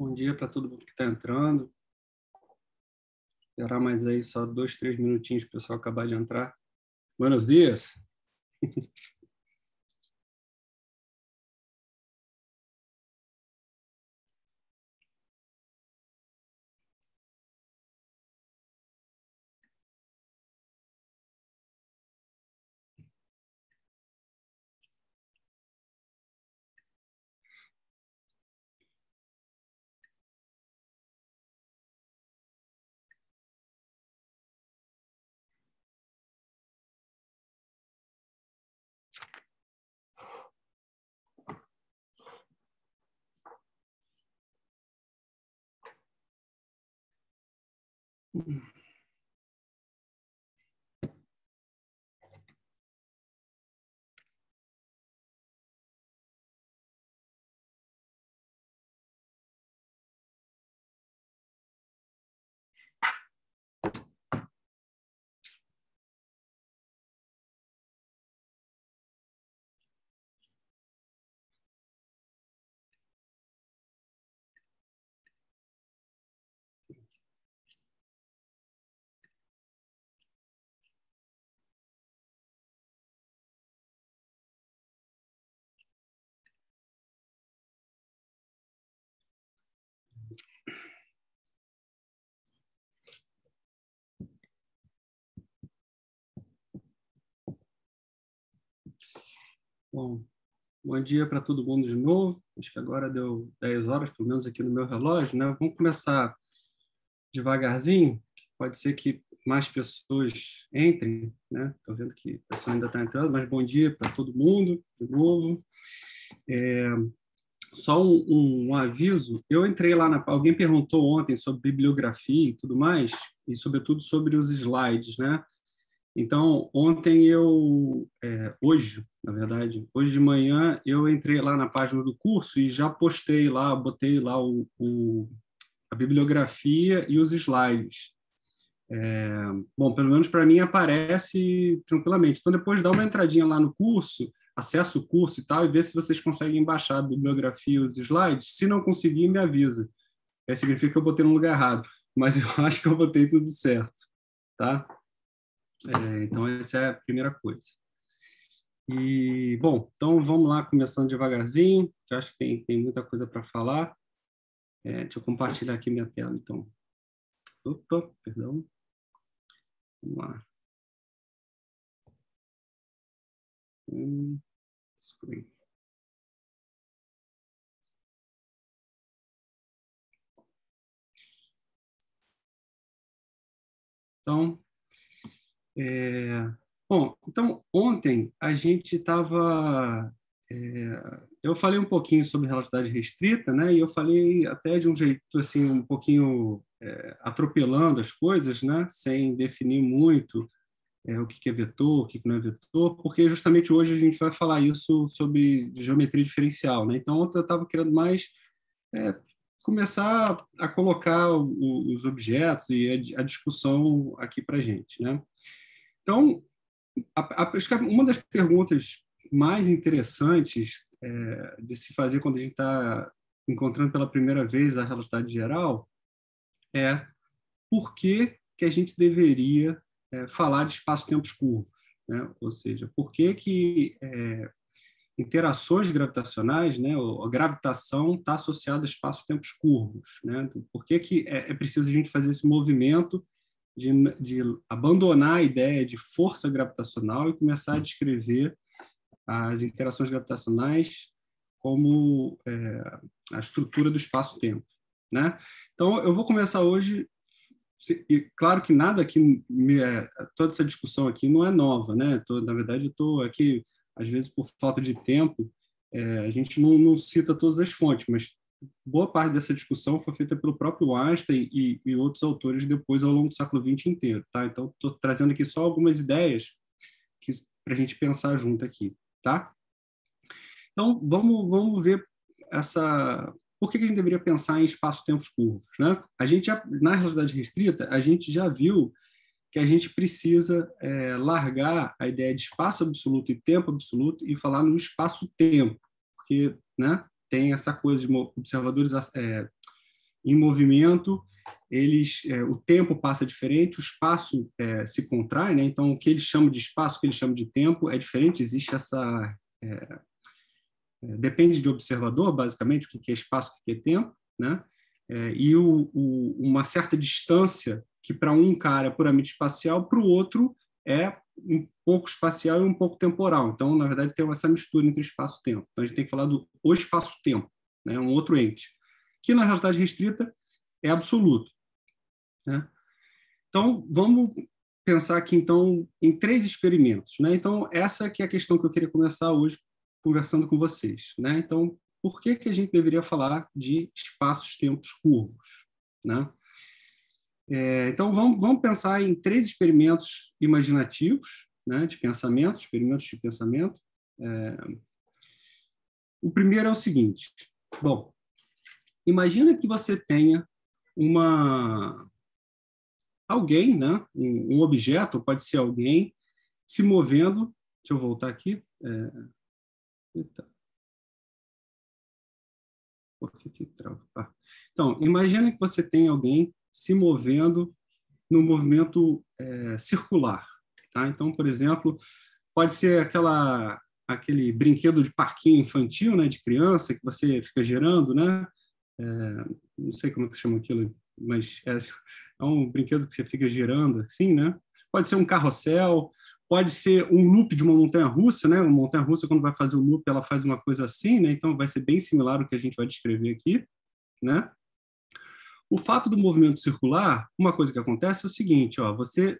Bom dia para todo mundo que está entrando. Esperar mais aí só dois, três minutinhos para o pessoal acabar de entrar. Buenos dias! Mm. Bom, bom dia para todo mundo de novo. Acho que agora deu 10 horas, pelo menos aqui no meu relógio, né? Vamos começar devagarzinho. Pode ser que mais pessoas entrem, né? Estou vendo que a pessoa ainda está entrando, mas bom dia para todo mundo de novo. É, só um, um, um, aviso, eu entrei lá na... Alguém perguntou ontem sobre bibliografia e tudo mais, e sobretudo sobre os slides, né? Então, ontem eu, é, hoje, na verdade, hoje de manhã, eu entrei lá na página do curso e já postei lá, botei lá o, o a bibliografia e os slides. É, bom, pelo menos para mim aparece tranquilamente. Então, depois dá uma entradinha lá no curso, acessa o curso e tal, e vê se vocês conseguem baixar a bibliografia e os slides. Se não conseguir, me avisa. É, significa que eu botei no lugar errado, mas eu acho que eu botei tudo certo, tá? É, então, essa é a primeira coisa. E, bom, então vamos lá, começando devagarzinho, que eu acho que tem, tem muita coisa para falar. É, deixa eu compartilhar aqui minha tela, então. Opa, perdão. Vamos lá. Hum, screen. Então, é, bom, então ontem a gente estava. É, eu falei um pouquinho sobre relatividade restrita, né? E eu falei até de um jeito assim um pouquinho é, atropelando as coisas, né? Sem definir muito é, o que é vetor, o que não é vetor, porque justamente hoje a gente vai falar isso sobre geometria diferencial, né? Então ontem eu estava querendo mais é, começar a colocar os objetos e a, a discussão aqui para gente, né? Então, a, a, uma das perguntas mais interessantes é, de se fazer quando a gente está encontrando pela primeira vez a realidade geral é por que, que a gente deveria é, falar de espaço-tempos curvos? Né? Ou seja, por que, que é, interações gravitacionais, né, a gravitação está associada a espaço-tempos curvos? Né? Por que, que é, é preciso a gente fazer esse movimento de, de abandonar a ideia de força gravitacional e começar a descrever as interações gravitacionais como é, a estrutura do espaço-tempo. Né? Então, eu vou começar hoje. E claro que nada aqui, é, toda essa discussão aqui não é nova, né? Tô, na verdade, eu estou aqui, às vezes, por falta de tempo, é, a gente não, não, cita todas as fontes, mas boa parte dessa discussão foi feita pelo próprio Einstein e, e outros autores depois ao longo do século XX inteiro, tá? Então, estou trazendo aqui só algumas ideias para a gente pensar junto aqui, tá? Então, vamos, vamos ver essa... Por que a gente deveria pensar em espaço-tempos curvos, né? A gente, já, na realidade restrita, a gente já viu que a gente precisa é, largar a ideia de espaço absoluto e tempo absoluto e falar no espaço-tempo, porque, né? tem essa coisa de observadores é, em movimento, eles, é, o tempo passa diferente, o espaço é, se contrai, né? então o que eles chamam de espaço, o que eles chamam de tempo é diferente, existe essa... É, é, depende de observador, basicamente, o que é espaço, o que é tempo, né? É, e o, o, uma certa distância que para um cara é puramente espacial, para o outro é um pouco espacial e um pouco temporal. Então, na verdade, tem essa mistura entre espaço-tempo. Então, a gente tem que falar do o espaço-tempo, né? um outro ente, que na realidade restrita é absoluto. Né? Então, vamos pensar aqui então em três experimentos, né? Então essa que é a questão que eu queria começar hoje conversando com vocês, né? Então por que que a gente deveria falar de espaços-tempos curvos, né? É, então, vamos, vamos pensar em três experimentos imaginativos, né, de pensamento, experimentos de pensamento. É, o primeiro é o seguinte: bom, imagina que você tenha uma alguém, né, um, um objeto, pode ser alguém, se movendo. Deixa eu voltar aqui. É, Por que que trava? Ah. Então, imagina que você tem alguém se movendo no movimento é, circular. Tá? Então, por exemplo, pode ser aquela aquele brinquedo de parquinho infantil, né, de criança que você fica girando, né? É, não sei como é que se chama aquilo, mas é, é um brinquedo que você fica girando, assim, né? Pode ser um carrossel, pode ser um loop de uma montanha-russa, né? Uma montanha-russa quando vai fazer o loop, ela faz uma coisa assim, né? Então vai ser bem similar ao que a gente vai descrever aqui, né? O fato do movimento circular, uma coisa que acontece é o seguinte, ó, você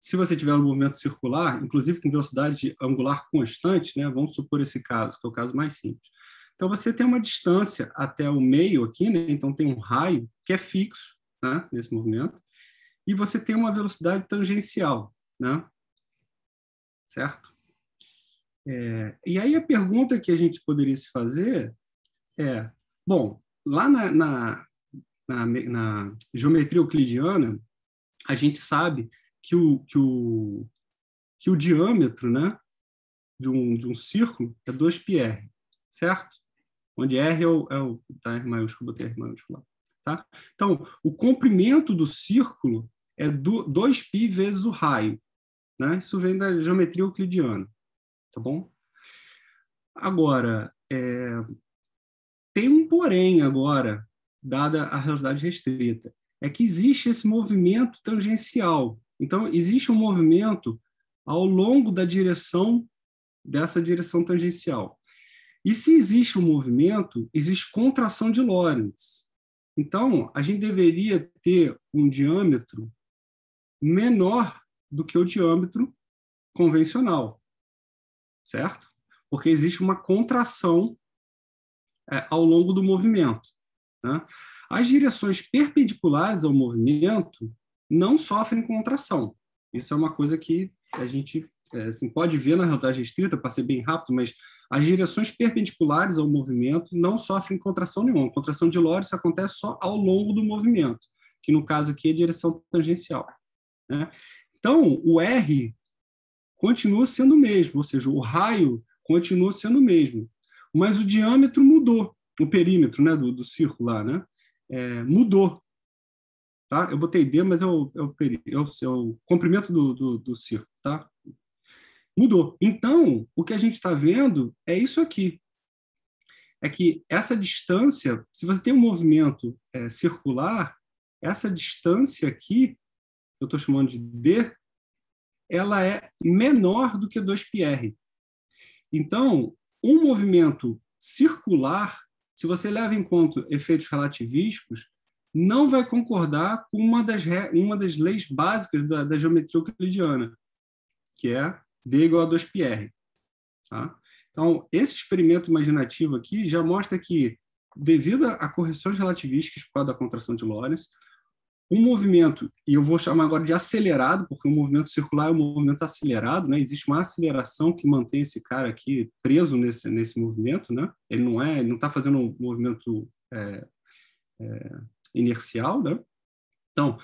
se você tiver um movimento circular, inclusive com velocidade angular constante, né, vamos supor esse caso, que é o caso mais simples. Então você tem uma distância até o meio aqui, né? Então tem um raio que é fixo, né, nesse movimento, e você tem uma velocidade tangencial, né? Certo? É, e aí a pergunta que a gente poderia se fazer é, bom, lá na, na, na, na geometria euclidiana, a gente sabe que o, que o, que o diâmetro né, de, um, de um círculo é 2πr, certo? Onde R é o, é o tá, R maiúsculo, botei R maiúsculo lá. Tá? Então, o comprimento do círculo é 2π vezes o raio. Né? Isso vem da geometria euclidiana, tá bom? Agora, é, tem um porém agora dada a realidade restrita, é que existe esse movimento tangencial. Então, existe um movimento ao longo da direção dessa direção tangencial. E se existe um movimento, existe contração de Lorentz. Então, a gente deveria ter um diâmetro menor do que o diâmetro convencional, certo? Porque existe uma contração é, ao longo do movimento. Né? As direções perpendiculares ao movimento não sofrem contração. Isso é uma coisa que a gente é, assim, pode ver na realidade restrita, passei bem rápido, mas as direções perpendiculares ao movimento não sofrem contração nenhuma. A contração de Lorentz acontece só ao longo do movimento, que no caso aqui é direção tangencial. Né? Então, o R continua sendo o mesmo, ou seja, o raio continua sendo o mesmo, mas o diâmetro mudou o perímetro né, do, do círculo lá, né, é, mudou. Tá? Eu botei D, mas é o, é o, peri, é o, é o comprimento do, do, do círculo. Tá? Mudou. Então, o que a gente está vendo é isso aqui. É que essa distância, se você tem um movimento é, circular, essa distância aqui, eu estou chamando de D, ela é menor do que 2πr. Então, um movimento circular se você leva em conta efeitos relativísticos, não vai concordar com uma das, uma das leis básicas da, da geometria euclidiana, que é D igual a 2πr. Tá? Então, esse experimento imaginativo aqui já mostra que, devido a correções relativísticas por causa da contração de Lorentz, um movimento, e eu vou chamar agora de acelerado, porque o movimento circular é um movimento acelerado, né? existe uma aceleração que mantém esse cara aqui preso nesse, nesse movimento, né? ele não é, ele não está fazendo um movimento é, é, inercial. Né? Então,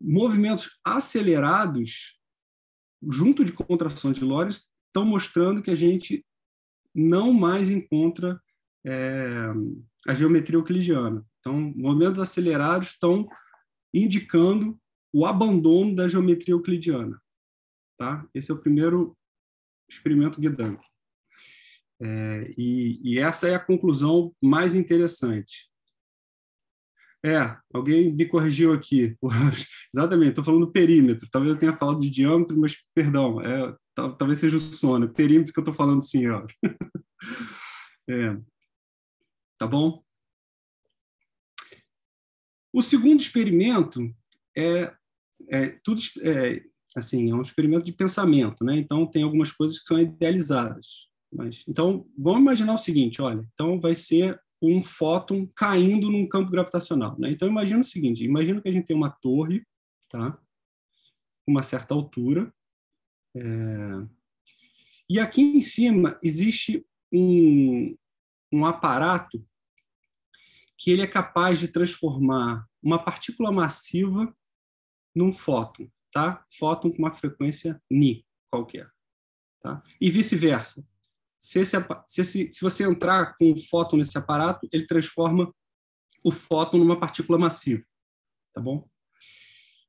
movimentos acelerados, junto de contrações de Lorentz, estão mostrando que a gente não mais encontra é, a geometria euclidiana. Então, movimentos acelerados estão indicando o abandono da geometria euclidiana. Tá? Esse é o primeiro experimento Guedanke. É, e, e, essa é a conclusão mais interessante. É, alguém me corrigiu aqui. Exatamente, estou falando perímetro. Talvez eu tenha falado de diâmetro, mas perdão, é, talvez seja o sono. Perímetro que eu estou falando sim. Ó. É, tá bom? O segundo experimento é, é tudo é, assim é um experimento de pensamento, né? Então tem algumas coisas que são idealizadas. Mas, então vamos imaginar o seguinte, olha, então vai ser um fóton caindo num campo gravitacional, né? Então imagina o seguinte, imagina que a gente tem uma torre, tá? Uma certa altura. É... E aqui em cima existe um, um aparato que ele é capaz de transformar uma partícula massiva num fóton, tá? Fóton com uma frequência ni qualquer, tá? E vice-versa. Se, esse, se, esse, se você entrar com um fóton nesse aparato, ele transforma o fóton numa partícula massiva, tá bom?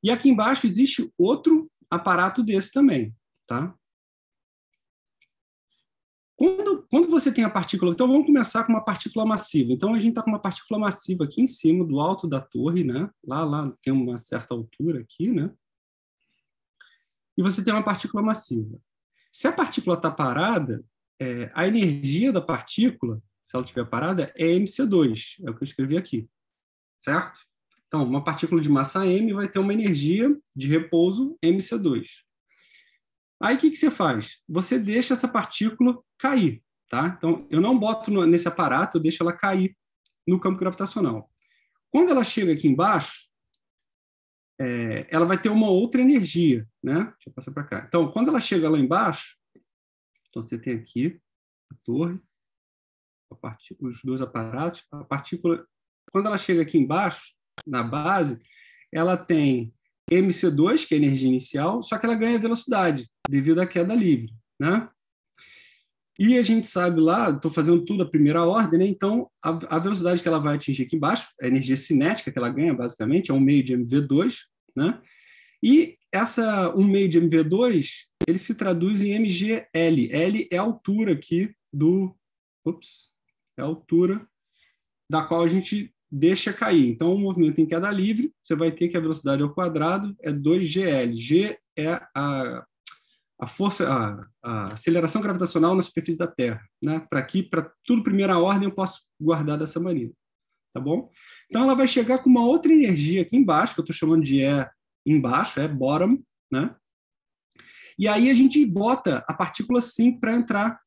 E aqui embaixo existe outro aparato desse também, tá? Quando, quando você tem a partícula, então vamos começar com uma partícula massiva. Então a gente está com uma partícula massiva aqui em cima do alto da torre, né? Lá, lá tem uma certa altura aqui, né? E você tem uma partícula massiva. Se a partícula está parada, é, a energia da partícula, se ela estiver parada, é mc2, é o que eu escrevi aqui, certo? Então, uma partícula de massa m vai ter uma energia de repouso mc2. Aí o que, que você faz? Você deixa essa partícula cair, tá? Então eu não boto no, nesse aparato, eu deixo ela cair no campo gravitacional. Quando ela chega aqui embaixo, é, ela vai ter uma outra energia, né? Deixa eu passar para cá. Então quando ela chega lá embaixo, então você tem aqui a torre, a partícula, os dois aparatos, a partícula quando ela chega aqui embaixo na base, ela tem MC2, que é a energia inicial, só que ela ganha velocidade devido à queda livre, né? E a gente sabe lá, estou fazendo tudo a primeira ordem, né? então a, a, velocidade que ela vai atingir aqui embaixo, a energia cinética que ela ganha, basicamente, é um meio de mv2, né? E essa um meio de mv2, ele se traduz em mgl. L é a altura aqui do, ups, é a altura da qual a gente deixa cair. Então, o movimento em queda livre, você vai ter que a velocidade ao quadrado é 2GL. G é a, a força, a, a, aceleração gravitacional na superfície da Terra. Né? Para aqui, para tudo primeira ordem, eu posso guardar dessa maneira. Tá bom? Então, ela vai chegar com uma outra energia aqui embaixo, que eu estou chamando de E embaixo, é bottom, né? E aí a gente bota a partícula sim para entrar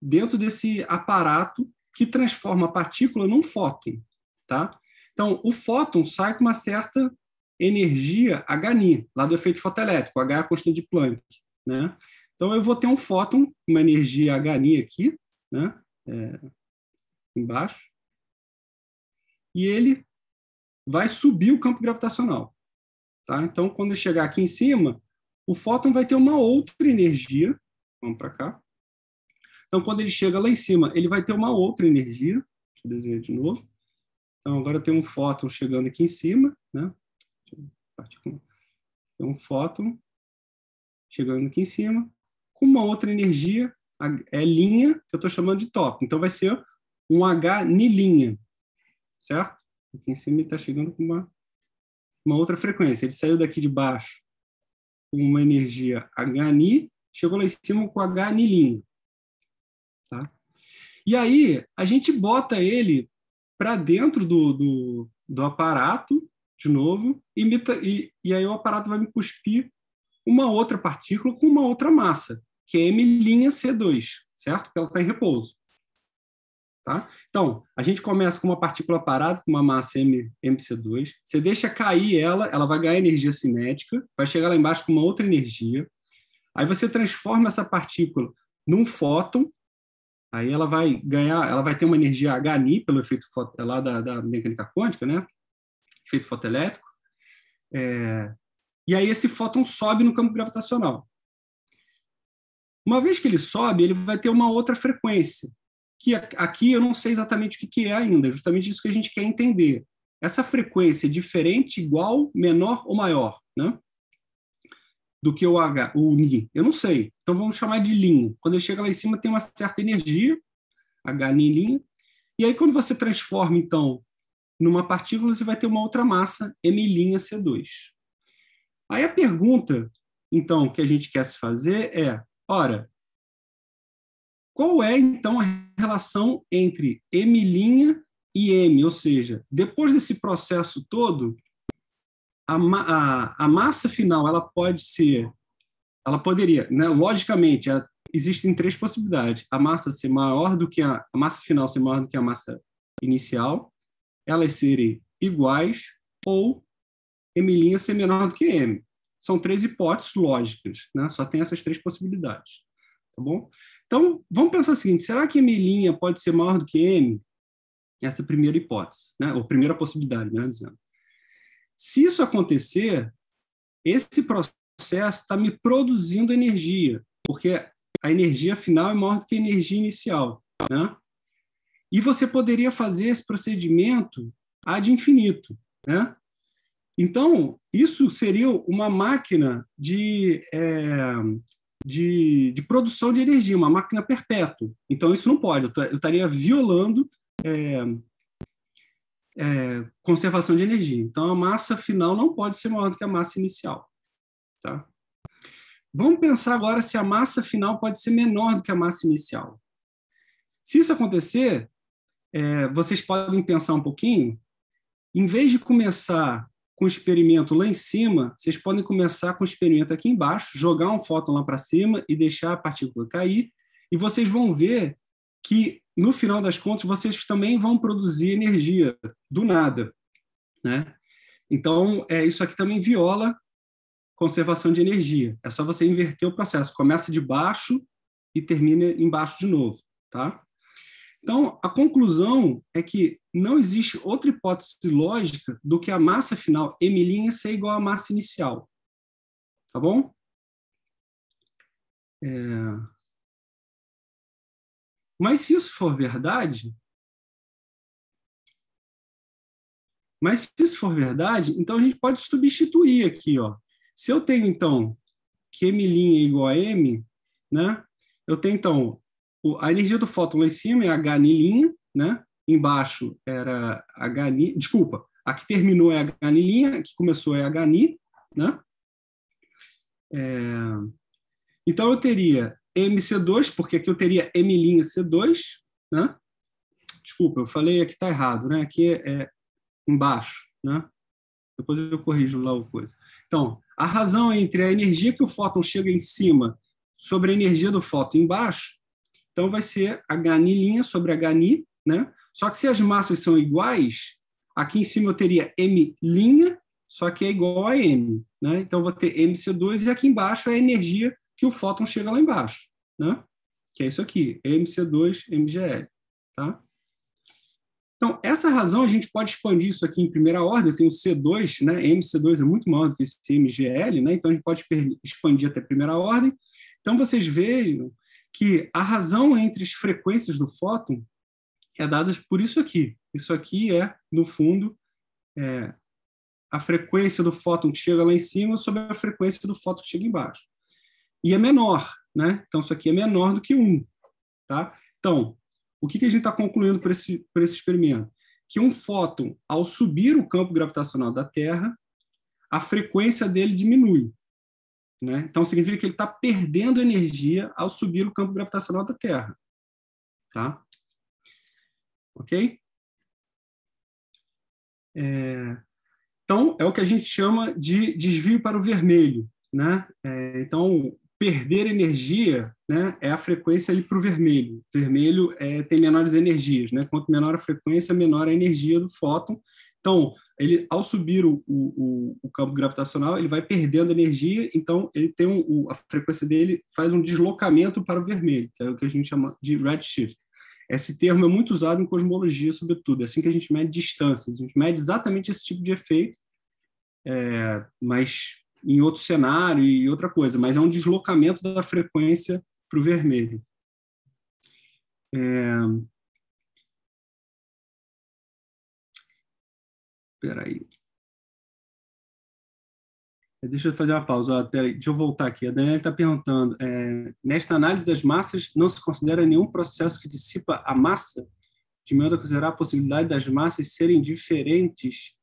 dentro desse aparato que transforma a partícula num fóton. Tá? Então, o fóton sai com uma certa energia Hν, lá do efeito fotoelétrico, H é a constante de Planck. Né? Então, eu vou ter um fóton, uma energia Hν aqui, né? É, embaixo, e ele vai subir o campo gravitacional. Tá? Então, quando eu chegar aqui em cima, o fóton vai ter uma outra energia. Vamos para cá. Então, quando ele chega lá em cima, ele vai ter uma outra energia. Deixa eu desenhar de novo. Então, agora tem um fóton chegando aqui em cima, né? Tem um fóton chegando aqui em cima, com uma outra energia, é linha, que eu estou chamando de top. Então, vai ser um H nilinha, certo? Aqui em cima está chegando com uma, uma outra frequência. Ele saiu daqui de baixo com uma energia H ni, chegou lá em cima com H nilinho. Tá? E aí, a gente bota ele para dentro do, do, do, aparato, de novo, e, e, e aí o aparato vai me cuspir uma outra partícula com uma outra massa, que é M'C2, certo? Porque ela está em repouso. Tá? Então, a gente começa com uma partícula parada, com uma massa M, MC2, você deixa cair ela, ela vai ganhar energia cinética, vai chegar lá embaixo com uma outra energia, aí você transforma essa partícula num fóton, Aí ela vai ganhar, ela vai ter uma energia HNI pelo efeito foto, é lá da, da mecânica quântica, né? Efeito fotoelétrico. É, e aí esse fóton sobe no campo gravitacional. Uma vez que ele sobe, ele vai ter uma outra frequência, que aqui eu não sei exatamente o que é ainda, justamente isso que a gente quer entender. Essa frequência é diferente, igual, menor ou maior, né? do que o H, o Ni. Eu não sei. Então vamos chamar de linho Quando ele chega lá em cima, tem uma certa energia, H, Ni, linha E aí, quando você transforma, então, numa partícula, você vai ter uma outra massa, M' C2. Aí a pergunta, então, que a gente quer se fazer é: ora, qual é, então, a relação entre M' e M? Ou seja, depois desse processo todo, a, a, a massa final ela pode ser, ela poderia, né, logicamente, a, é, existem três possibilidades: a massa ser maior do que a, a massa final ser maior do que a massa inicial, elas serem iguais ou M' ser menor do que M. São três hipóteses lógicas, né? Só tem essas três possibilidades, tá bom? Então, vamos pensar o seguinte, será que M' pode ser maior do que M? Essa é a primeira hipótese, né? Ou primeira possibilidade, né, dizendo. Se isso acontecer, esse processo está me produzindo energia, porque a energia final é maior do que a energia inicial. Né? E você poderia fazer esse procedimento ad infinito. Né? Então, isso seria uma máquina de, é, de, de, produção de energia, uma máquina perpétua. Então, isso não pode, eu estaria violando é, é, conservação de energia. Então, a massa final não pode ser maior do que a massa inicial. Tá? Vamos pensar agora se a massa final pode ser menor do que a massa inicial. Se isso acontecer, é, vocês podem pensar um pouquinho. Em vez de começar com o experimento lá em cima, vocês podem começar com o experimento aqui embaixo, jogar um fóton lá para cima e deixar a partícula cair, e vocês vão ver que, no final das contas, vocês também vão produzir energia do nada. Né? Então, é, isso aqui também viola conservação de energia. É só você inverter o processo. Começa de baixo e termina embaixo de novo. Tá? Então, a conclusão é que não existe outra hipótese lógica do que a massa final M' ser igual à massa inicial. Tá bom? É... Mas se isso for verdade, mas se isso for verdade, então a gente pode substituir aqui, ó. Se eu tenho então que m' é igual a m, né? Eu tenho então a energia do fóton lá em cima é h né? Embaixo era h desculpa, a que terminou é h a que começou é h né? É... Então eu teria MC2, porque aqui eu teria M' C2, né? Desculpa, eu falei aqui está errado, né? Aqui é, é embaixo, né? Depois eu corrijo lá o coisa. Então, a razão entre a energia que o fóton chega em cima sobre a energia do fóton embaixo, então vai ser H' sobre H', né? Só que se as massas são iguais, aqui em cima eu teria M', só que é igual a M, né? Então vou ter MC2 e aqui embaixo é a energia que o fóton chega lá embaixo, né? que é isso aqui, MC2-MGL. Tá? Então, essa razão, a gente pode expandir isso aqui em primeira ordem, tem o C2, né? MC2 é muito maior do que esse MGL, né? então a gente pode expandir até primeira ordem. Então, vocês vejam que a razão entre as frequências do fóton é dada por isso aqui. Isso aqui é, no fundo, é, a frequência do fóton que chega lá em cima sobre a frequência do fóton que chega embaixo e é menor, né? Então, isso aqui é menor do que 1, tá? Então, o que, que a gente está concluindo por esse, por esse experimento? Que um fóton, ao subir o campo gravitacional da Terra, a frequência dele diminui. Né? Então, significa que ele está perdendo energia ao subir o campo gravitacional da Terra. Tá? Ok? É... Então, é o que a gente chama de desvio para o vermelho. Né? É, então, perder energia né, é a frequência ali para o vermelho. Vermelho é, tem menores energias, né? Quanto menor a frequência, menor a energia do fóton. Então, ele, ao subir o, o, o campo gravitacional, ele vai perdendo energia, então ele tem um, o, a frequência dele faz um deslocamento para o vermelho, que é o que a gente chama de redshift. Esse termo é muito usado em cosmologia, sobretudo. É assim que a gente mede distâncias. A gente mede exatamente esse tipo de efeito, é, mas em outro cenário e outra coisa, mas é um deslocamento da frequência para o vermelho. É... Peraí. É, deixa eu fazer uma pausa. Peraí, deixa eu voltar aqui. A Daniela está perguntando: é, nesta análise das massas, não se considera nenhum processo que dissipa a massa, de modo a considerar a possibilidade das massas serem diferentes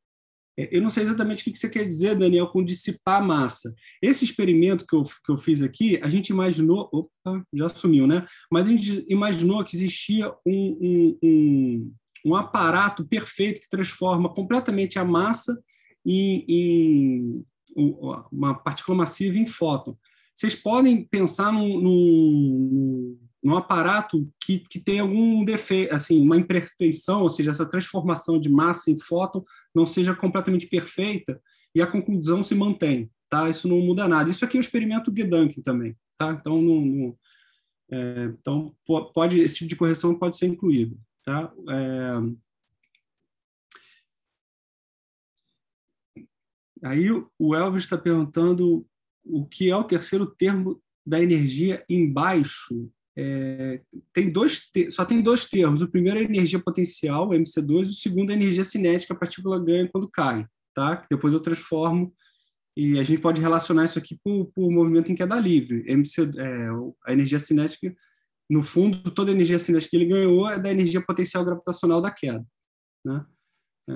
é, eu não sei exatamente o que você quer dizer, Daniel, com dissipar a massa. Esse experimento que eu, que eu fiz aqui, a gente imaginou. Opa, já sumiu, né? Mas a gente imaginou que existia um, um, um, um aparato perfeito que transforma completamente a massa em, em uma partícula massiva em fóton. Vocês podem pensar num, num num aparato que, que tem algum defeito, assim, uma imperfeição, ou seja, essa transformação de massa em fóton não seja completamente perfeita e a conclusão se mantém, tá? Isso não muda nada. Isso aqui é o um experimento Gedanken também, tá? Então, no é, então pode esse tipo de correção pode ser incluído, tá? É... Aí o Elvis está perguntando o que é o terceiro termo da energia embaixo é, tem dois só tem dois termos. O primeiro é energia potencial, MC2, o segundo é energia cinética, a partícula ganha quando cai, tá? depois eu transformo e a gente pode relacionar isso aqui para o movimento em queda livre. MC, é, a energia cinética, no fundo, toda a energia cinética que ele ganhou é da energia potencial gravitacional da queda, né? É...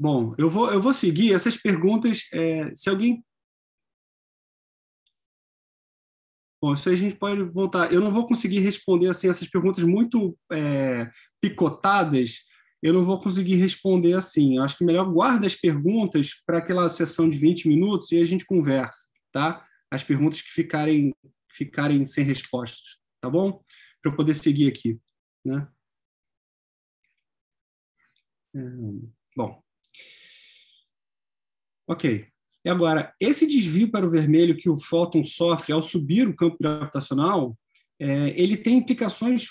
Bom, eu vou, eu vou seguir essas perguntas. É, se alguém Bom, isso aí a gente pode voltar. Eu não vou conseguir responder assim essas perguntas muito é, picotadas. Eu não vou conseguir responder assim. Eu acho que melhor guarda as perguntas para aquela sessão de 20 minutos e a gente conversa, tá? As perguntas que ficarem ficarem sem respostas, tá bom? Para eu poder seguir aqui, né? É, bom, ok. E agora, esse desvio para o vermelho que o fóton sofre ao subir o campo gravitacional, é, ele tem implicações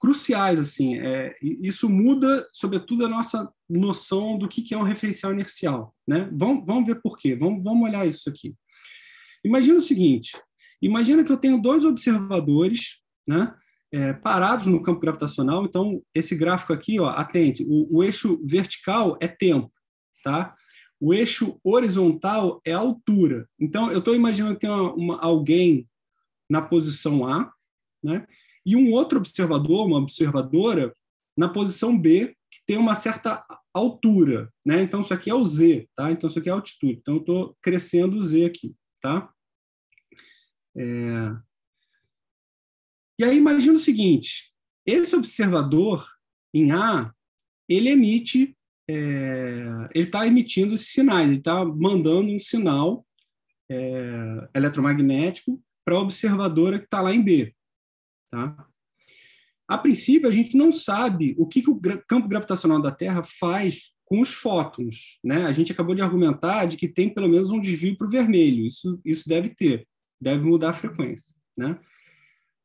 cruciais. assim. É, isso muda, sobretudo, a nossa noção do que, que é um referencial inercial. Né? Vamos, vamos ver por quê. Vamos, vamos olhar isso aqui. Imagina o seguinte. Imagina que eu tenho dois observadores né, é, parados no campo gravitacional. Então, esse gráfico aqui, ó, atente, o, o eixo vertical é tempo. Tá? O eixo horizontal é a altura. Então, eu estou imaginando que tem uma, uma, alguém na posição A, né? e um outro observador, uma observadora, na posição B, que tem uma certa altura. Né? Então, isso aqui é o Z, tá? então isso aqui é altitude. Então, eu estou crescendo o Z aqui. Tá? É... E aí, imagina o seguinte: esse observador em A, ele emite é, ele está emitindo sinais, ele está mandando um sinal é, eletromagnético para a observadora que está lá em B. Tá? A princípio, a gente não sabe o que, que o campo gravitacional da Terra faz com os fótons. Né? A gente acabou de argumentar de que tem pelo menos um desvio para o vermelho. Isso, isso deve ter, deve mudar a frequência. Né?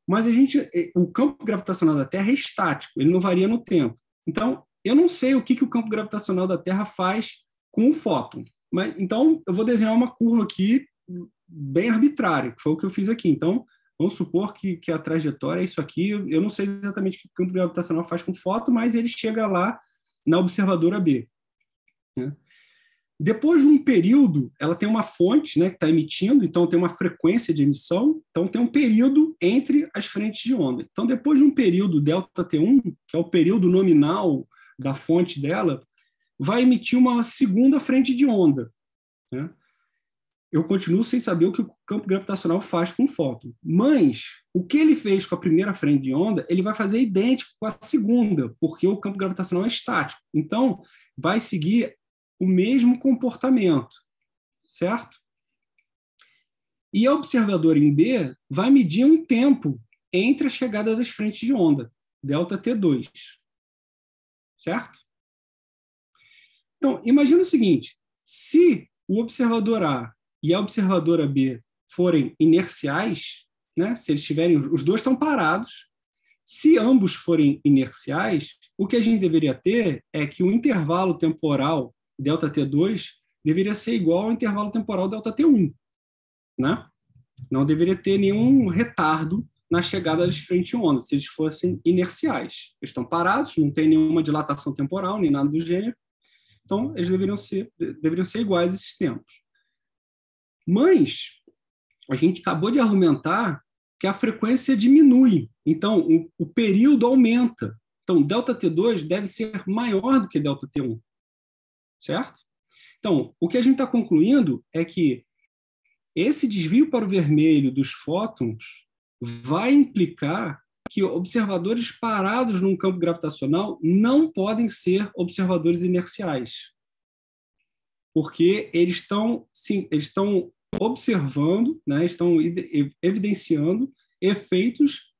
Mas a gente, o campo gravitacional da Terra é estático, ele não varia no tempo. Então, eu não sei o que, que o campo gravitacional da Terra faz com o fóton. Mas, então, eu vou desenhar uma curva aqui bem arbitrária, que foi o que eu fiz aqui. Então, vamos supor que, que a trajetória é isso aqui. Eu não sei exatamente o que o campo gravitacional faz com o fóton, mas ele chega lá na observadora B. Né? Depois de um período, ela tem uma fonte né, que está emitindo, então tem uma frequência de emissão, então tem um período entre as frentes de onda. Então, depois de um período delta T1, que é o período nominal da fonte dela, vai emitir uma segunda frente de onda. Né? Eu continuo sem saber o que o campo gravitacional faz com o fóton. Mas o que ele fez com a primeira frente de onda, ele vai fazer idêntico com a segunda, porque o campo gravitacional é estático. Então, vai seguir o mesmo comportamento, certo? E o observador em B vai medir um tempo entre a chegada das frentes de onda, delta T2 certo? Então, imagina o seguinte: se o observador A e a observadora B forem inerciais, né? se eles tiverem, os dois estão parados, se ambos forem inerciais, o que a gente deveria ter é que o intervalo temporal delta T2 deveria ser igual ao intervalo temporal delta T1, né? Não deveria ter nenhum retardo na chegada de frente onda, se eles fossem inerciais. Eles estão parados, não tem nenhuma dilatação temporal, nem nada do gênero. Então, eles deveriam ser, deveriam ser iguais esses tempos. Mas, a gente acabou de argumentar que a frequência diminui. Então, o, o período aumenta. Então, delta T2 deve ser maior do que delta T1. Certo? Então, o que a gente está concluindo é que esse desvio para o vermelho dos fótons vai implicar que observadores parados num campo gravitacional não podem ser observadores inerciais, porque eles estão, sim, eles estão observando, né, estão evidenciando efeitos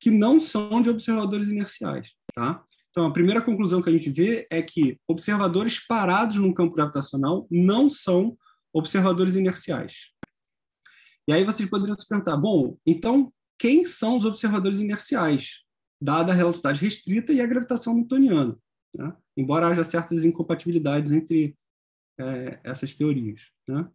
que não são de observadores inerciais, tá? Então, a primeira conclusão que a gente vê é que observadores parados num campo gravitacional não são observadores inerciais. E aí vocês poderiam se perguntar, bom, então quem são os observadores inerciais, dada a relatividade restrita e a gravitação newtoniana, né? embora haja certas incompatibilidades entre é, essas teorias. Né?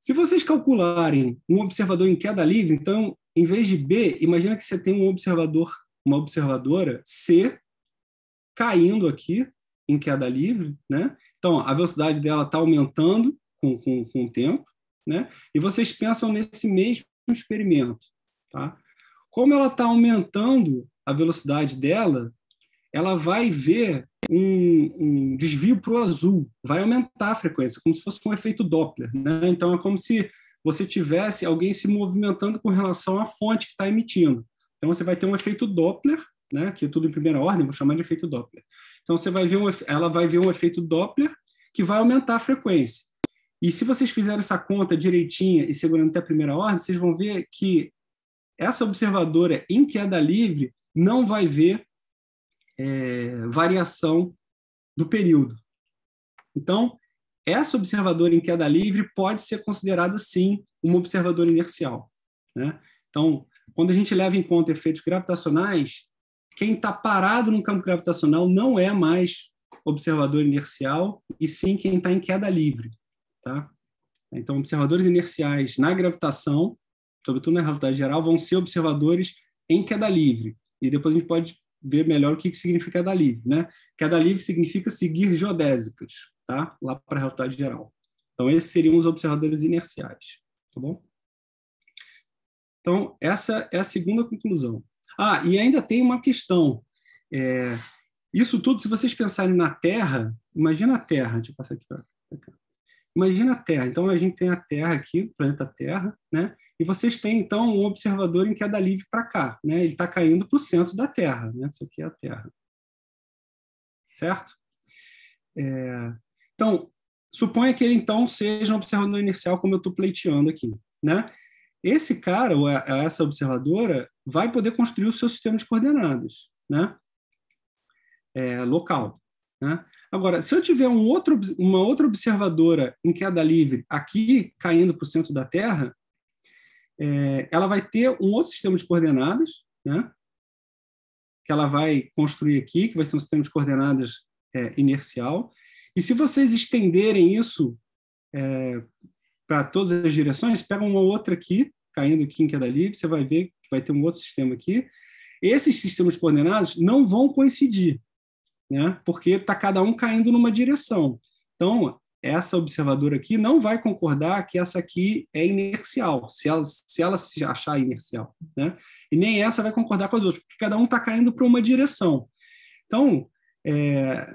Se vocês calcularem um observador em queda livre, então, em vez de B, imagina que você tem um observador, uma observadora C caindo aqui em queda livre, né? Então, a velocidade dela está aumentando com, com, com o tempo, né? E vocês pensam nesse mesmo experimento Tá? Como ela está aumentando a velocidade dela, ela vai ver um, um desvio para o azul, vai aumentar a frequência, como se fosse um efeito Doppler. Né? Então, é como se você tivesse alguém se movimentando com relação à fonte que está emitindo. Então, você vai ter um efeito Doppler, né? que é tudo em primeira ordem, vou chamar de efeito Doppler. Então, você vai ver um, ela vai ver um efeito Doppler que vai aumentar a frequência. E se vocês fizerem essa conta direitinha e segurando até a primeira ordem, vocês vão ver que essa observadora em queda livre não vai ver é, variação do período. Então, essa observadora em queda livre pode ser considerada, sim, uma observadora inercial. Né? Então, quando a gente leva em conta efeitos gravitacionais, quem está parado no campo gravitacional não é mais observador inercial, e sim quem está em queda livre. Tá? Então, observadores inerciais na gravitação sobretudo na realidade geral, vão ser observadores em queda livre. E depois a gente pode ver melhor o que, que significa queda livre. Né? Queda livre significa seguir geodésicas, tá? lá para a realidade geral. Então, esses seriam os observadores inerciais. Tá bom? Então, essa é a segunda conclusão. Ah, e ainda tem uma questão. É, isso tudo, se vocês pensarem na Terra, imagina a Terra, deixa eu passar aqui para cá. Imagina a Terra. Então, a gente tem a Terra aqui, o planeta Terra, né? E vocês têm, então, um observador em queda é livre para cá. Né? Ele está caindo para o centro da Terra. Né? Isso aqui é a Terra. Certo? É... Então, suponha que ele, então, seja um observador inercial, como eu estou pleiteando aqui. Né? Esse cara, ou essa observadora, vai poder construir o seu sistema de coordenadas né? É, local. Né? Agora, se eu tiver um outro, uma outra observadora em queda é livre aqui, caindo para o centro da Terra, é, ela vai ter um outro sistema de coordenadas, né? que ela vai construir aqui, que vai ser um sistema de coordenadas é, inercial. E se vocês estenderem isso é, para todas as direções, pega uma outra aqui, caindo aqui em queda livre, você vai ver que vai ter um outro sistema aqui. Esses sistemas de coordenadas não vão coincidir, né? porque está cada um caindo numa direção. Então, essa observadora aqui não vai concordar que essa aqui é inercial, se ela se, ela se achar inercial. Né? E nem essa vai concordar com as outras, porque cada um está caindo para uma direção. Então, é,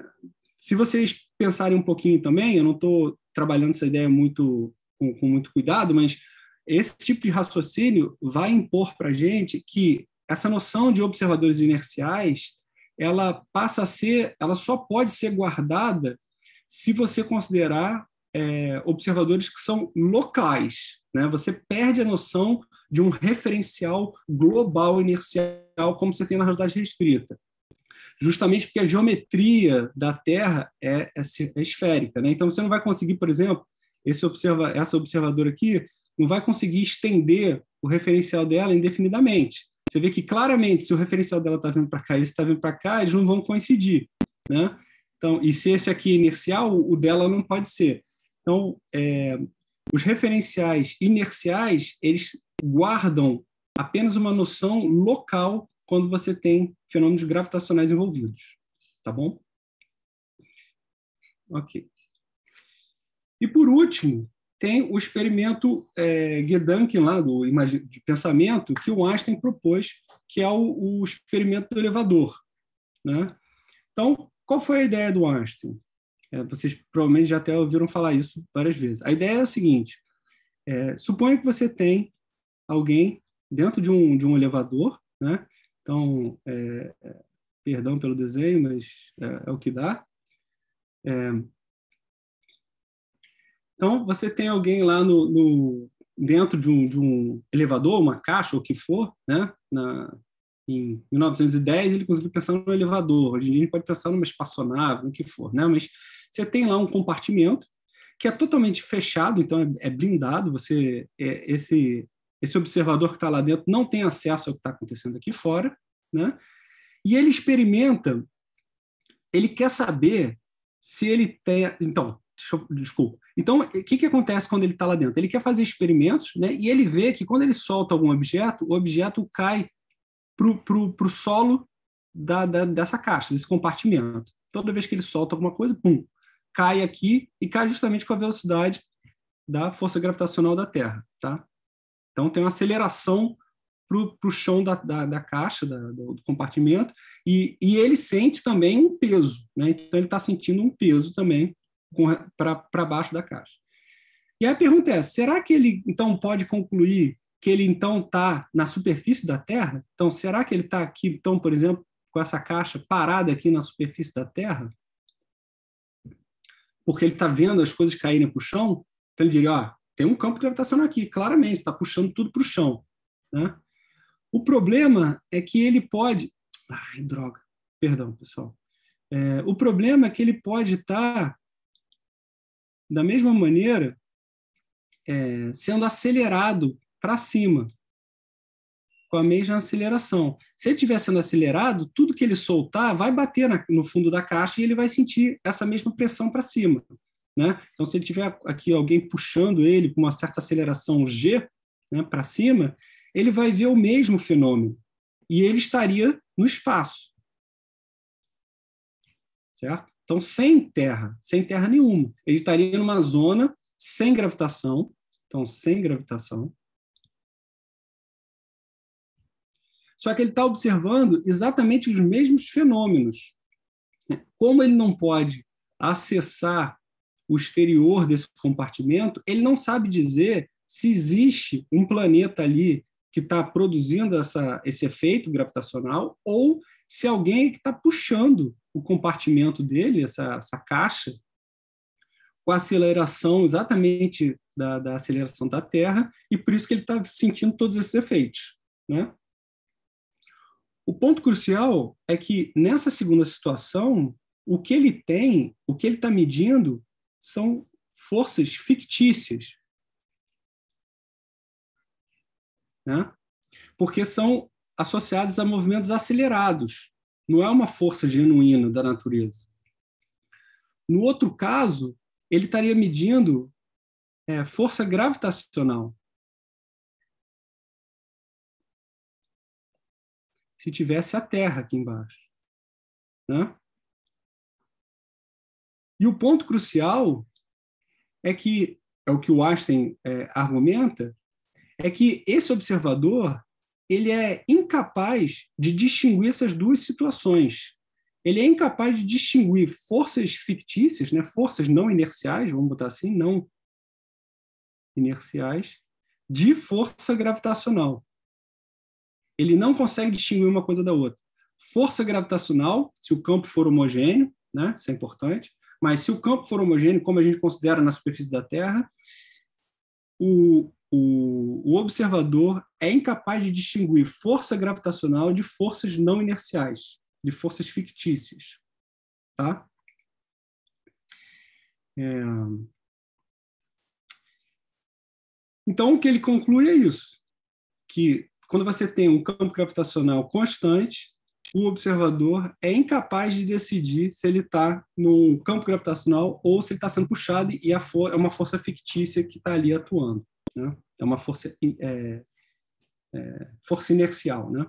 se vocês pensarem um pouquinho também, eu não estou trabalhando essa ideia muito com, com muito cuidado, mas esse tipo de raciocínio vai impor para a gente que essa noção de observadores inerciais ela passa a ser, ela só pode ser guardada se você considerar é, observadores que são locais. Né? Você perde a noção de um referencial global inercial como você tem na realidade restrita. Justamente porque a geometria da Terra é, é, é esférica. Né? Então, você não vai conseguir, por exemplo, esse observa, essa observadora aqui não vai conseguir estender o referencial dela indefinidamente. Você vê que claramente, se o referencial dela está vindo para cá e esse está vindo para cá, eles não vão coincidir. Né? Então, e se esse aqui é inercial, o dela não pode ser. Então, é, os referenciais inerciais, eles guardam apenas uma noção local quando você tem fenômenos gravitacionais envolvidos, tá bom? Ok. E por último, tem o experimento é, Gedanken lá do de pensamento que o Einstein propôs, que é o, o experimento do elevador, né? Então, qual foi a ideia do Einstein? É, vocês provavelmente já até ouviram falar isso várias vezes. A ideia é a seguinte: é, suponha que você tem alguém dentro de um, de um elevador, né? Então, é, é perdão pelo desenho, mas é, é o que dá. É, então, você tem alguém lá no, no dentro de um, de um elevador, uma caixa, ou o que for, né? Na, em 1910 ele conseguiu pensar no elevador, hoje em dia a gente pode pensar numa espaçonave, no que for, né? Mas você tem lá um compartimento que é totalmente fechado, então é, é blindado, você é, esse esse observador que está lá dentro não tem acesso ao que está acontecendo aqui fora, né? E ele experimenta, ele quer saber se ele tem, então, eu, desculpa. Então, o que, que acontece quando ele está lá dentro? Ele quer fazer experimentos, né? E ele vê que quando ele solta algum objeto, o objeto cai para o solo da, da, dessa caixa, desse compartimento. Toda vez que ele solta alguma coisa, pum, cai aqui e cai justamente com a velocidade da força gravitacional da Terra. Tá? Então, tem uma aceleração para o chão da, da, da caixa, da, do, do, compartimento, e, e, ele sente também um peso, né? então ele está sentindo um peso também para baixo da caixa. E aí a pergunta é: será que ele então pode concluir que ele então está na superfície da Terra? Então, será que ele está aqui, então, por exemplo, com essa caixa parada aqui na superfície da Terra? Porque ele está vendo as coisas caírem para o chão? Então, ele diria: ó, tem um campo gravitacional aqui, claramente, está puxando tudo para o chão. Né? O problema é que ele pode. Ai, droga, perdão, pessoal. É, o problema é que ele pode estar, tá, da mesma maneira, é, sendo acelerado para cima, com a mesma aceleração. Se ele estiver sendo acelerado, tudo que ele soltar vai bater na, no fundo da caixa e ele vai sentir essa mesma pressão para cima. Né? Então, se ele tiver aqui alguém puxando ele com uma certa aceleração G né, para cima, ele vai ver o mesmo fenômeno e ele estaria no espaço. Certo? Então, sem terra, sem terra nenhuma. Ele estaria numa zona sem gravitação, então sem gravitação, Só que ele está observando exatamente os mesmos fenômenos. Né? Como ele não pode acessar o exterior desse compartimento, ele não sabe dizer se existe um planeta ali que está produzindo essa, esse efeito gravitacional ou se alguém que está puxando o compartimento dele, essa, essa caixa, com a aceleração exatamente da, da, aceleração da Terra, e por isso que ele está sentindo todos esses efeitos. Né? O ponto crucial é que nessa segunda situação, o que ele tem, o que ele está medindo, são forças fictícias. Né? Porque são associadas a movimentos acelerados, não é uma força genuína da natureza. No outro caso, ele estaria medindo é, força gravitacional, se tivesse a Terra aqui embaixo. Né? E o ponto crucial é que, é o que o Einstein é, argumenta, é que esse observador ele é incapaz de distinguir essas duas situações. Ele é incapaz de distinguir forças fictícias, né, forças não inerciais, vamos botar assim, não inerciais, de força gravitacional ele não consegue distinguir uma coisa da outra. Força gravitacional, se o campo for homogêneo, né? Isso é importante. Mas se o campo for homogêneo, como a gente considera na superfície da Terra, o, o, o, observador é incapaz de distinguir força gravitacional de forças não inerciais, de forças fictícias. Tá? É... Então, o que ele conclui é isso, que quando você tem um campo gravitacional constante, o observador é incapaz de decidir se ele está no campo gravitacional ou se ele está sendo puxado e é uma força fictícia que está ali atuando. Né? É uma força, é, é, força inercial. Né?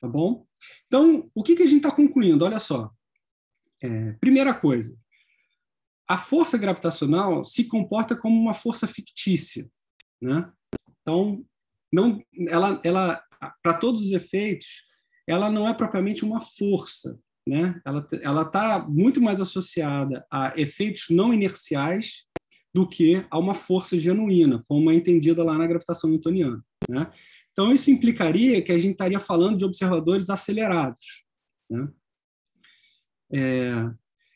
Tá bom? Então, o que, que a gente está concluindo? Olha só. É, primeira coisa, a força gravitacional se comporta como uma força fictícia. Né? Então, não, ela, ela para todos os efeitos, ela não é propriamente uma força, né? Ela está muito mais associada a efeitos não inerciais do que a uma força genuína, como é entendida lá na gravitação newtoniana, né? Então isso implicaria que a gente estaria falando de observadores acelerados, né? É,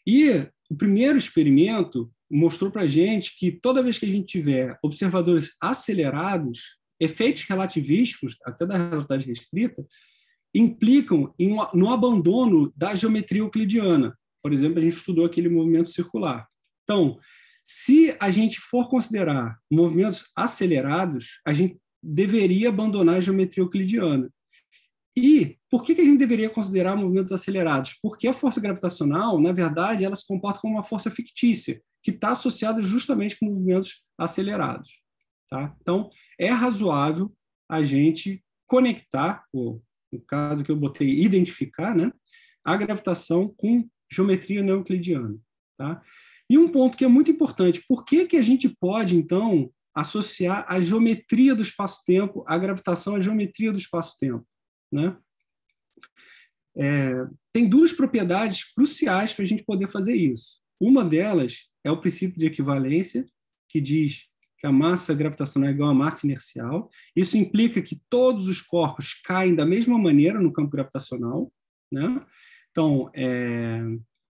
e o primeiro experimento mostrou para a gente que toda vez que a gente tiver observadores acelerados, efeitos relativísticos, até da relatividade restrita, implicam em, no abandono da geometria euclidiana. Por exemplo, a gente estudou aquele movimento circular. Então, se a gente for considerar movimentos acelerados, a gente deveria abandonar a geometria euclidiana. E por que, que a gente deveria considerar movimentos acelerados? Porque a força gravitacional, na verdade, ela se comporta como uma força fictícia, que está associada justamente com movimentos acelerados. Tá? Então, é razoável a gente conectar, ou, no caso que eu botei identificar, né, a gravitação com geometria neoclidiana. Tá? E um ponto que é muito importante, por que, que a gente pode, então, associar a geometria do espaço-tempo, à gravitação à geometria do espaço-tempo? Né? É, tem duas propriedades cruciais para a gente poder fazer isso. Uma delas é o princípio de equivalência, que diz que a massa gravitacional é igual à massa inercial. Isso implica que todos os corpos caem da mesma maneira no campo gravitacional. Né? Então, é,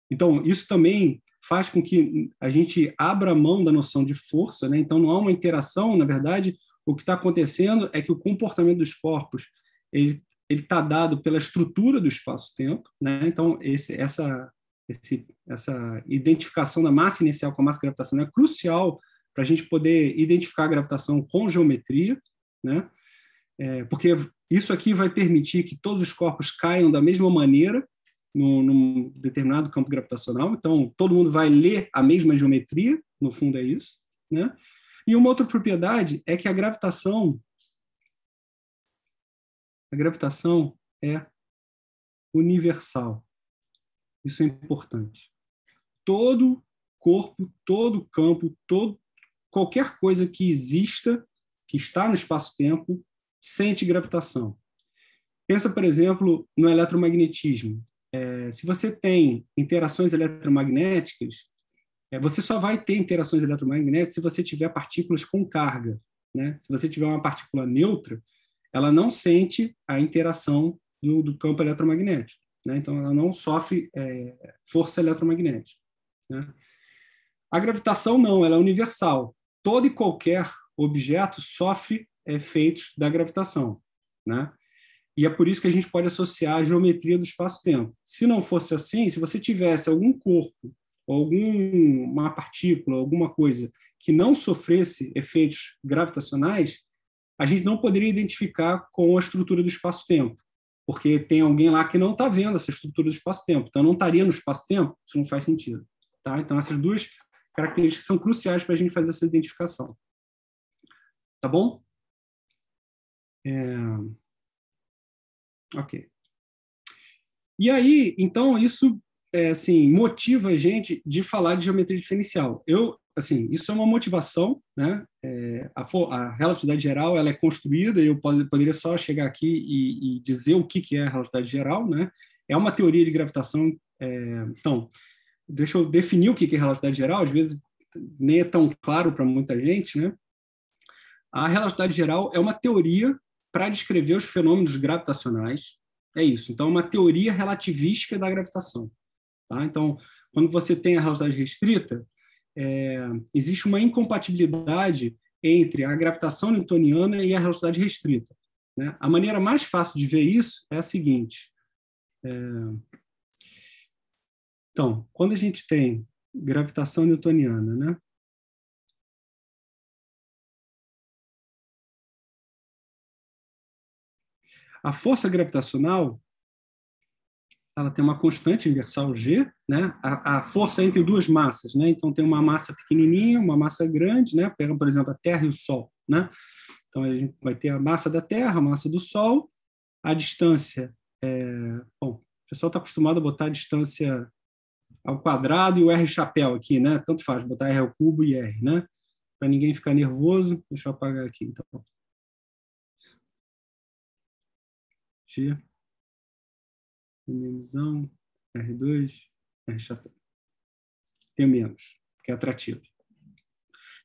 então, isso também faz com que a gente abra mão da noção de força, né? então não há uma interação, na verdade, o que está acontecendo é que o comportamento dos corpos ele ele está dado pela estrutura do espaço-tempo, né? Então esse, essa, esse, essa identificação da massa inicial com a massa gravitacional é crucial para a gente poder identificar a gravitação com geometria, né? É, porque isso aqui vai permitir que todos os corpos caiam da mesma maneira no num determinado campo gravitacional. Então todo mundo vai ler a mesma geometria, no fundo é isso, né? E uma outra propriedade é que a gravitação a gravitação é universal. Isso é importante. Todo corpo, todo campo, todo, qualquer coisa que exista, que está no espaço-tempo, sente gravitação. Pensa, por exemplo, no eletromagnetismo. É, se você tem interações eletromagnéticas, é, você só vai ter interações eletromagnéticas se você tiver partículas com carga. Né? Se você tiver uma partícula neutra, ela não sente a interação do, do campo eletromagnético. Né? Então, ela não sofre é, força eletromagnética. Né? A gravitação não, ela é universal. Todo e qualquer objeto sofre efeitos da gravitação. Né? E é por isso que a gente pode associar a geometria do espaço-tempo. Se não fosse assim, se você tivesse algum corpo, alguma partícula, alguma coisa que não sofresse efeitos gravitacionais, a gente não poderia identificar com a estrutura do espaço-tempo, porque tem alguém lá que não está vendo essa estrutura do espaço-tempo, então não estaria no espaço-tempo, isso não faz sentido. Tá? Então, essas duas características são cruciais para a gente fazer essa identificação. Tá bom? É... Ok. E aí, então, isso é, assim, motiva a gente de falar de geometria diferencial. Eu, assim, isso é uma motivação, né? É, a, a, relatividade geral ela é construída, eu pod poderia só chegar aqui e, e, dizer o que, que é a relatividade geral, né? É uma teoria de gravitação, é, então, deixa eu definir o que, que é relatividade geral, às vezes nem é tão claro para muita gente, né? A relatividade geral é uma teoria para descrever os fenômenos gravitacionais, é isso, então é uma teoria relativística da gravitação, tá? Então, quando você tem a relatividade restrita, é, existe uma incompatibilidade entre a gravitação newtoniana e a relatividade restrita. Né? A maneira mais fácil de ver isso é a seguinte. É, então, quando a gente tem gravitação newtoniana, né? A força gravitacional ela tem uma constante universal g, né? A, a, força é entre duas massas, né? Então tem uma massa pequenininha, uma massa grande, né? Pega, por exemplo, a Terra e o Sol, né? Então a gente vai ter a massa da Terra, a massa do Sol, a distância, é... bom, o pessoal está acostumado a botar a distância ao quadrado e o r chapéu aqui, né? Tanto faz botar r ao cubo e r, né? Para ninguém ficar nervoso, deixa eu apagar aqui, então. G MMzão, R2, R chapéu. Tem menos, que é atrativo.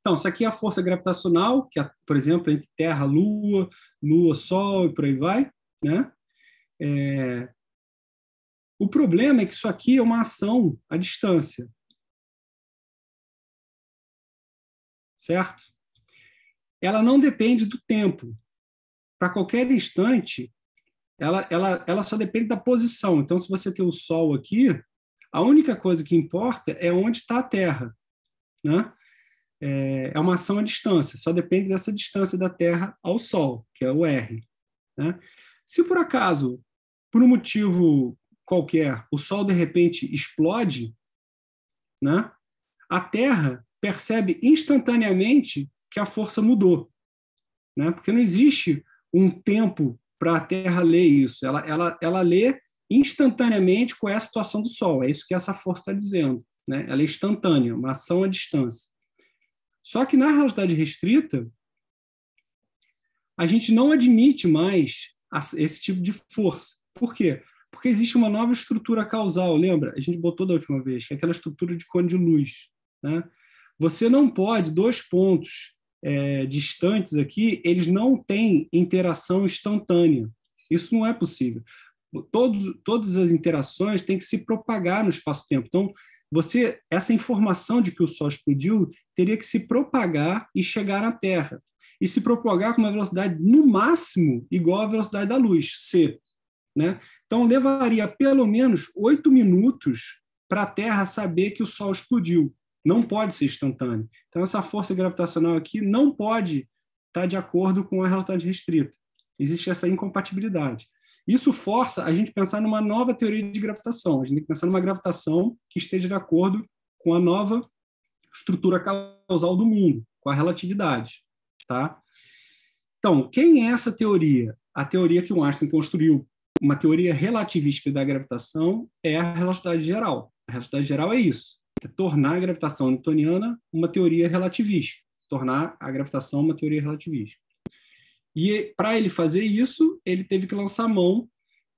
Então, isso aqui é a força gravitacional, que é, por exemplo, entre Terra, Lua, Lua, Sol e por aí vai. Né? É... O problema é que isso aqui é uma ação à distância. Certo? Ela não depende do tempo. Para qualquer instante, ela, ela, ela só depende da posição. Então, se você tem o Sol aqui, a única coisa que importa é onde está a Terra. Né? É, é, uma ação à distância, só depende dessa distância da Terra ao Sol, que é o R. Né? Se por acaso, por um motivo qualquer, o Sol de repente explode, né? a Terra percebe instantaneamente que a força mudou. Né? Porque não existe um tempo para a Terra ler isso. Ela, ela, ela lê instantaneamente qual é a situação do Sol. É isso que essa força está dizendo. Né? Ela é instantânea, uma ação à distância. Só que na realidade restrita, a gente não admite mais esse tipo de força. Por quê? Porque existe uma nova estrutura causal, lembra? A gente botou da última vez, que é aquela estrutura de cone de luz. Né? Você não pode, dois pontos é, distantes aqui, eles não têm interação instantânea. Isso não é possível. Todos, todas as interações têm que se propagar no espaço-tempo. Então, você essa informação de que o Sol explodiu teria que se propagar e chegar à Terra. E se propagar com uma velocidade, no máximo, igual à velocidade da luz, C. Né? Então, levaria pelo menos oito minutos para a Terra saber que o Sol explodiu. Não pode ser instantâneo. Então, essa força gravitacional aqui não pode estar tá de acordo com a relatividade restrita. Existe essa incompatibilidade. Isso força a gente pensar numa nova teoria de gravitação. A gente tem que pensar numa gravitação que esteja de acordo com a nova estrutura causal do mundo, com a relatividade. Tá? Então, quem é essa teoria? A teoria que o Einstein construiu, uma teoria relativística da gravitação, é a relatividade geral. A relatividade geral é isso é tornar a gravitação newtoniana uma teoria relativista, tornar a gravitação uma teoria relativista. E para ele fazer isso, ele teve que lançar mão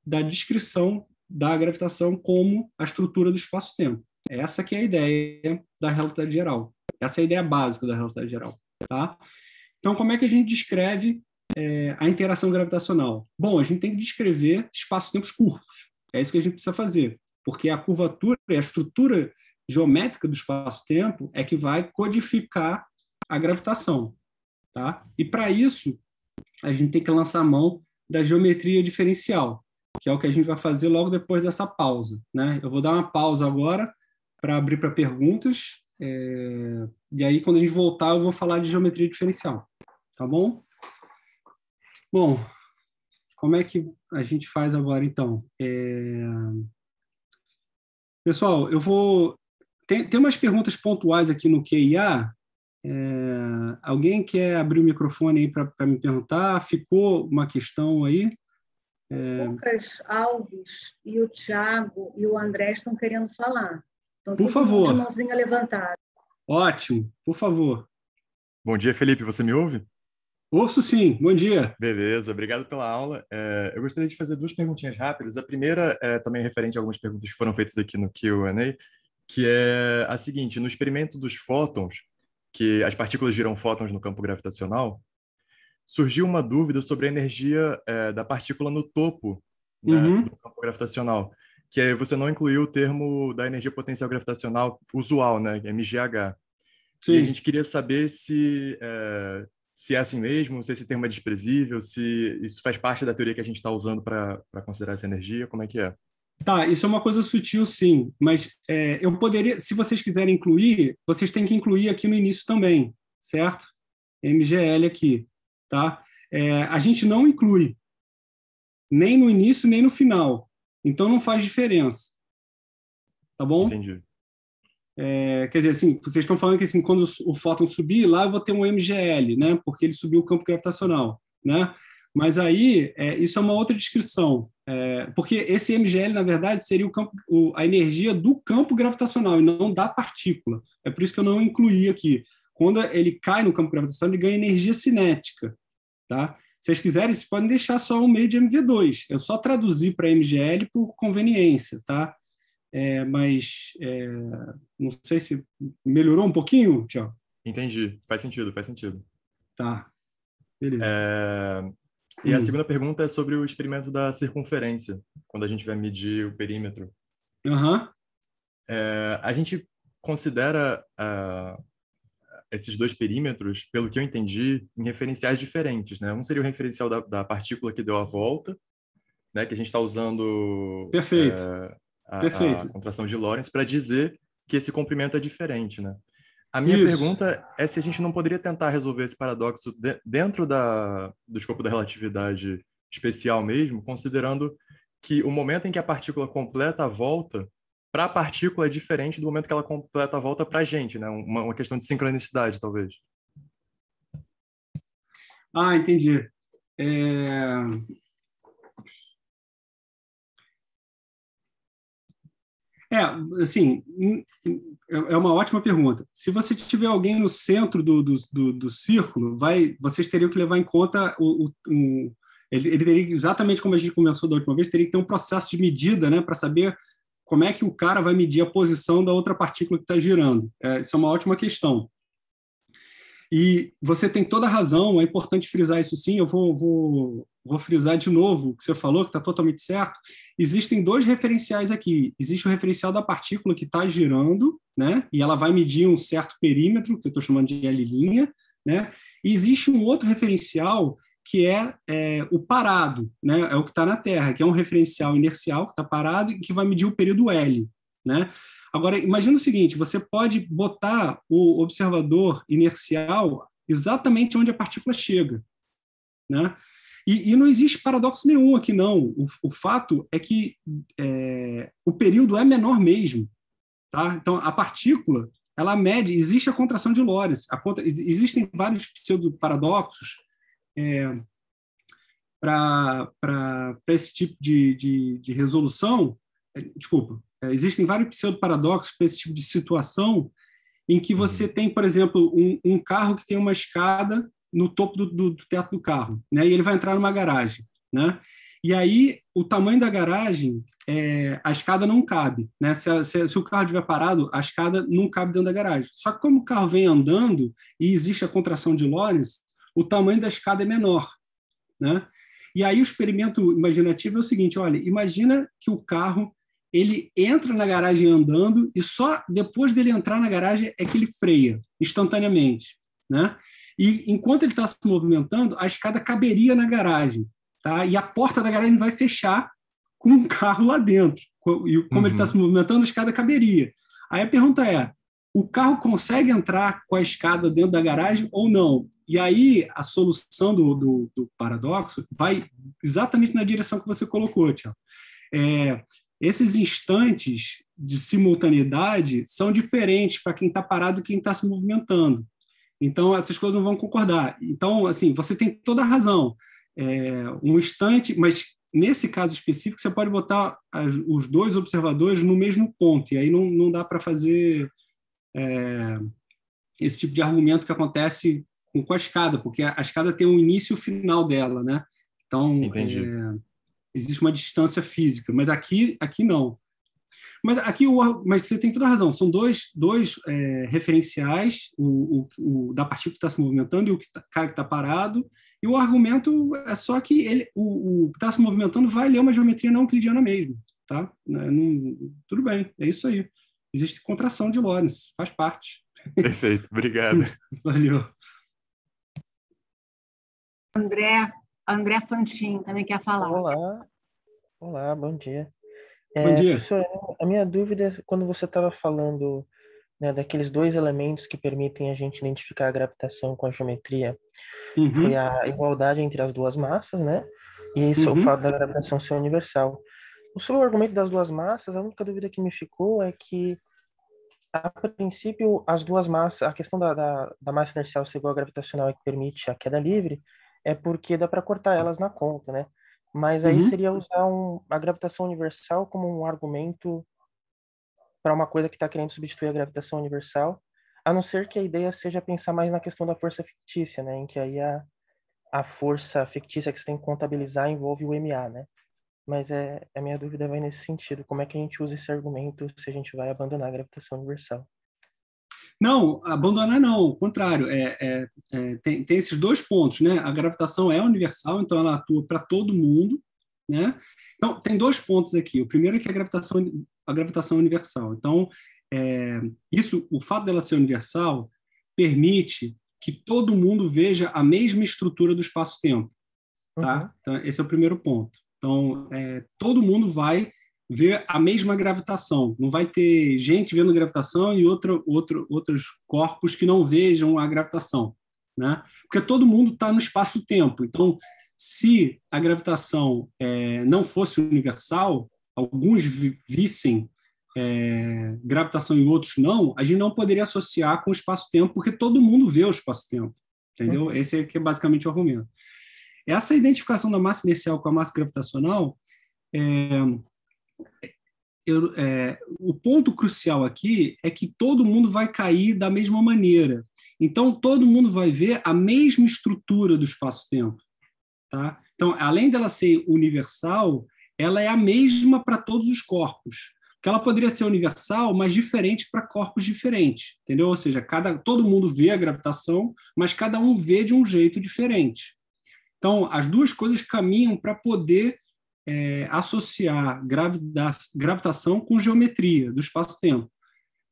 da descrição da gravitação como a estrutura do espaço-tempo. Essa que é a ideia da relatividade geral. Essa é a ideia básica da relatividade geral. Tá? Então, como é que a gente descreve é, a interação gravitacional? Bom, a gente tem que descrever espaço-tempos curvos. É isso que a gente precisa fazer, porque a curvatura, a estrutura geométrica do espaço-tempo é que vai codificar a gravitação. Tá? E para isso, a gente tem que lançar a mão da geometria diferencial, que é o que a gente vai fazer logo depois dessa pausa. Né? Eu vou dar uma pausa agora para abrir para perguntas, é... e aí quando a gente voltar eu vou falar de geometria diferencial, tá bom? Bom, como é que a gente faz agora então? É... Pessoal, eu vou tem, tem umas perguntas pontuais aqui no QIA. É, alguém quer abrir o microfone aí para me perguntar? Ficou uma questão aí? É... Lucas Alves e o Tiago e o André estão querendo falar. Então, por favor. De mãozinha levantada. Ótimo, por favor. Bom dia, Felipe. Você me ouve? Ouço sim, bom dia. Beleza, obrigado pela aula. É, eu gostaria de fazer duas perguntinhas rápidas. A primeira é também referente a algumas perguntas que foram feitas aqui no QA que é a seguinte: no experimento dos fótons, que as partículas viram fótons no campo gravitacional, surgiu uma dúvida sobre a energia é, da partícula no topo né, uhum. do campo gravitacional, que você não incluiu o termo da energia potencial gravitacional usual, né, MGH. Sim. E a gente queria saber se é, se é assim mesmo, se esse termo é desprezível, se isso faz parte da teoria que a gente está usando para considerar essa energia, como é que é? Tá, isso é uma coisa sutil, sim, mas é, eu poderia, se vocês quiserem incluir, vocês têm que incluir aqui no início também, certo? MGL aqui, tá? É, a gente não inclui, nem no início, nem no final, então não faz diferença, tá bom? Entendi. É, quer dizer, assim, vocês estão falando que assim, quando o fóton subir, lá eu vou ter um MGL, né? Porque ele subiu o campo gravitacional, né? Mas aí, é, isso é uma outra descrição, é, porque esse MGL, na verdade, seria o campo, o, a energia do campo gravitacional e não da partícula. É por isso que eu não incluí aqui. Quando ele cai no campo gravitacional, ele ganha energia cinética. Tá? Se vocês quiserem, vocês podem deixar só o meio de MV2. Eu só traduzi para MGL por conveniência, tá? É, mas é, não sei se melhorou um pouquinho, Tião Entendi. Faz sentido, faz sentido. Tá. Beleza. É... E hum. a segunda pergunta é sobre o experimento da circunferência, quando a gente vai medir o perímetro. Uhum. É, a gente considera uh, esses dois perímetros, pelo que eu entendi, em referenciais diferentes, né? Um seria o referencial da, da partícula que deu a volta, né? Que a gente está usando Perfeito. É, a, Perfeito. a contração de Lorentz para dizer que esse comprimento é diferente, né? A minha Isso. pergunta é se a gente não poderia tentar resolver esse paradoxo de, dentro da, do escopo da relatividade especial mesmo, considerando que o momento em que a partícula completa a volta para a partícula é diferente do momento que ela completa a volta para a gente, né? Uma, uma, questão de sincronicidade, talvez. Ah, entendi. É... É, assim, hum, hum, é, é uma ótima pergunta. Se você tiver alguém no centro do, do, do, do círculo, vai, vocês teriam que levar em conta o, o, o ele, ele, teria, exatamente como a gente conversou da última vez, teria que ter um processo de medida, né, para saber como é que o cara vai medir a posição da outra partícula que está girando. É, isso é uma ótima questão. E você tem toda a razão, é importante frisar isso sim. Eu vou, vou, vou frisar de novo o que você falou, que está totalmente certo. Existem dois referenciais aqui. Existe o referencial da partícula que está girando, né? E ela vai medir um certo perímetro, que eu estou chamando de L', né? E existe um outro referencial que é, é, o parado, né? É o que está na Terra, que é um referencial inercial que está parado e que vai medir o período L, né? Agora, imagina o seguinte: você pode botar o observador inercial exatamente onde a partícula chega. Né? E, e, não existe paradoxo nenhum aqui, não. O, o fato é que é, o período é menor mesmo. Tá? Então, a partícula, ela mede, existe a contração de Lorentz. Contra, existem vários pseudo-paradoxos é, para esse tipo de, de, de resolução. É, desculpa, é, existem vários paradoxos para esse tipo de situação em que uhum. você tem, por exemplo, um, um carro que tem uma escada no topo do, do, do, teto do carro, né? E ele vai entrar numa garagem, né? E aí o tamanho da garagem, é, a escada não cabe, né? Se, se, se, o carro estiver parado, a escada não cabe dentro da garagem. Só que como o carro vem andando e existe a contração de Lorentz, o tamanho da escada é menor, né? E aí o experimento imaginativo é o seguinte, olha, imagina que o carro ele entra na garagem andando e só depois dele entrar na garagem é que ele freia instantaneamente, né? E enquanto ele está se movimentando, a escada caberia na garagem, tá? E a porta da garagem vai fechar com um carro lá dentro. E como tá uhum. ele está se movimentando, a escada caberia. Aí a pergunta é: o carro consegue entrar com a escada dentro da garagem ou não? E aí a solução do, do, do paradoxo vai exatamente na direção que você colocou, Tiago. É, esses instantes de simultaneidade são diferentes para quem está parado e quem está se movimentando. Então, essas coisas não vão concordar. Então, assim, você tem toda a razão. É, um instante, mas nesse caso específico, você pode botar as, os dois observadores no mesmo ponto, e aí não, não dá para fazer é, esse tipo de argumento que acontece com, com a escada, porque a, a escada tem um início e o final dela, né? Então, Entendi. É, existe uma distância física, mas aqui, aqui não. Mas aqui o, mas você tem toda a razão. São dois, dois é, referenciais, o, o, o, da partícula que está se movimentando e o que tá, cara que está parado. E o argumento é só que ele, o, o que está se movimentando vai ler uma geometria não euclidiana mesmo, tá? Não, não, tudo bem, é isso aí. Existe contração de Lorentz, faz parte. Perfeito, obrigado. Valeu. André, a André Fantin também quer falar. Olá, olá, bom dia. É, bom dia. a minha dúvida é quando você estava falando né, daqueles dois elementos que permitem a gente identificar a gravitação com a geometria, uhum. foi a igualdade entre as duas massas, né? E isso uhum. é o uhum. fato da gravitação ser universal. No seu argumento das duas massas, a única dúvida que me ficou é que a princípio, as duas massas, a questão da, da, da, massa inercial ser igual à gravitacional é que permite a queda livre, é porque dá para cortar elas na conta, né? Mas aí uhum. seria usar um, a gravitação universal como um argumento para uma coisa que está querendo substituir a gravitação universal, a não ser que a ideia seja pensar mais na questão da força fictícia, né? Em que aí a, a força fictícia que você tem que contabilizar envolve o MA, né? Mas é, a minha dúvida vai nesse sentido. Como é que a gente usa esse argumento se a gente vai abandonar a gravitação universal? Não, abandonar não, o contrário. É, é, é, tem, tem esses dois pontos, né? A gravitação é universal, então ela atua para todo mundo, né? Então, tem dois pontos aqui. O primeiro é que a gravitação, a gravitação é universal. Então, é, isso, o fato dela ser universal permite que todo mundo veja a mesma estrutura do espaço-tempo, tá? Uhum. Então, esse é o primeiro ponto. Então, é, todo mundo vai ver a mesma gravitação. Não vai ter gente vendo gravitação e outro, outro, outros corpos que não vejam a gravitação. Né? Porque todo mundo está no espaço-tempo. Então, se a gravitação é, não fosse universal, alguns vissem é, gravitação e outros não, a gente não poderia associar com o espaço-tempo, porque todo mundo vê o espaço-tempo. Entendeu? Uhum. Esse é, que é basicamente o argumento. Essa identificação da massa inercial com a massa gravitacional é, eu, é, o ponto crucial aqui é que todo mundo vai cair da mesma maneira. Então, todo mundo vai ver a mesma estrutura do espaço-tempo. Tá? Então, além dela ser universal, ela é a mesma para todos os corpos. Porque ela poderia ser universal, mas diferente para corpos diferentes. Entendeu? Ou seja, cada, todo mundo vê a gravitação, mas cada um vê de um jeito diferente. Então, as duas coisas caminham para poder é, associar gravitação com geometria do espaço-tempo.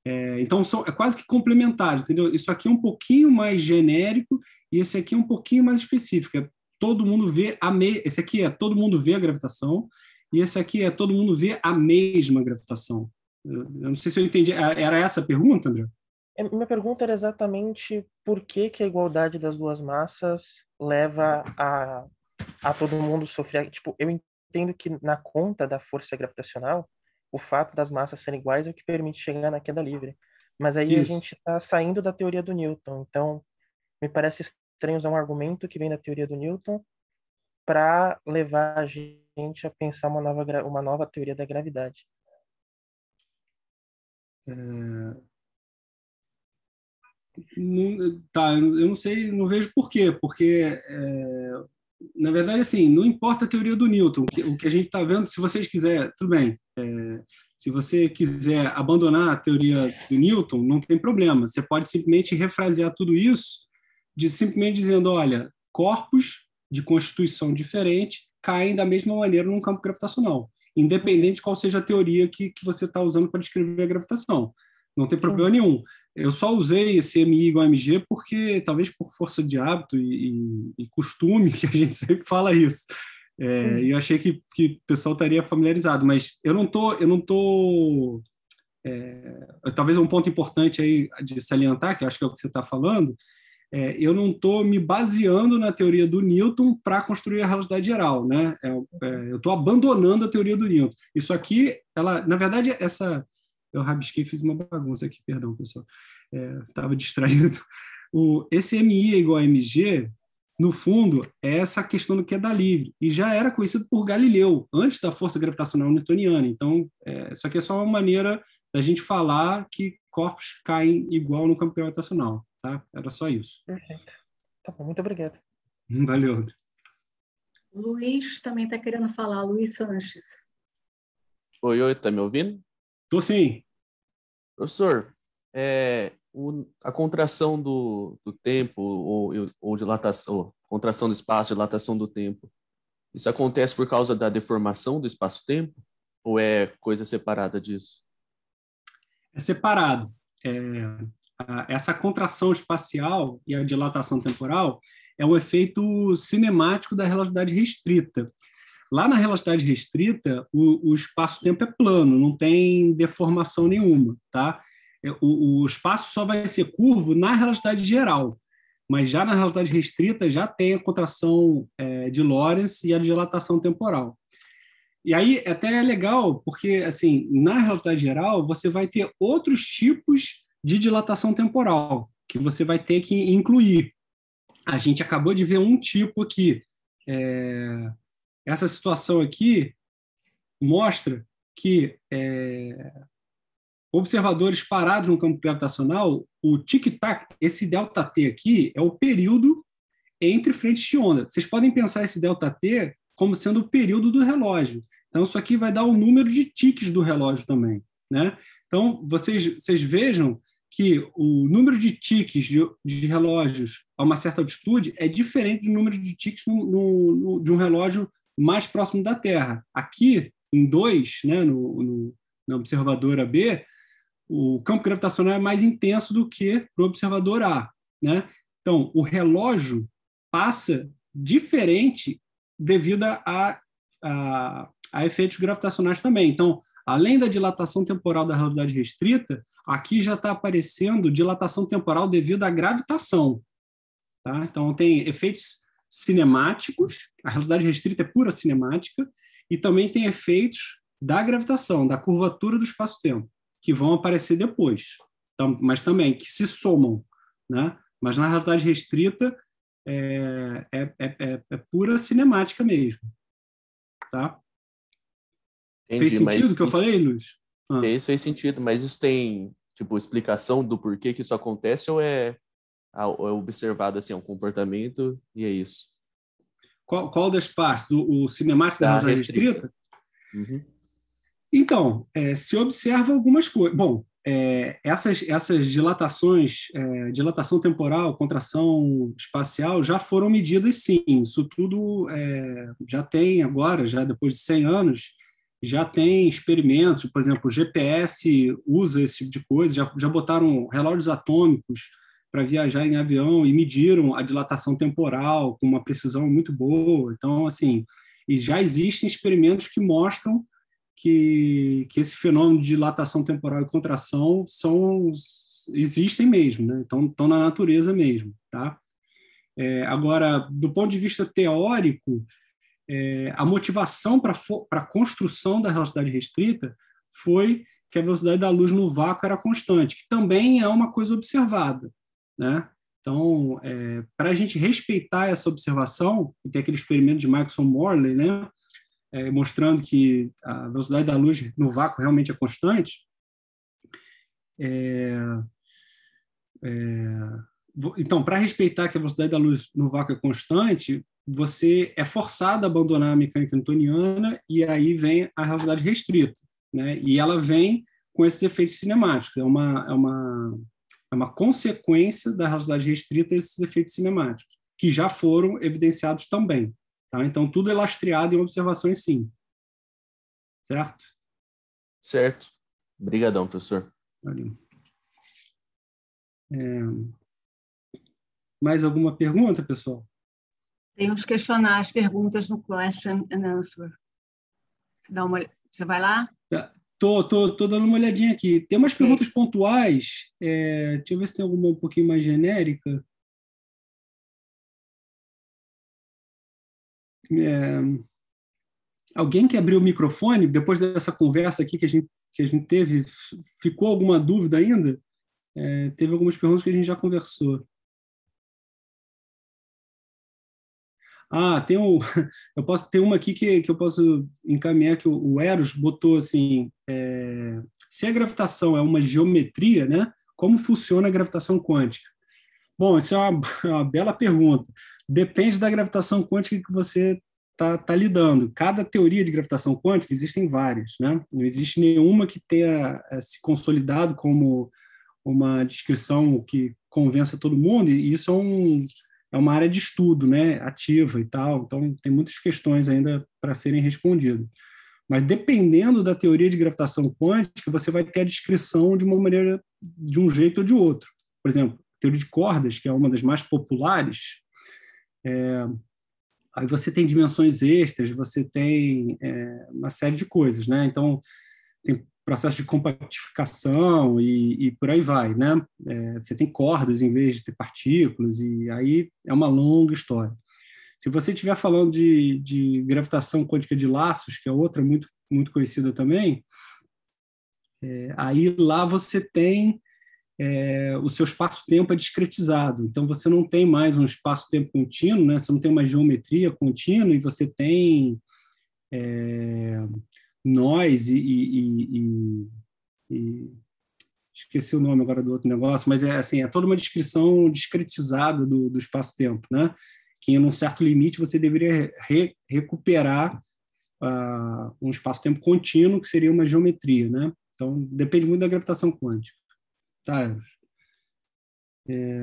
É, então, são, é quase que complementar, entendeu? Isso aqui é um pouquinho mais genérico e esse aqui é um pouquinho mais específico. É, todo mundo vê a me... Esse aqui é todo mundo vê a gravitação e esse aqui é todo mundo vê a mesma gravitação. Eu, eu não sei se eu entendi. É, era essa a pergunta, André? É, minha pergunta era exatamente por que, que a igualdade das duas massas leva a, a todo mundo sofrer. Tipo, eu, tendo que, na conta da força gravitacional, o fato das massas serem iguais é o que permite chegar na queda livre. Mas aí Isso. a gente está saindo da teoria do Newton. Então, me parece estranho usar um argumento que vem da teoria do Newton para levar a gente a pensar uma nova, uma nova teoria da gravidade. É... Não, tá, eu não sei, não vejo por quê, porque é na verdade, assim, não importa a teoria do Newton, o que a gente está vendo, se vocês quiserem, tudo bem. É, se você quiser abandonar a teoria do Newton, não tem problema. Você pode simplesmente refrasear tudo isso, de, simplesmente dizendo: olha, corpos de constituição diferente caem da mesma maneira num campo gravitacional, independente de qual seja a teoria que, que você está usando para descrever a gravitação não tem problema nenhum. Eu só usei esse MI igual MG porque, talvez por força de hábito e, e, e costume, que a gente sempre fala isso. É, e eu achei que, que o pessoal estaria familiarizado, mas eu não tô, eu não tô. É, talvez um ponto importante aí de salientar, que eu acho que é o que você está falando, é, eu não estou me baseando na teoria do Newton para construir a relatividade geral, né? É, é, eu estou abandonando a teoria do Newton. Isso aqui, ela, na verdade, essa eu rabisquei e fiz uma bagunça aqui, perdão, pessoal. Estava é, distraído. O SMI é igual a MG, no fundo, é essa questão do queda é livre, e já era conhecido por Galileu, antes da força gravitacional newtoniana. Então, é, isso aqui é só uma maneira da gente falar que corpos caem igual no campo gravitacional. Tá? Era só isso. Perfeito. Tá bom, muito obrigado. Valeu. Luiz também está querendo falar, Luiz Sanches. Oi, oi, tá me ouvindo? Tô sim. Professor, é, o, a contração do, do tempo ou, ou dilatação, ou contração do espaço, dilatação do tempo, isso acontece por causa da deformação do espaço-tempo ou é coisa separada disso? É separado. É, a, essa contração espacial e a dilatação temporal é um efeito cinemático da relatividade restrita. Lá na relatividade restrita, o, o espaço-tempo é plano, não tem deformação nenhuma, tá? É, o, o espaço só vai ser curvo na realidade geral, mas já na realidade restrita já tem a contração é, de Lorentz e a dilatação temporal. E aí até é legal, porque assim, na realidade geral, você vai ter outros tipos de dilatação temporal que você vai ter que incluir. A gente acabou de ver um tipo aqui, é, essa situação aqui mostra que é, observadores parados no campo gravitacional, o tic-tac, esse delta T aqui, é o período entre frentes de onda. Vocês podem pensar esse delta T como sendo o período do relógio. Então, isso aqui vai dar o número de tiques do relógio também. Né? Então, vocês, vocês vejam que o número de tiques de, de, relógios a uma certa altitude é diferente do número de tiques no, no, no, de um relógio mais próximo da Terra. Aqui, em 2, né, no, no, na observadora B, o campo gravitacional é mais intenso do que para o observador A. Né? Então, o relógio passa diferente devido a, a, a efeitos gravitacionais também. Então, além da dilatação temporal da realidade restrita, aqui já está aparecendo dilatação temporal devido à gravitação. Tá? Então, tem efeitos cinemáticos, a realidade restrita é pura cinemática, e também tem efeitos da gravitação, da curvatura do espaço-tempo, que vão aparecer depois, então, mas também que se somam. Né? Mas na realidade restrita é, é, é, é, é pura cinemática mesmo. Tá? Entendi, fez sentido o que eu falei, Luiz? Ah. Isso fez sentido, mas isso tem tipo explicação do porquê que isso acontece ou é é observado assim, é um comportamento e é isso. Qual, qual das partes? O, o cinemático da, tá da restrita? Uhum. Então, é, se observa algumas coisas. Bom, é, essas, essas dilatações, é, dilatação temporal, contração espacial, já foram medidas, sim. Isso tudo é, já tem agora, já depois de 100 anos, já tem experimentos. Por exemplo, o GPS usa esse tipo de coisa, já, já botaram relógios atômicos para viajar em avião e mediram a dilatação temporal com uma precisão muito boa. Então, assim, e já existem experimentos que mostram que, que esse fenômeno de dilatação temporal e contração são existem mesmo, né? Então, estão na natureza mesmo, tá? É, agora, do ponto de vista teórico, é, a motivação para a construção da velocidade restrita foi que a velocidade da luz no vácuo era constante, que também é uma coisa observada. Né? Então, é, para a gente respeitar essa observação, e tem aquele experimento de Maxwell Morley, né? É, mostrando que a velocidade da luz no vácuo realmente é constante, é, é então, para respeitar que a velocidade da luz no vácuo é constante, você é forçado a abandonar a mecânica newtoniana e aí vem a realidade restrita, né? E ela vem com esses efeitos cinemáticos. É uma, é uma é uma consequência da realidade restrita esses efeitos cinemáticos, que já foram evidenciados também. Tá? Então, tudo é lastreado em observações, sim. Certo? Certo. Obrigadão, professor. Valeu. É... Mais alguma pergunta, pessoal? Temos que questionar as perguntas no question and answer. Dá uma... Você vai lá? Tá. Tô, tô, tô dando uma olhadinha aqui. Tem umas perguntas Sim. pontuais. É, deixa eu ver se tem alguma um pouquinho mais genérica. É, alguém que abriu o microfone, depois dessa conversa aqui que a gente, que a gente teve, ficou alguma dúvida ainda? É, teve algumas perguntas que a gente já conversou. Ah, tem um, eu posso ter uma aqui que, que eu posso encaminhar que o, Eros botou assim, é, se a gravitação é uma geometria, né? Como funciona a gravitação quântica? Bom, isso é uma, é uma bela pergunta. Depende da gravitação quântica que você está tá lidando. Cada teoria de gravitação quântica existem várias, né? Não existe nenhuma que tenha eh, se consolidado como uma descrição que convença todo mundo. E isso é um é uma área de estudo, né, ativa e tal, então tem muitas questões ainda para serem respondidas. Mas dependendo da teoria de gravitação quântica, você vai ter a descrição de uma maneira, de um jeito ou de outro. Por exemplo, a teoria de cordas, que é uma das mais populares, é, aí você tem dimensões extras, você tem é, uma série de coisas, né? Então, tem processo de compactificação e, e por aí vai, né? É, você tem cordas em vez de ter partículas, e aí é uma longa história. Se você estiver falando de, de, gravitação quântica de laços, que é outra muito, muito conhecida também, é, aí lá você tem é, o seu espaço-tempo é discretizado. Então você não tem mais um espaço-tempo contínuo, né? Você não tem uma geometria contínua e você tem é, nós e, e, e, e, esqueci o nome agora do outro negócio, mas é assim, é toda uma descrição discretizada do, do espaço-tempo, né? Que em um certo limite você deveria re, recuperar uh, um espaço-tempo contínuo que seria uma geometria, né? Então depende muito da gravitação quântica, tá? É...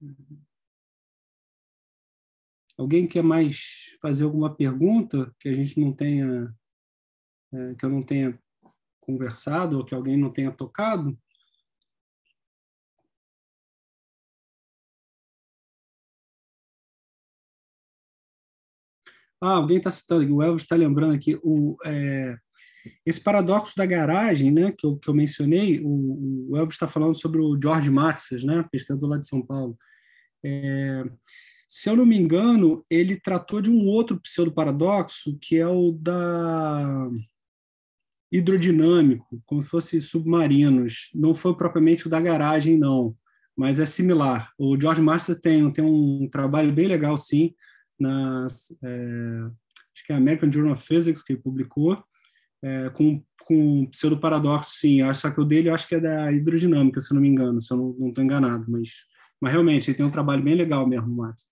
Uhum. Alguém quer mais fazer alguma pergunta que a gente não tenha, é, que eu não tenha conversado ou que alguém não tenha tocado? Ah, alguém está citando aqui, o Elvis está lembrando aqui, o, é, esse paradoxo da garagem, né, que eu, que eu mencionei, o, o Elvis está falando sobre o George Matzes, né, pesquisador lá de São Paulo. É, se eu não me engano, ele tratou de um outro pseudo-paradoxo, que é o da hidrodinâmico, como se fosse submarinos. Não foi propriamente o da garagem, não, mas é similar. O George Master tem, tem um trabalho bem legal, sim, nas, é, acho que é American Journal of Physics que ele publicou, é, com, com um pseudo-paradoxo, sim. Só que o dele eu acho que é da hidrodinâmica, se eu não me engano, se eu não estou enganado. Mas, mas realmente, ele tem um trabalho bem legal mesmo, Matos.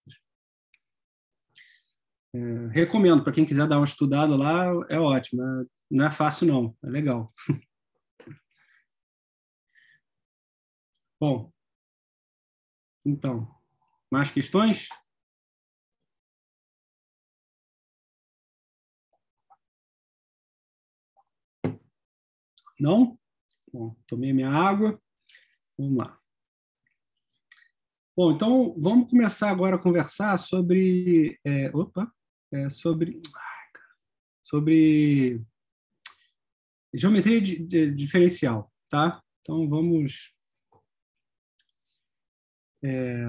É, recomendo para quem quiser dar uma estudada lá, é ótimo. É, não é fácil, não, é legal. Bom, então, mais questões? Não? Bom, tomei minha água. Vamos lá. Bom, então vamos começar agora a conversar sobre. É, opa! É, sobre. sobre geometria de, de, diferencial, tá? Então vamos. É,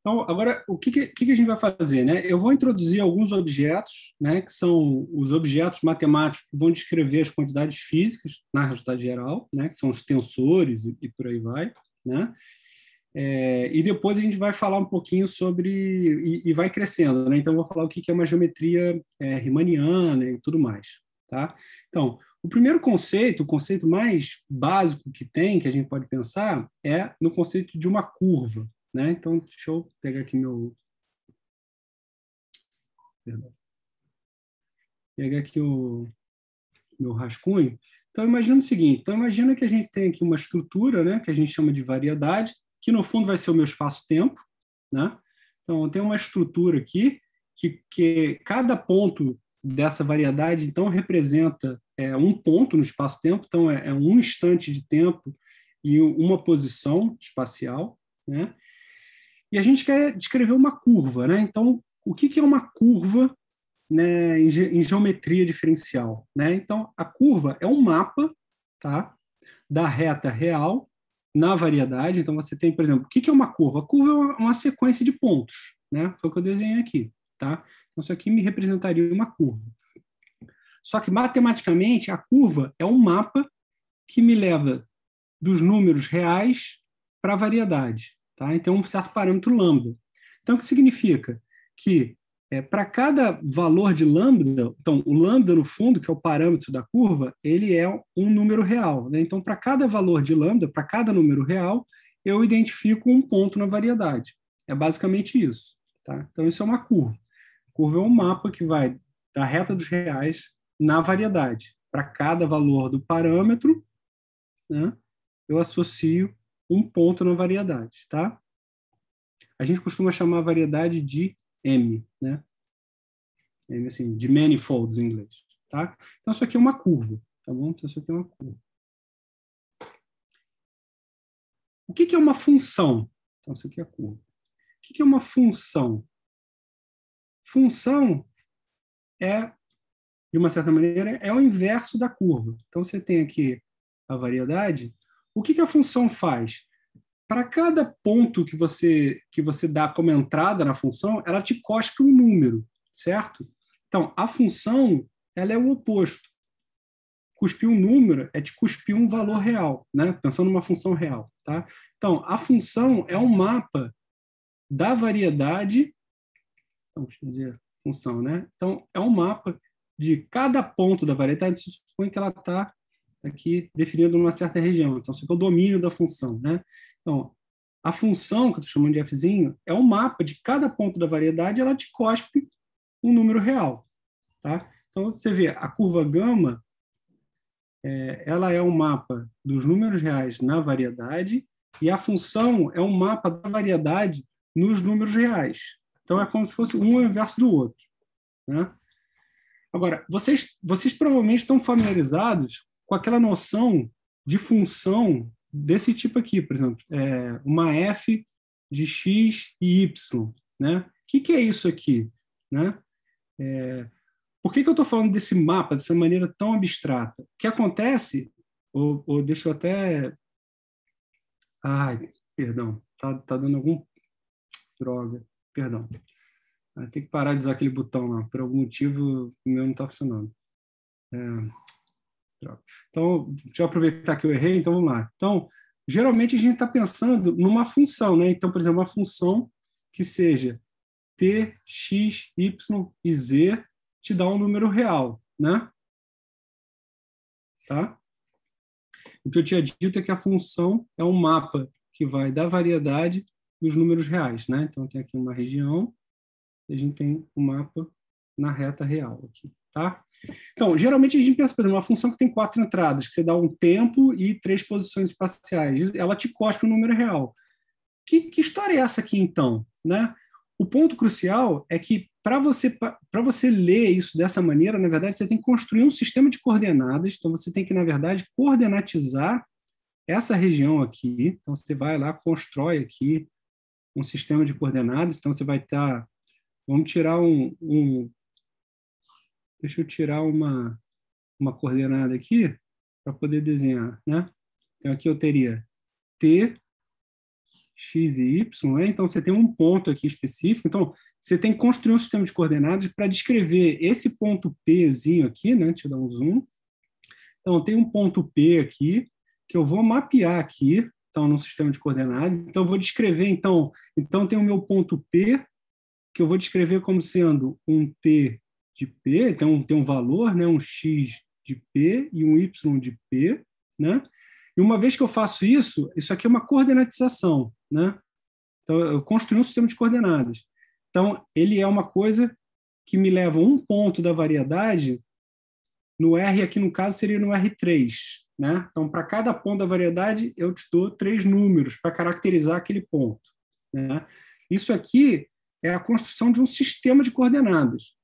então, agora, o que, que, a gente vai fazer? Né? Eu vou introduzir alguns objetos, né, que são os objetos matemáticos que vão descrever as quantidades físicas, na realidade geral, né, que são os tensores e, e por aí vai. Né? É, e depois a gente vai falar um pouquinho sobre. e, e vai crescendo, né? Então, eu vou falar o que, que é uma geometria é, riemanniana e tudo mais. Tá? Então, o primeiro conceito, o conceito mais básico que tem, que a gente pode pensar, é no conceito de uma curva. Né? Então, deixa eu pegar aqui meu. Pegar aqui o meu rascunho. Então, imagina o seguinte: então, imagina que a gente tem aqui uma estrutura, né, que a gente chama de variedade, que no fundo vai ser o meu espaço-tempo. Né? Então, tem uma estrutura aqui que, que cada ponto dessa variedade, então, representa é, um ponto no espaço-tempo, então, é, é um instante de tempo e uma posição espacial. Né? E a gente quer descrever uma curva, né? Então, o que, que é uma curva né, em, ge em geometria diferencial? Né? Então, a curva é um mapa tá, da reta real na variedade. Então, você tem, por exemplo, o que, que é uma curva? A curva é uma, uma sequência de pontos, né? Foi o que eu desenhei aqui, tá? Então, isso aqui me representaria uma curva. Só que, matematicamente, a curva é um mapa que me leva dos números reais para a variedade. Tá? Então, um certo parâmetro lambda. Então, o que significa? Que é, para cada valor de lambda, então o lambda no fundo, que é o parâmetro da curva, ele é um número real. Né? Então, para cada valor de lambda, para cada número real, eu identifico um ponto na variedade. É basicamente isso. Tá? Então, isso é uma curva. A curva é um mapa que vai da reta dos reais na variedade. Para cada valor do parâmetro, né, eu associo um ponto na variedade, tá? A gente costuma chamar a variedade de M, né? M, assim, de manifolds em inglês, tá? Então, isso aqui é uma curva, tá bom? Então, isso aqui é uma curva. O que, que é uma função? Então, isso aqui é a curva. O que, que é uma função? Função é, de uma certa maneira, é o inverso da curva. Então, você tem aqui a variedade o que, que a função faz? Para cada ponto que você, que você dá como entrada na função, ela te cospe um número, certo? Então, a função ela é o oposto. Cuspir um número é te cuspir um valor real, né? pensando numa função real. Tá? Então, a função é um mapa da variedade. Então, eu dizer, função, né? Então, é um mapa de cada ponto da variedade, supõe que ela está aqui definido numa certa região. Então, isso aqui é o domínio da função. Né? Então, a função, que eu estou chamando de fzinho, é um mapa de cada ponto da variedade, ela te cospe um número real. Tá? Então, você vê, a curva gama é, ela é um mapa dos números reais na variedade e a função é um mapa da variedade nos números reais. Então, é como se fosse um inverso do outro. Né? Agora, vocês, vocês provavelmente estão familiarizados com aquela noção de função desse tipo aqui, por exemplo, é uma f de x e y, né? O que, que é isso aqui, né? É, por que, que eu estou falando desse mapa dessa maneira tão abstrata? O que acontece, ou, ou deixa eu até... Ai, perdão, tá, tá dando algum... Droga, perdão. Ah, tem que parar de usar aquele botão lá, por algum motivo o meu não está funcionando. É... Droga. Então, deixa eu aproveitar que eu errei, então vamos lá. Então, geralmente a gente está pensando numa função, né? Então, por exemplo, uma função que seja t, x, y e z te dá um número real, né? Tá? O que eu tinha dito é que a função é um mapa que vai da variedade dos números reais, né? Então, tem aqui uma região e a gente tem o um mapa na reta real aqui, tá? Então, geralmente a gente pensa, por exemplo, uma função que tem quatro entradas, que você dá um tempo e três posições espaciais, ela te cospe um número real. Que, que história é essa aqui, então? Né? O ponto crucial é que para você, para você ler isso dessa maneira, na verdade, você tem que construir um sistema de coordenadas, então você tem que, na verdade, coordenatizar essa região aqui, então você vai lá, constrói aqui um sistema de coordenadas, então você vai estar, tá, vamos tirar um, um Deixa eu tirar uma, uma coordenada aqui para poder desenhar, né? Então, aqui eu teria T, X e Y, né? então você tem um ponto aqui específico. Então, você tem que construir um sistema de coordenadas para descrever esse ponto Pzinho aqui, né? Deixa eu dar um zoom. Então, tem um ponto P aqui, que eu vou mapear aqui, então, no sistema de coordenadas. Então, eu vou descrever, então, então tem o meu ponto P, que eu vou descrever como sendo um T de P, então tem um valor, né, um X de P e um Y de P, né? E uma vez que eu faço isso, isso aqui é uma coordenatização, né? Então, eu construí um sistema de coordenadas. Então, ele é uma coisa que me leva um ponto da variedade, no R, aqui no caso, seria no R3, né? Então, para cada ponto da variedade, eu te dou três números para caracterizar aquele ponto. Né? Isso aqui é a construção de um sistema de coordenadas.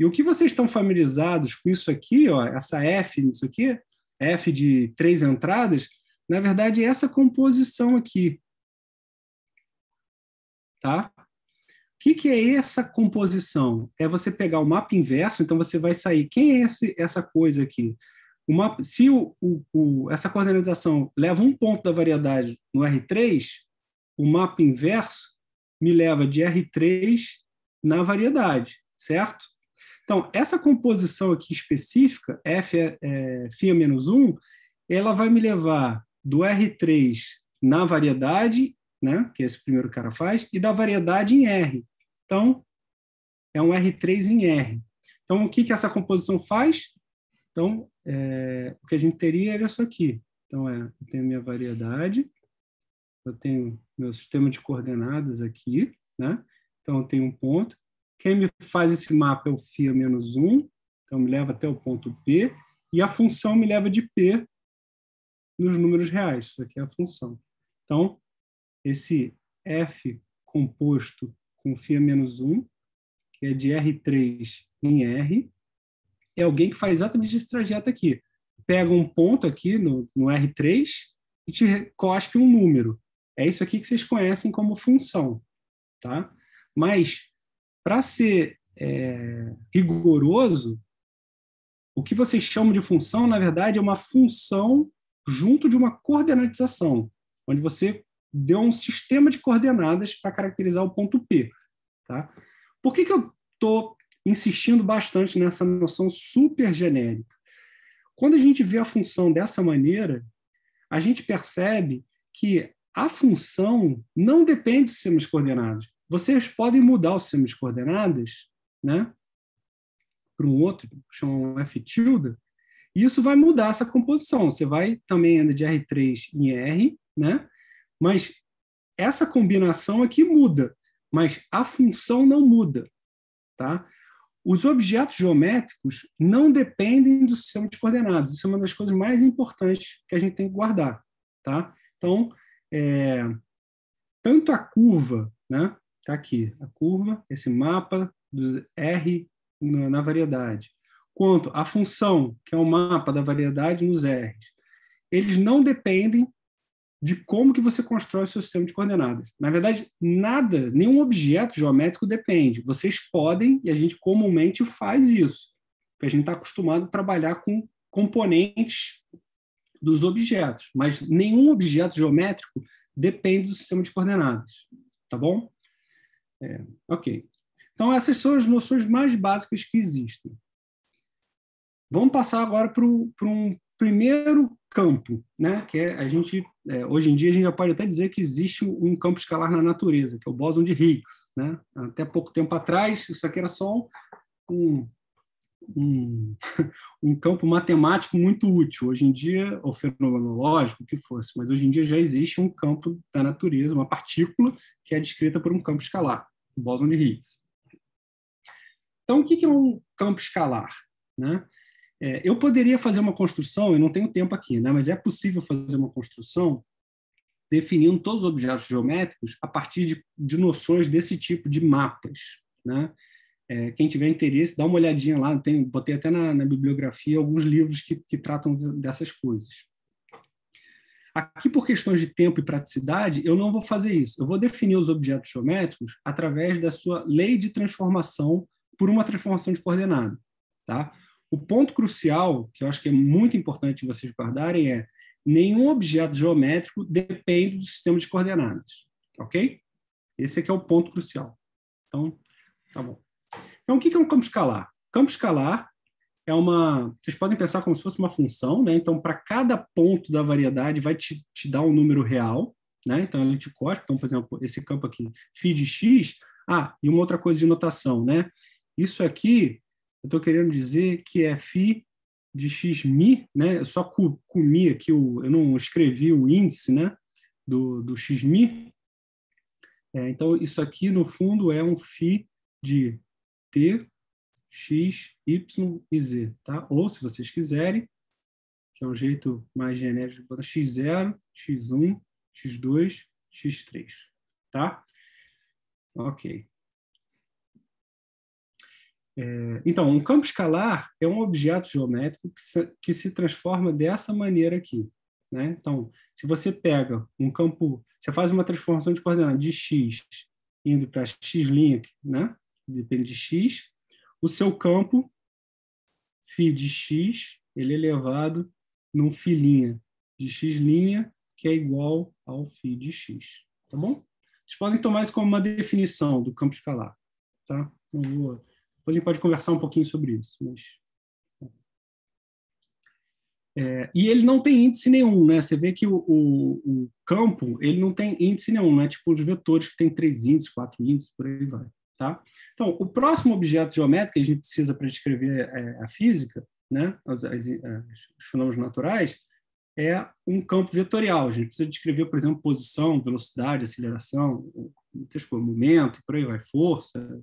E o que vocês estão familiarizados com isso aqui, ó, essa F, isso aqui, F de três entradas, na verdade é essa composição aqui. Tá? O que, que, é essa composição? É você pegar o mapa inverso, então você vai sair. Quem é esse, essa coisa aqui? O mapa, se o, o, o, essa coordenação leva um ponto da variedade no R3, o mapa inverso me leva de R3 na variedade, certo? Então, essa composição aqui específica, F é, é Φ é menos 1, ela vai me levar do R3 na variedade, né, que esse primeiro cara faz, e da variedade em R. Então, é um R3 em R. Então, o que, que essa composição faz? Então, é, o que a gente teria era isso aqui. Então, é, eu tenho minha variedade, eu tenho meu sistema de coordenadas aqui, né? Então, eu tenho um ponto, quem me faz esse mapa é o φ menos 1, então me leva até o ponto P, e a função me leva de P nos números reais. Isso aqui é a função. Então, esse F composto com φ menos 1, que é de R3 em R, é alguém que faz exatamente esse trajeto aqui. Pega um ponto aqui no, no R3 e te cospe um número. É isso aqui que vocês conhecem como função. Tá? Mas para ser é, rigoroso, o que vocês chamam de função, na verdade, é uma função junto de uma coordenatização, onde você deu um sistema de coordenadas para caracterizar o ponto P. Tá? Por que, que eu estou insistindo bastante nessa noção super genérica? Quando a gente vê a função dessa maneira, a gente percebe que a função não depende de sistemas de coordenadas vocês podem mudar o sistema de coordenadas né, para um outro, chamam F tilde, e isso vai mudar essa composição. Você vai também ainda de R3 em R, né, mas essa combinação aqui muda, mas a função não muda. Tá? Os objetos geométricos não dependem do sistema de coordenadas. Isso é uma das coisas mais importantes que a gente tem que guardar. Tá? Então, é, tanto a curva né, está aqui a curva, esse mapa do R na, na variedade, quanto a função, que é o mapa da variedade nos R's. Eles não dependem de como que você constrói o seu sistema de coordenadas. Na verdade, nada, nenhum objeto geométrico depende. Vocês podem, e a gente comumente faz isso, porque a gente está acostumado a trabalhar com componentes dos objetos, mas nenhum objeto geométrico depende do sistema de coordenadas, tá bom? É, ok. Então, essas são as noções mais básicas que existem. Vamos passar agora para um primeiro campo, né? que é a gente, é, hoje em dia, a gente já pode até dizer que existe um campo escalar na natureza, que é o bóson de Higgs. Né? Até pouco tempo atrás, isso aqui era só um, um, um, campo matemático muito útil, hoje em dia, ou fenomenológico, o que fosse, mas hoje em dia já existe um campo da natureza, uma partícula, que é descrita por um campo escalar, o bóson de Higgs. Então, o que é um campo escalar? Né? É, eu poderia fazer uma construção, eu não tenho tempo aqui, né, mas é possível fazer uma construção definindo todos os objetos geométricos a partir de, de noções desse tipo de mapas. Né? É, quem tiver interesse, dá uma olhadinha lá. Tem, botei até na, na bibliografia alguns livros que, que tratam dessas coisas. Aqui, por questões de tempo e praticidade, eu não vou fazer isso. Eu vou definir os objetos geométricos através da sua lei de transformação por uma transformação de coordenada. Tá? O ponto crucial, que eu acho que é muito importante vocês guardarem, é nenhum objeto geométrico depende do sistema de coordenadas. Ok? Esse aqui é, é o ponto crucial. Então, tá bom. Então, o que é um campo escalar? Campo escalar é uma. Vocês podem pensar como se fosse uma função, né? Então, para cada ponto da variedade, vai te, te dar um número real, né? Então, a te corta. Então, por exemplo, esse campo aqui, φ de x. Ah, e uma outra coisa de notação, né? Isso aqui, eu estou querendo dizer que é φ de x mi, né? Eu só comi aqui, o, eu não escrevi o índice, né? Do, do x mi. É, então, isso aqui, no fundo, é um φ de T, X, Y e Z, tá? Ou, se vocês quiserem, que é um jeito mais genérico, bota X0, X1, X2, X3, tá? Ok. É, então, um campo escalar é um objeto geométrico que se, que se transforma dessa maneira aqui. Né? Então, se você pega um campo, você faz uma transformação de coordenada de x indo para x', né? depende de x, o seu campo, φ de x, ele é elevado num φ' de x', que é igual ao φ de x, tá bom? Vocês podem tomar isso como uma definição do campo escalar, tá? Não vou... Depois a gente pode conversar um pouquinho sobre isso, mas... É, e ele não tem índice nenhum, né? Você vê que o, o, o campo ele não tem índice nenhum, né? Tipo os vetores que tem três índices, quatro índices, por aí vai. Tá? Então, o próximo objeto geométrico que a gente precisa para descrever é, a física, né, os, as, os fenômenos naturais, é um campo vetorial. A gente precisa descrever, por exemplo, posição, velocidade, aceleração, momento, por aí vai, força, o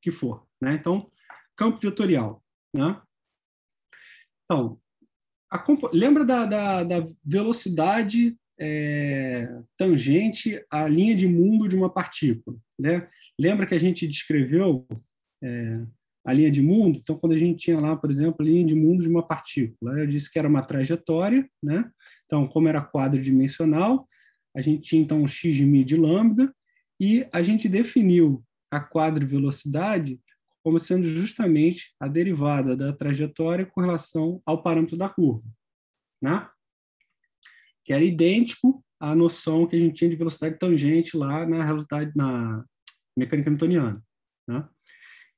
que for. Né? Então, campo vetorial. Né? Então, a, lembra da, da, da velocidade é, tangente à linha de mundo de uma partícula. Né? Lembra que a gente descreveu é, a linha de mundo? Então, quando a gente tinha lá, por exemplo, a linha de mundo de uma partícula, eu disse que era uma trajetória. Né? Então, como era quadridimensional, a gente tinha então um x de mi de lambda e a gente definiu a quadrivelocidade como sendo justamente a derivada da trajetória com relação ao parâmetro da curva. Né? que era idêntico à noção que a gente tinha de velocidade tangente lá na realidade na mecânica newtoniana. Né?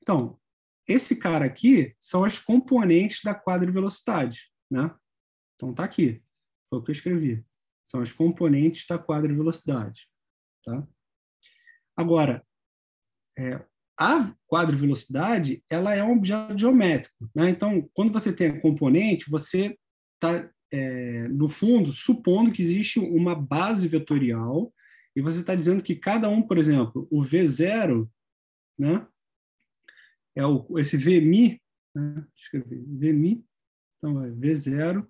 Então, esse cara aqui são as componentes da quadra de velocidade, né? Então tá aqui, foi o que eu escrevi. São as componentes da quadra de velocidade, tá? Agora, é, a quadra de velocidade, ela é um objeto geométrico, né? Então, quando você tem a componente, você está é, no fundo, supondo que existe uma base vetorial, e você está dizendo que cada um, por exemplo, o V0, né, é o, esse Vmi, né, escrever Vmi, então vai V0,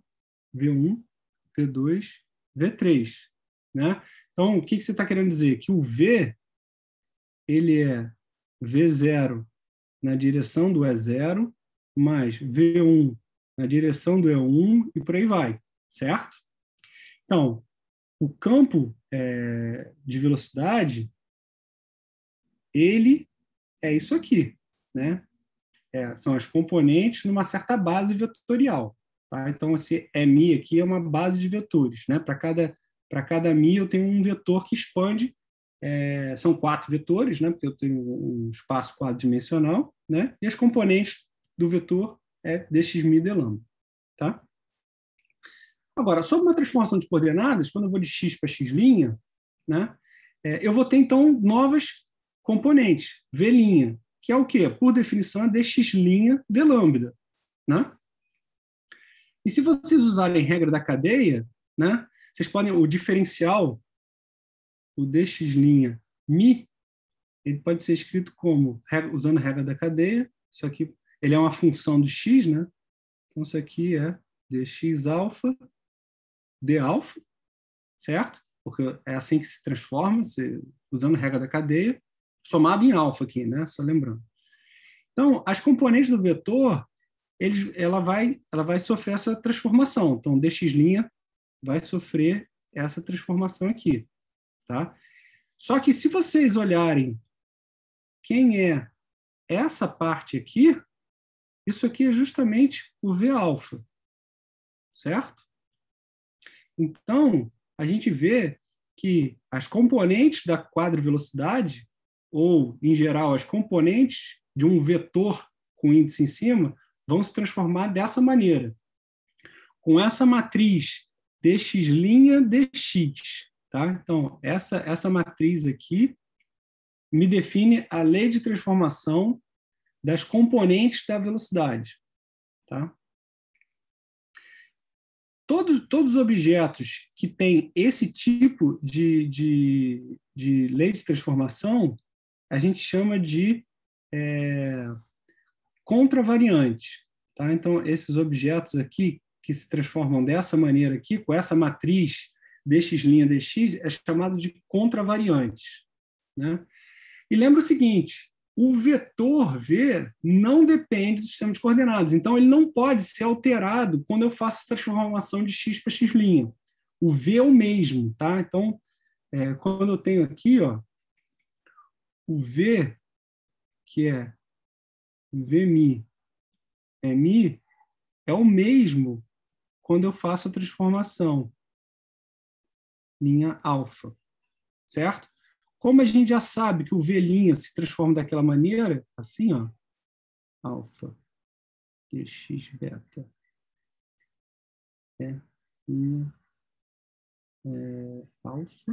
V1, V2, V3. Né? Então, o que, que você está querendo dizer? Que o V ele é V0 na direção do E0, mais V1 na direção do E1 e por aí vai, certo? Então, o campo é, de velocidade, ele é isso aqui, né? É, são as componentes numa certa base vetorial. Tá? Então, esse mi aqui é uma base de vetores. Né? Para cada, cada mi, eu tenho um vetor que expande. É, são quatro vetores, né? porque eu tenho um espaço quadridimensional. Né? E as componentes do vetor é, destes midelando. Tá? Agora, sobre uma transformação de coordenadas, quando eu vou de x para x', né, é, eu vou ter, então, novas componentes, v', que é o quê? Por definição, é dx' de lambda. Né? E se vocês usarem regra da cadeia, né, vocês podem, o diferencial, o dx' mi, ele pode ser escrito como, usando a regra da cadeia, isso aqui ele é uma função de x, né? Então isso aqui é dx alfa d alfa, certo? Porque é assim que se transforma, se, usando a regra da cadeia, somado em alfa aqui, né? Só lembrando. Então, as componentes do vetor, eles, ela, vai, ela vai sofrer essa transformação. Então, dx' vai sofrer essa transformação aqui, tá? Só que se vocês olharem quem é essa parte aqui, isso aqui é justamente o V-alfa, certo? Então, a gente vê que as componentes da velocidade ou, em geral, as componentes de um vetor com índice em cima, vão se transformar dessa maneira. Com essa matriz dx', dx. Tá? Então, essa, essa matriz aqui me define a lei de transformação das componentes da velocidade. Tá? Todos, todos os objetos que têm esse tipo de, de, de lei de transformação, a gente chama de é, contravariante. Tá? Então, esses objetos aqui que se transformam dessa maneira aqui, com essa matriz dx', dx, é chamado de contravariante. Né? E lembra o seguinte, o vetor V não depende do sistema de coordenadas. Então, ele não pode ser alterado quando eu faço essa transformação de x para x'. O V é o mesmo, tá? Então, é, quando eu tenho aqui, ó, o V, que é v é Mi, é o mesmo quando eu faço a transformação, linha alfa, certo? Como a gente já sabe que o velhinha se transforma daquela maneira, assim, ó, alfa, dx beta, é, é, alfa,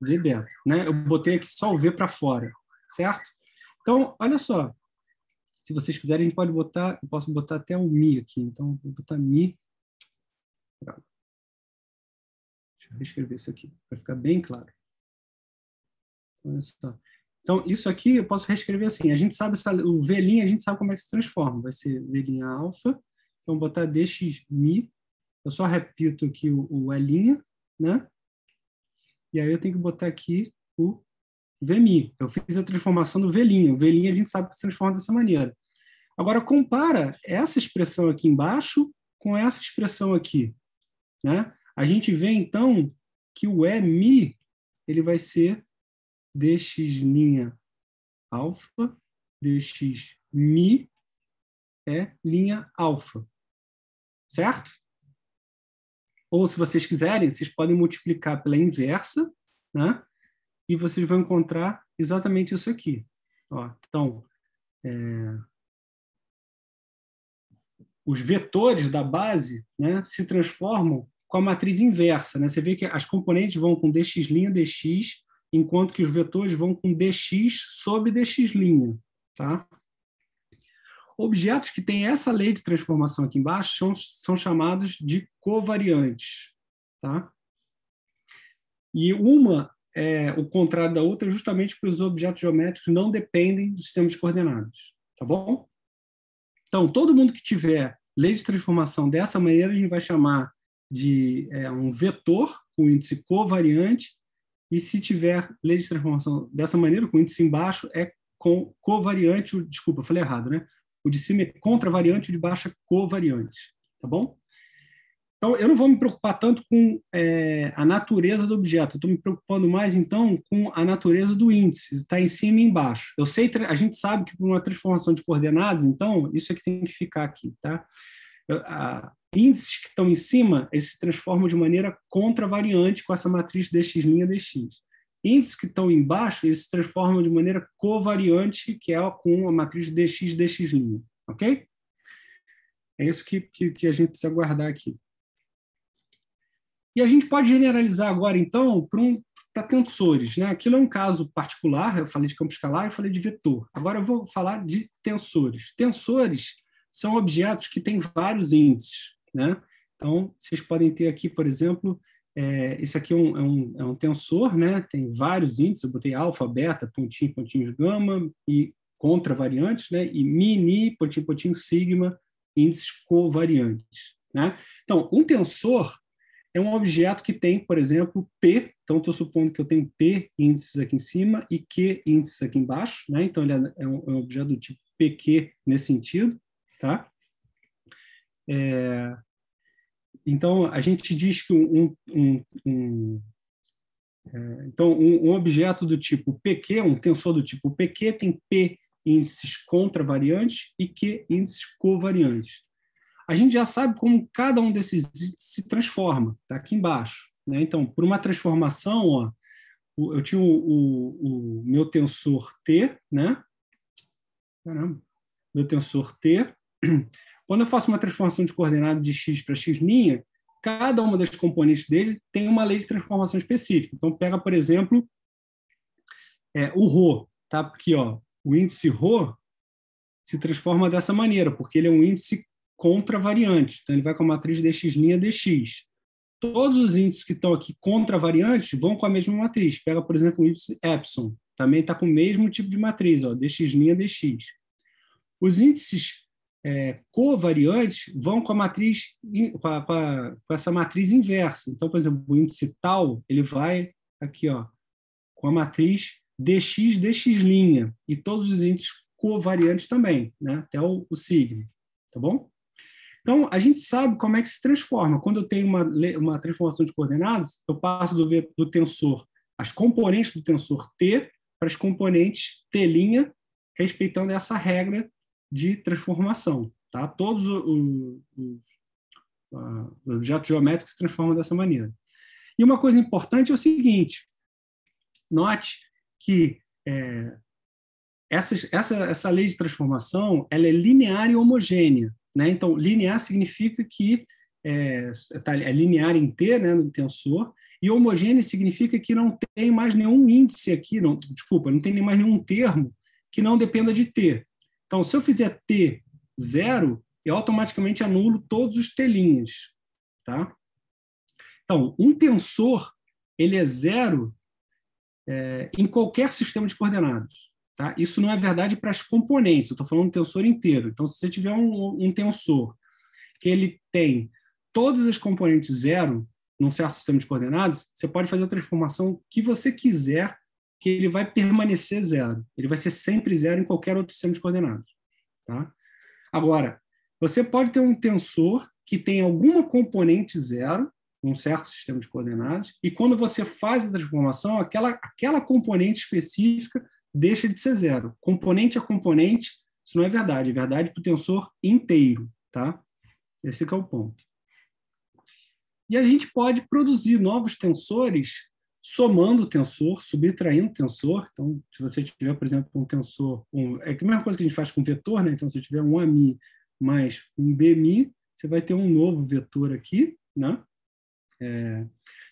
v beta. Né? Eu botei aqui só o v para fora, certo? Então, olha só. Se vocês quiserem, a gente pode botar, eu posso botar até o mi aqui. Então, vou botar mi. Deixa eu reescrever isso aqui, para ficar bem claro. Então, isso aqui eu posso reescrever assim. A gente sabe, o V' a gente sabe como é que se transforma. Vai ser V' alfa. Então, botar mi Eu só repito aqui o, o E', né? E aí eu tenho que botar aqui o Vmi. Eu fiz a transformação do V'. O V' a gente sabe que se transforma dessa maneira. Agora, compara essa expressão aqui embaixo com essa expressão aqui. Né? A gente vê, então, que o E' ele vai ser dx' alfa, dx mi é linha alfa. Certo? Ou, se vocês quiserem, vocês podem multiplicar pela inversa, né? e vocês vão encontrar exatamente isso aqui. Ó, então, é... os vetores da base né, se transformam com a matriz inversa. Né? Você vê que as componentes vão com dx', dx, enquanto que os vetores vão com dx sobre dx'. Tá? Objetos que têm essa lei de transformação aqui embaixo são, são chamados de covariantes. Tá? E uma é o contrário da outra é justamente porque os objetos geométricos não dependem do sistema de coordenadas. Tá bom? Então, todo mundo que tiver lei de transformação dessa maneira, a gente vai chamar de é, um vetor com índice covariante e se tiver lei de transformação dessa maneira, com índice embaixo, é com covariante, desculpa, falei errado, né? O de cima é contravariante, o de baixo é covariante, tá bom? Então, eu não vou me preocupar tanto com é, a natureza do objeto, estou me preocupando mais, então, com a natureza do índice, está em cima e embaixo. Eu sei, a gente sabe que por uma transformação de coordenadas, então, isso é que tem que ficar aqui, tá? Eu, a, índices que estão em cima, eles se transformam de maneira contravariante com essa matriz dx' dx. Índices que estão embaixo, eles se transformam de maneira covariante, que é com a matriz dx dx', ok? É isso que, que, que a gente precisa guardar aqui. E a gente pode generalizar agora, então, para um, tensores. Né? Aquilo é um caso particular, eu falei de campo escalar, eu falei de vetor. Agora eu vou falar de tensores. Tensores são objetos que têm vários índices né? Então, vocês podem ter aqui, por exemplo, é, esse aqui é um, é, um, é um, tensor, né? Tem vários índices, eu botei alfa, beta, pontinho, pontinhos gama e contravariantes, né? E mini, pontinho, pontinho, sigma, índices covariantes, né? Então, um tensor é um objeto que tem, por exemplo, P, então estou supondo que eu tenho P índices aqui em cima e Q índices aqui embaixo, né? Então, ele é, é um, é um objeto do tipo PQ nesse sentido, tá? É, então, a gente diz que um, um, um é, então, um, um, objeto do tipo PQ, um tensor do tipo PQ, tem P índices contravariantes e Q índices covariantes. A gente já sabe como cada um desses se transforma, está aqui embaixo. Né? Então, por uma transformação, ó, eu tinha o, o, o meu tensor T, né? Caramba, meu tensor T, quando eu faço uma transformação de coordenada de x para x', cada uma das componentes dele tem uma lei de transformação específica. Então, pega, por exemplo, é, o Rho, tá? Porque ó, o índice Rho se transforma dessa maneira, porque ele é um índice contravariante. Então, ele vai com a matriz dx' dx. Todos os índices que estão aqui contravariantes vão com a mesma matriz. Pega, por exemplo, o índice epsilon, também está com o mesmo tipo de matriz, ó, dx' dx. Os índices é, covariantes vão com a matriz com, a, com, a, com, essa matriz inversa. Então, por exemplo, o índice tal ele vai aqui, ó, com a matriz dx dx linha e todos os índices covariantes também, né? Até o, o sigma, tá bom? Então, a gente sabe como é que se transforma. Quando eu tenho uma, uma transformação de coordenadas, eu passo do, do tensor, as componentes do tensor T para as componentes T', respeitando essa regra de transformação. Tá? Todos os, objetos geométricos se transformam dessa maneira. E uma coisa importante é o seguinte: note que é, essa, essa, essa lei de transformação ela é linear e homogênea. Né? Então, linear significa que é, tá, é linear em T, né, no tensor, e homogênea significa que não tem mais nenhum índice aqui, não, desculpa, não tem mais nenhum termo que não dependa de T. Então, se eu fizer T zero, eu automaticamente anulo todos os telinhos. Tá? Então, um tensor ele é zero é, em qualquer sistema de coordenadas. Tá? Isso não é verdade para as componentes, eu estou falando do tensor inteiro. Então, se você tiver um, um, tensor que ele tem todas as componentes zero num certo sistema de coordenadas, você pode fazer a transformação que você quiser que ele vai permanecer zero. Ele vai ser sempre zero em qualquer outro sistema de coordenadas. Tá? Agora, você pode ter um tensor que tem alguma componente zero, um certo sistema de coordenadas, e quando você faz a transformação, aquela, aquela componente específica deixa de ser zero. Componente a componente, isso não é verdade, é verdade para o tensor inteiro. Tá? Esse é o ponto. E a gente pode produzir novos tensores somando o tensor, subtraindo o tensor. Então, se você tiver, por exemplo, um tensor, um, é a mesma coisa que a gente faz com vetor, né? Então, se tiver um ami mais um bmi, você vai ter um novo vetor aqui, né? É,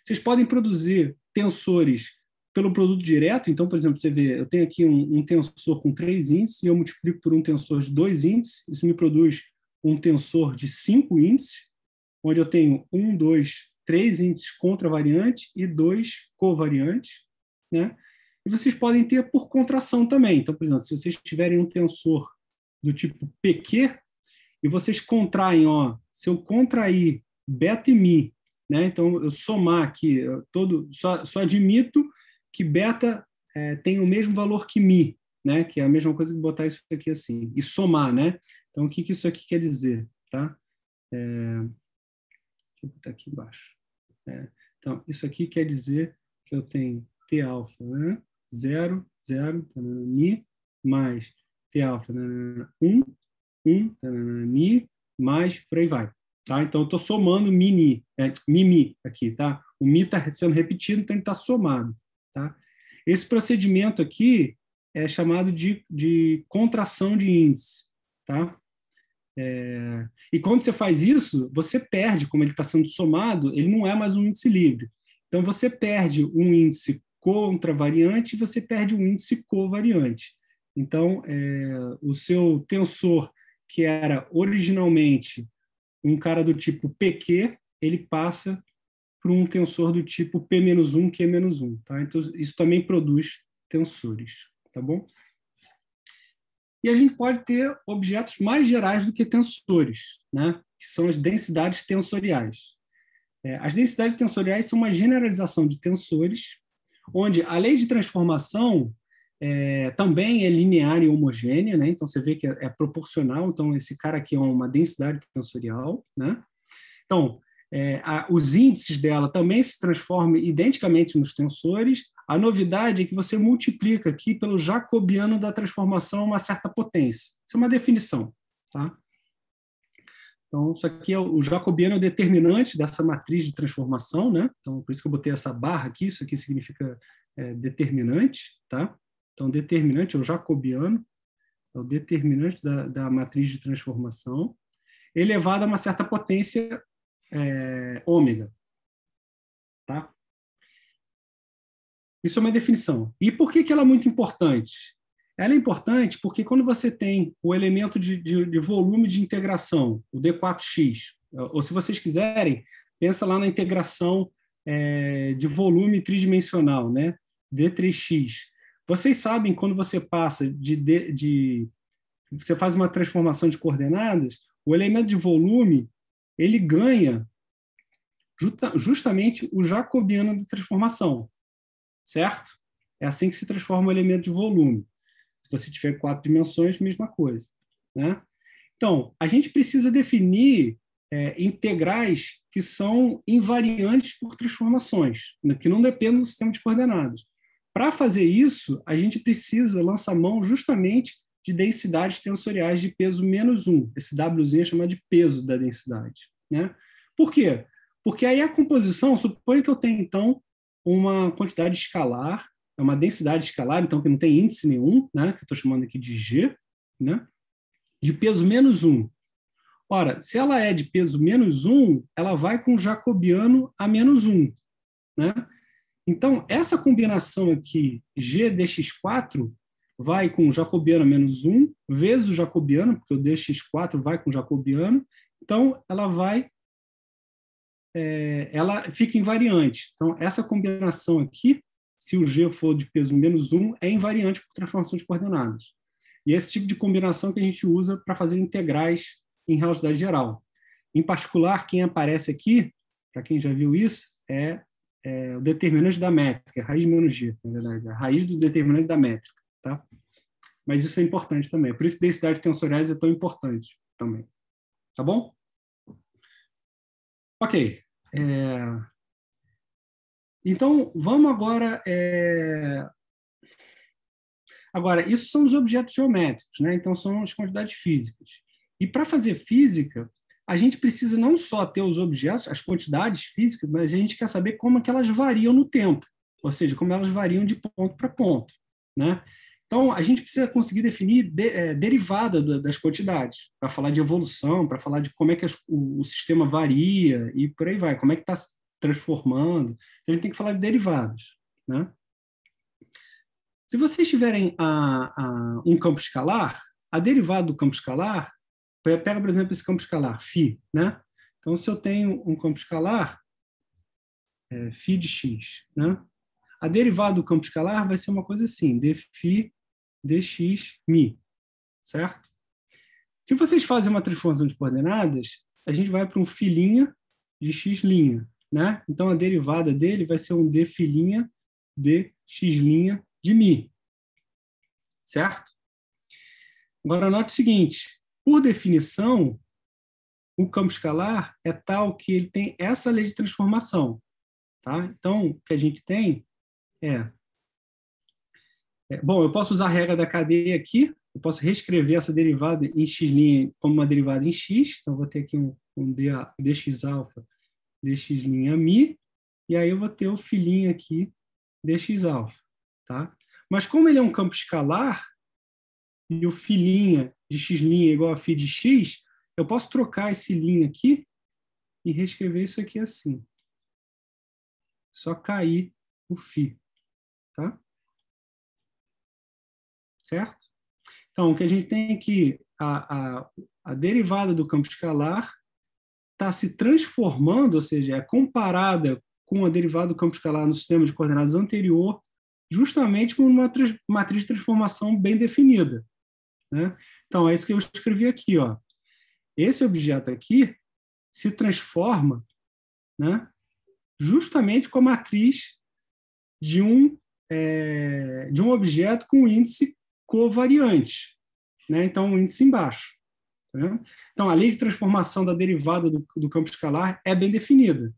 vocês podem produzir tensores pelo produto direto. Então, por exemplo, você vê, eu tenho aqui um, um tensor com três índices e eu multiplico por um tensor de dois índices. Isso me produz um tensor de cinco índices, onde eu tenho um, dois, três índices contravariantes e dois covariantes, né? E vocês podem ter por contração também. Então, por exemplo, se vocês tiverem um tensor do tipo PQ e vocês contraem, ó, se eu contrair beta e mi, né? Então, eu somar aqui todo, só, só admito que beta é, tem o mesmo valor que mi, né? Que é a mesma coisa que botar isso aqui assim e somar, né? Então, o que, que isso aqui quer dizer, tá? É... Deixa botar tá aqui embaixo. Né? então, isso aqui quer dizer que eu tenho T alfa, né? 0, 0, tananani, mais T alfa, um 1, 1, tananani, mais por aí vai. Tá? Então, eu estou somando mini, é, mimi aqui, tá? O mi está sendo repetido, então ele está somado, tá? Esse procedimento aqui é chamado de, de contração de índice, tá? É... E quando você faz isso, você perde, como ele está sendo somado, ele não é mais um índice livre. Então, você perde um índice contra variante e você perde um índice covariante. Então, é... o seu tensor, que era originalmente um cara do tipo PQ, ele passa para um tensor do tipo P-1, Q-1. Tá? Então, isso também produz tensores. Tá bom? E a gente pode ter objetos mais gerais do que tensores, né? que são as densidades tensoriais. É, as densidades tensoriais são uma generalização de tensores, onde a lei de transformação é, também é linear e homogênea, né? então você vê que é, é, proporcional, então esse cara aqui é uma densidade tensorial. Né? Então, é, a, os índices dela também se transformam identicamente nos tensores, a novidade é que você multiplica aqui pelo jacobiano da transformação uma certa potência. Isso é uma definição. Tá? Então, isso aqui é o, jacobiano é o determinante dessa matriz de transformação. Né? Então, por isso que eu botei essa barra aqui. Isso aqui significa é, determinante. Tá? Então, determinante é o jacobiano, é o determinante da, da matriz de transformação, elevado a uma certa potência é, ômega. Tá? Isso é uma definição. E por que, que ela é muito importante? Ela é importante porque quando você tem o elemento de, de, de volume de integração, o D4x, ou se vocês quiserem, pensa lá na integração é, de volume tridimensional, né? D3x. Vocês sabem quando você passa de, de, de, você faz uma transformação de coordenadas, o elemento de volume ele ganha justa, justamente o jacobiano da transformação certo? É assim que se transforma o elemento de volume. Se você tiver quatro dimensões, mesma coisa. Né? Então, a gente precisa definir é, integrais que são invariantes por transformações, né, que não dependem do sistema de coordenadas. Para fazer isso, a gente precisa lançar mão justamente de densidades tensoriais de peso menos um. Esse Wzinho é chamado de peso da densidade. Né? Por quê? Porque aí a composição, suponha que eu tenho, então, uma quantidade escalar, é uma densidade escalar, então que não tem índice nenhum, né, que eu estou chamando aqui de G, né, de peso menos 1. Ora, se ela é de peso menos 1, ela vai com jacobiano a menos 1. Né? Então, essa combinação aqui, G dx4, vai com jacobiano a menos 1, vezes o jacobiano, porque o dx4 vai com jacobiano, então ela vai é, ela fica invariante. Então, essa combinação aqui, se o G for de peso menos 1, é invariante por transformação de coordenadas. E é esse tipo de combinação que a gente usa para fazer integrais em relatividade geral. Em particular, quem aparece aqui, para quem já viu isso, é, é, o determinante da métrica, é raiz menos g, na verdade, a raiz do determinante da métrica. Tá? Mas isso é importante também. Por isso, densidade tensoriais é tão importante também. Tá bom? Ok. É... Então, vamos agora. É... Agora, isso são os objetos geométricos, né? então são as quantidades físicas. E para fazer física, a gente precisa não só ter os objetos, as quantidades físicas, mas a gente quer saber como é que elas variam no tempo, ou seja, como elas variam de ponto para ponto. Né? Então, a gente precisa conseguir definir de, é, derivada da, das quantidades, para falar de evolução, para falar de como é que as, o, o, sistema varia e por aí vai, como é que está se transformando. Então, a gente tem que falar de derivadas. Né? Se vocês tiverem a, a, um campo escalar, a derivada do campo escalar, pega, por exemplo, esse campo escalar, φ. Né? Então, se eu tenho um campo escalar, é, φ de x, né? a derivada do campo escalar vai ser uma coisa assim, dφ mi, certo? Se vocês fazem uma transformação de coordenadas, a gente vai para um filinha de x', né? Então a derivada dele vai ser um d' filinha de x' de mi, certo? Agora note o seguinte, por definição, o campo escalar é tal que ele tem essa lei de transformação, tá? Então o que a gente tem é é, bom, eu posso usar a regra da cadeia aqui, eu posso reescrever essa derivada em x' como uma derivada em x, então vou ter aqui um, um dA, dx alfa, dx' mi, e aí eu vou ter o filhinho aqui dx alfa, tá? Mas como ele é um campo escalar, e o filinha de x' é igual a φ de x, eu posso trocar esse linha aqui e reescrever isso aqui assim. Só cair o φ, tá? certo? Então, o que a gente tem aqui, é a, a, a derivada do campo escalar está se transformando, ou seja, é comparada com a derivada do campo escalar no sistema de coordenadas anterior, justamente por uma matriz de transformação bem definida. Né? Então, é isso que eu escrevi aqui. Ó. Esse objeto aqui se transforma né, justamente com a matriz de um, é, de um objeto com índice covariante, né? então o índice embaixo. Tá então, a lei de transformação da derivada do, do campo escalar é bem definida.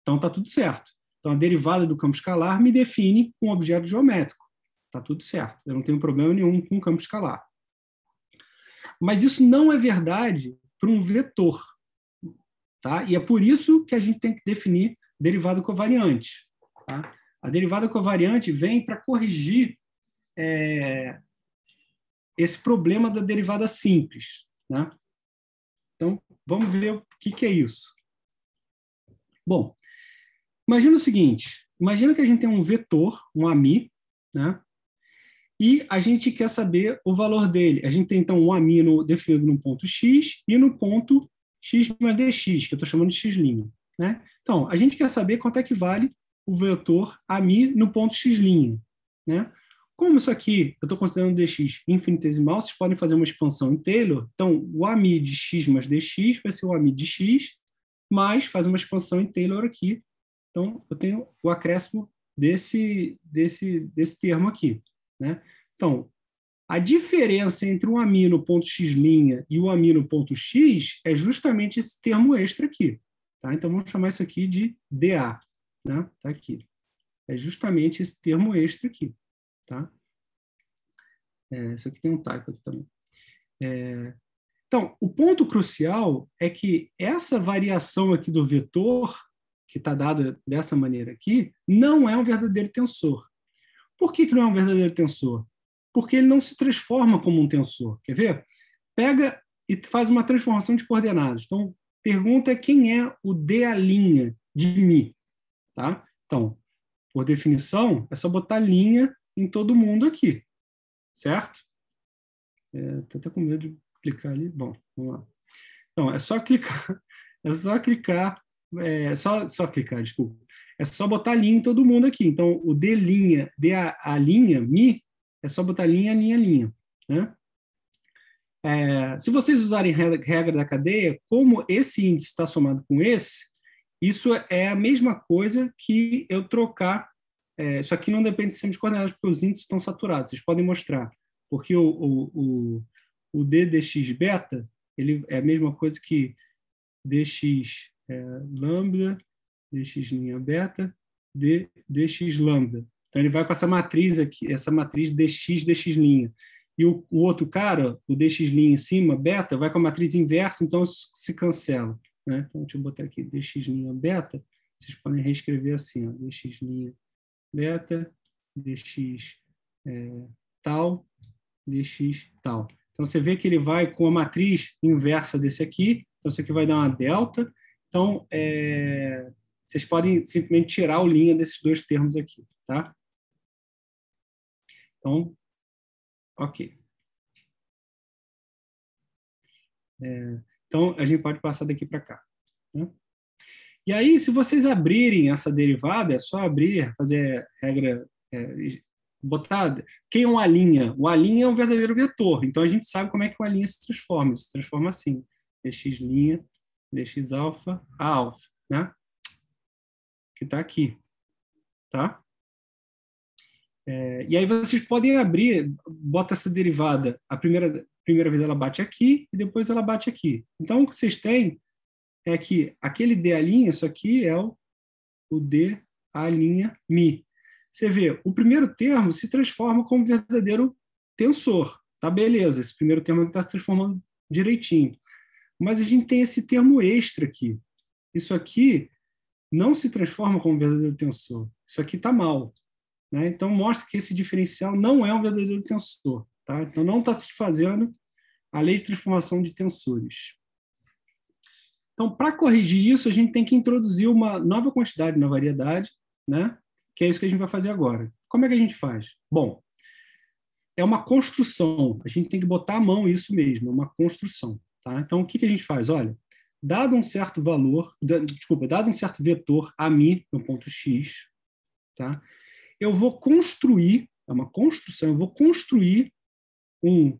Então, está tudo certo. Então, a derivada do campo escalar me define um objeto geométrico. Está tudo certo. Eu não tenho problema nenhum com o campo escalar. Mas isso não é verdade para um vetor. Tá? E é por isso que a gente tem que definir derivada covariante. Tá? A derivada covariante vem para corrigir é, esse problema da derivada simples. Né? Então, vamos ver o que, que é isso. Bom, imagina o seguinte: imagina que a gente tem um vetor, um AMI, né? e a gente quer saber o valor dele. A gente tem, então, um amino definido no ponto x e no ponto x mais dx, que eu estou chamando de x'. Né? Então, a gente quer saber quanto é que vale o vetor ami no ponto x'. Né? Como isso aqui, eu estou considerando dx infinitesimal, vocês podem fazer uma expansão em Taylor. Então, o AMI de x mais dx vai ser o AMI de x, mais faz uma expansão em Taylor aqui. Então, eu tenho o acréscimo desse, desse, desse termo aqui. Né? Então, a diferença entre um AMI no ponto x' e o AMI no ponto x é justamente esse termo extra aqui. Tá? Então, vamos chamar isso aqui de DA. Está né? Tá aqui. É justamente esse termo extra aqui. Tá? É, isso aqui tem um typo aqui também. É, então, o ponto crucial é que essa variação aqui do vetor, que está dada dessa maneira aqui, não é um verdadeiro tensor. Por que, que não é um verdadeiro tensor? Porque ele não se transforma como um tensor. Quer ver? Pega e faz uma transformação de coordenadas. Então, pergunta é quem é o D' de mi. Tá? Então, por definição, é só botar linha em todo mundo aqui, certo? Estou é, até com medo de clicar ali. Bom, vamos lá. Então, é só clicar, é só clicar, é só, só clicar, desculpa. É só botar linha em todo mundo aqui. Então, o D linha, D a, a linha, mi, é só botar linha, linha, linha. Né? É, se vocês usarem regra da cadeia, como esse índice está somado com esse, isso é a mesma coisa que eu trocar é, isso aqui não depende de de coordenadas, porque os índices estão saturados, vocês podem mostrar. Porque o, o, o, o d dx beta ele é a mesma coisa que dx é, lambda, dx linha beta, d, dx lambda. Então ele vai com essa matriz aqui, essa matriz dx, dx linha. E o, o outro cara, o dx linha em cima, beta, vai com a matriz inversa, então isso se cancela. Né? Então deixa eu botar aqui dx linha beta, vocês podem reescrever assim, ó, dx linha beta, dx é, tal, dx tal. Então, você vê que ele vai com a matriz inversa desse aqui, então isso aqui vai dar uma delta. Então, é, vocês podem simplesmente tirar a linha desses dois termos aqui, tá? Então, ok. É, então, a gente pode passar daqui para cá. Né? E aí, se vocês abrirem essa derivada, é só abrir, fazer regra, é, botar quem é uma alinha. O alinha é um verdadeiro vetor, então a gente sabe como é que o alinha se transforma. se transforma assim: dx' dx alfa a alfa, né? Que está aqui, tá? É, e aí vocês podem abrir, bota essa derivada. A primeira, primeira vez ela bate aqui e depois ela bate aqui. Então, o que vocês têm é que aquele D' isso aqui é o, o D' mi. Você vê, o primeiro termo se transforma como verdadeiro tensor. Tá beleza, esse primeiro termo está se transformando direitinho. Mas a gente tem esse termo extra aqui. Isso aqui não se transforma como verdadeiro tensor. Isso aqui está mal. Né? Então, mostra que esse diferencial não é um verdadeiro tensor. Tá? Então, não está se fazendo a lei de transformação de tensores. Então, para corrigir isso, a gente tem que introduzir uma nova quantidade na variedade, né? que é isso que a gente vai fazer agora. Como é que a gente faz? Bom, é uma construção, a gente tem que botar a mão isso mesmo, é uma construção. Tá? Então, o que, que a gente faz? Olha, dado um certo valor, desculpa, dado um certo vetor a mim, no ponto x, tá? eu vou construir, é uma construção, eu vou construir um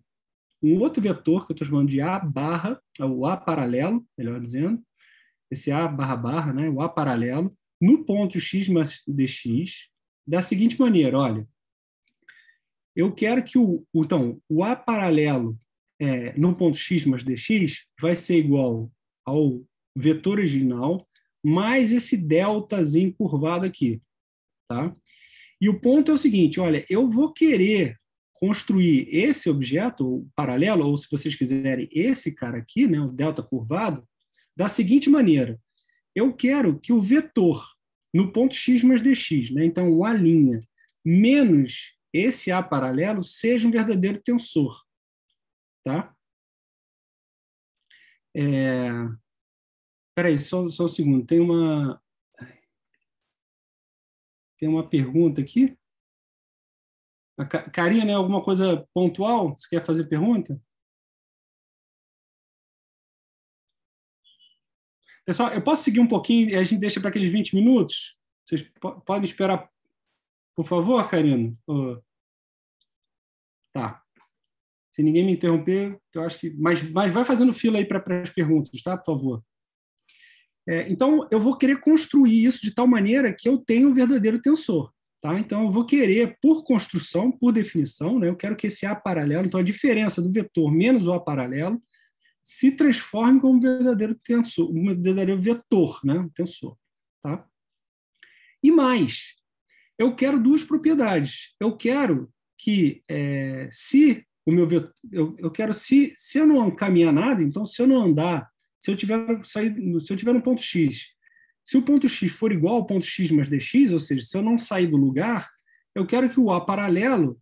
um outro vetor que eu estou chamando de A barra, é o A paralelo, melhor dizendo, esse A barra barra, né, o A paralelo, no ponto x mais dx, da seguinte maneira, olha, eu quero que o, então, o A paralelo é, no ponto x mais dx vai ser igual ao vetor original mais esse deltazinho curvado aqui, tá? E o ponto é o seguinte, olha, eu vou querer construir esse objeto paralelo, ou se vocês quiserem, esse cara aqui, né, o delta curvado, da seguinte maneira. Eu quero que o vetor no ponto x mais dx, né, então a linha menos esse a paralelo seja um verdadeiro tensor. Tá? É... Peraí, só, só um segundo. Tem uma... Tem uma pergunta aqui. Karina, né? alguma coisa pontual? Você quer fazer pergunta? Pessoal, eu posso seguir um pouquinho e a gente deixa para aqueles 20 minutos? Vocês podem esperar, por favor, Karina? Uh, tá. Se ninguém me interromper, eu acho que. Mas, mas vai fazendo fila aí para as perguntas, tá? Por favor. É, então, eu vou querer construir isso de tal maneira que eu tenha um verdadeiro tensor. Tá? Então, eu vou querer, por construção, por definição, né, eu quero que esse A paralelo, então a diferença do vetor menos o A paralelo, se transforme como um verdadeiro tensor, um verdadeiro vetor, né, um tensor. Tá? E mais, eu quero duas propriedades. Eu quero que é, se o meu vetor, eu, eu, quero se, se eu não caminhar nada, então se eu não andar, se eu tiver se eu tiver no ponto x se o ponto x for igual ao ponto x mais dx, ou seja, se eu não sair do lugar, eu quero que o a paralelo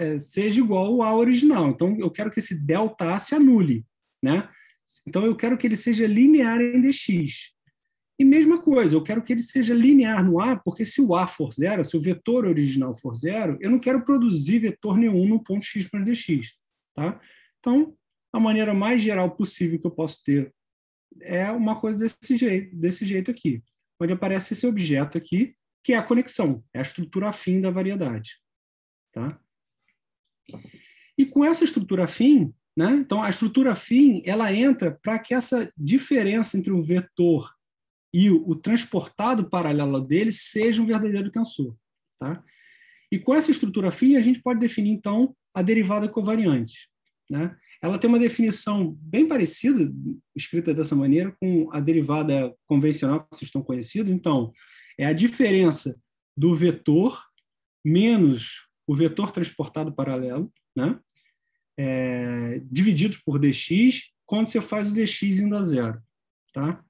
é, seja igual ao a original. Então, eu quero que esse delta a se anule, né? Então, eu quero que ele seja linear em dx. E mesma coisa, eu quero que ele seja linear no A, porque se o A for zero, se o vetor original for zero, eu não quero produzir vetor nenhum no ponto x mais dx. Tá? Então, a maneira mais geral possível que eu posso ter é uma coisa desse jeito, desse jeito aqui, onde aparece esse objeto aqui, que é a conexão, é a estrutura afim da variedade. Tá? E com essa estrutura afim, né? então a estrutura afim ela entra para que essa diferença entre o vetor e o, transportado paralelo dele seja um verdadeiro tensor. Tá? E com essa estrutura afim, a gente pode definir, então, a derivada covariante. Né? ela tem uma definição bem parecida, escrita dessa maneira, com a derivada convencional que vocês estão conhecidos. Então, é a diferença do vetor menos o vetor transportado paralelo, né? É, dividido por dx, quando você faz o dx indo a zero. Tá?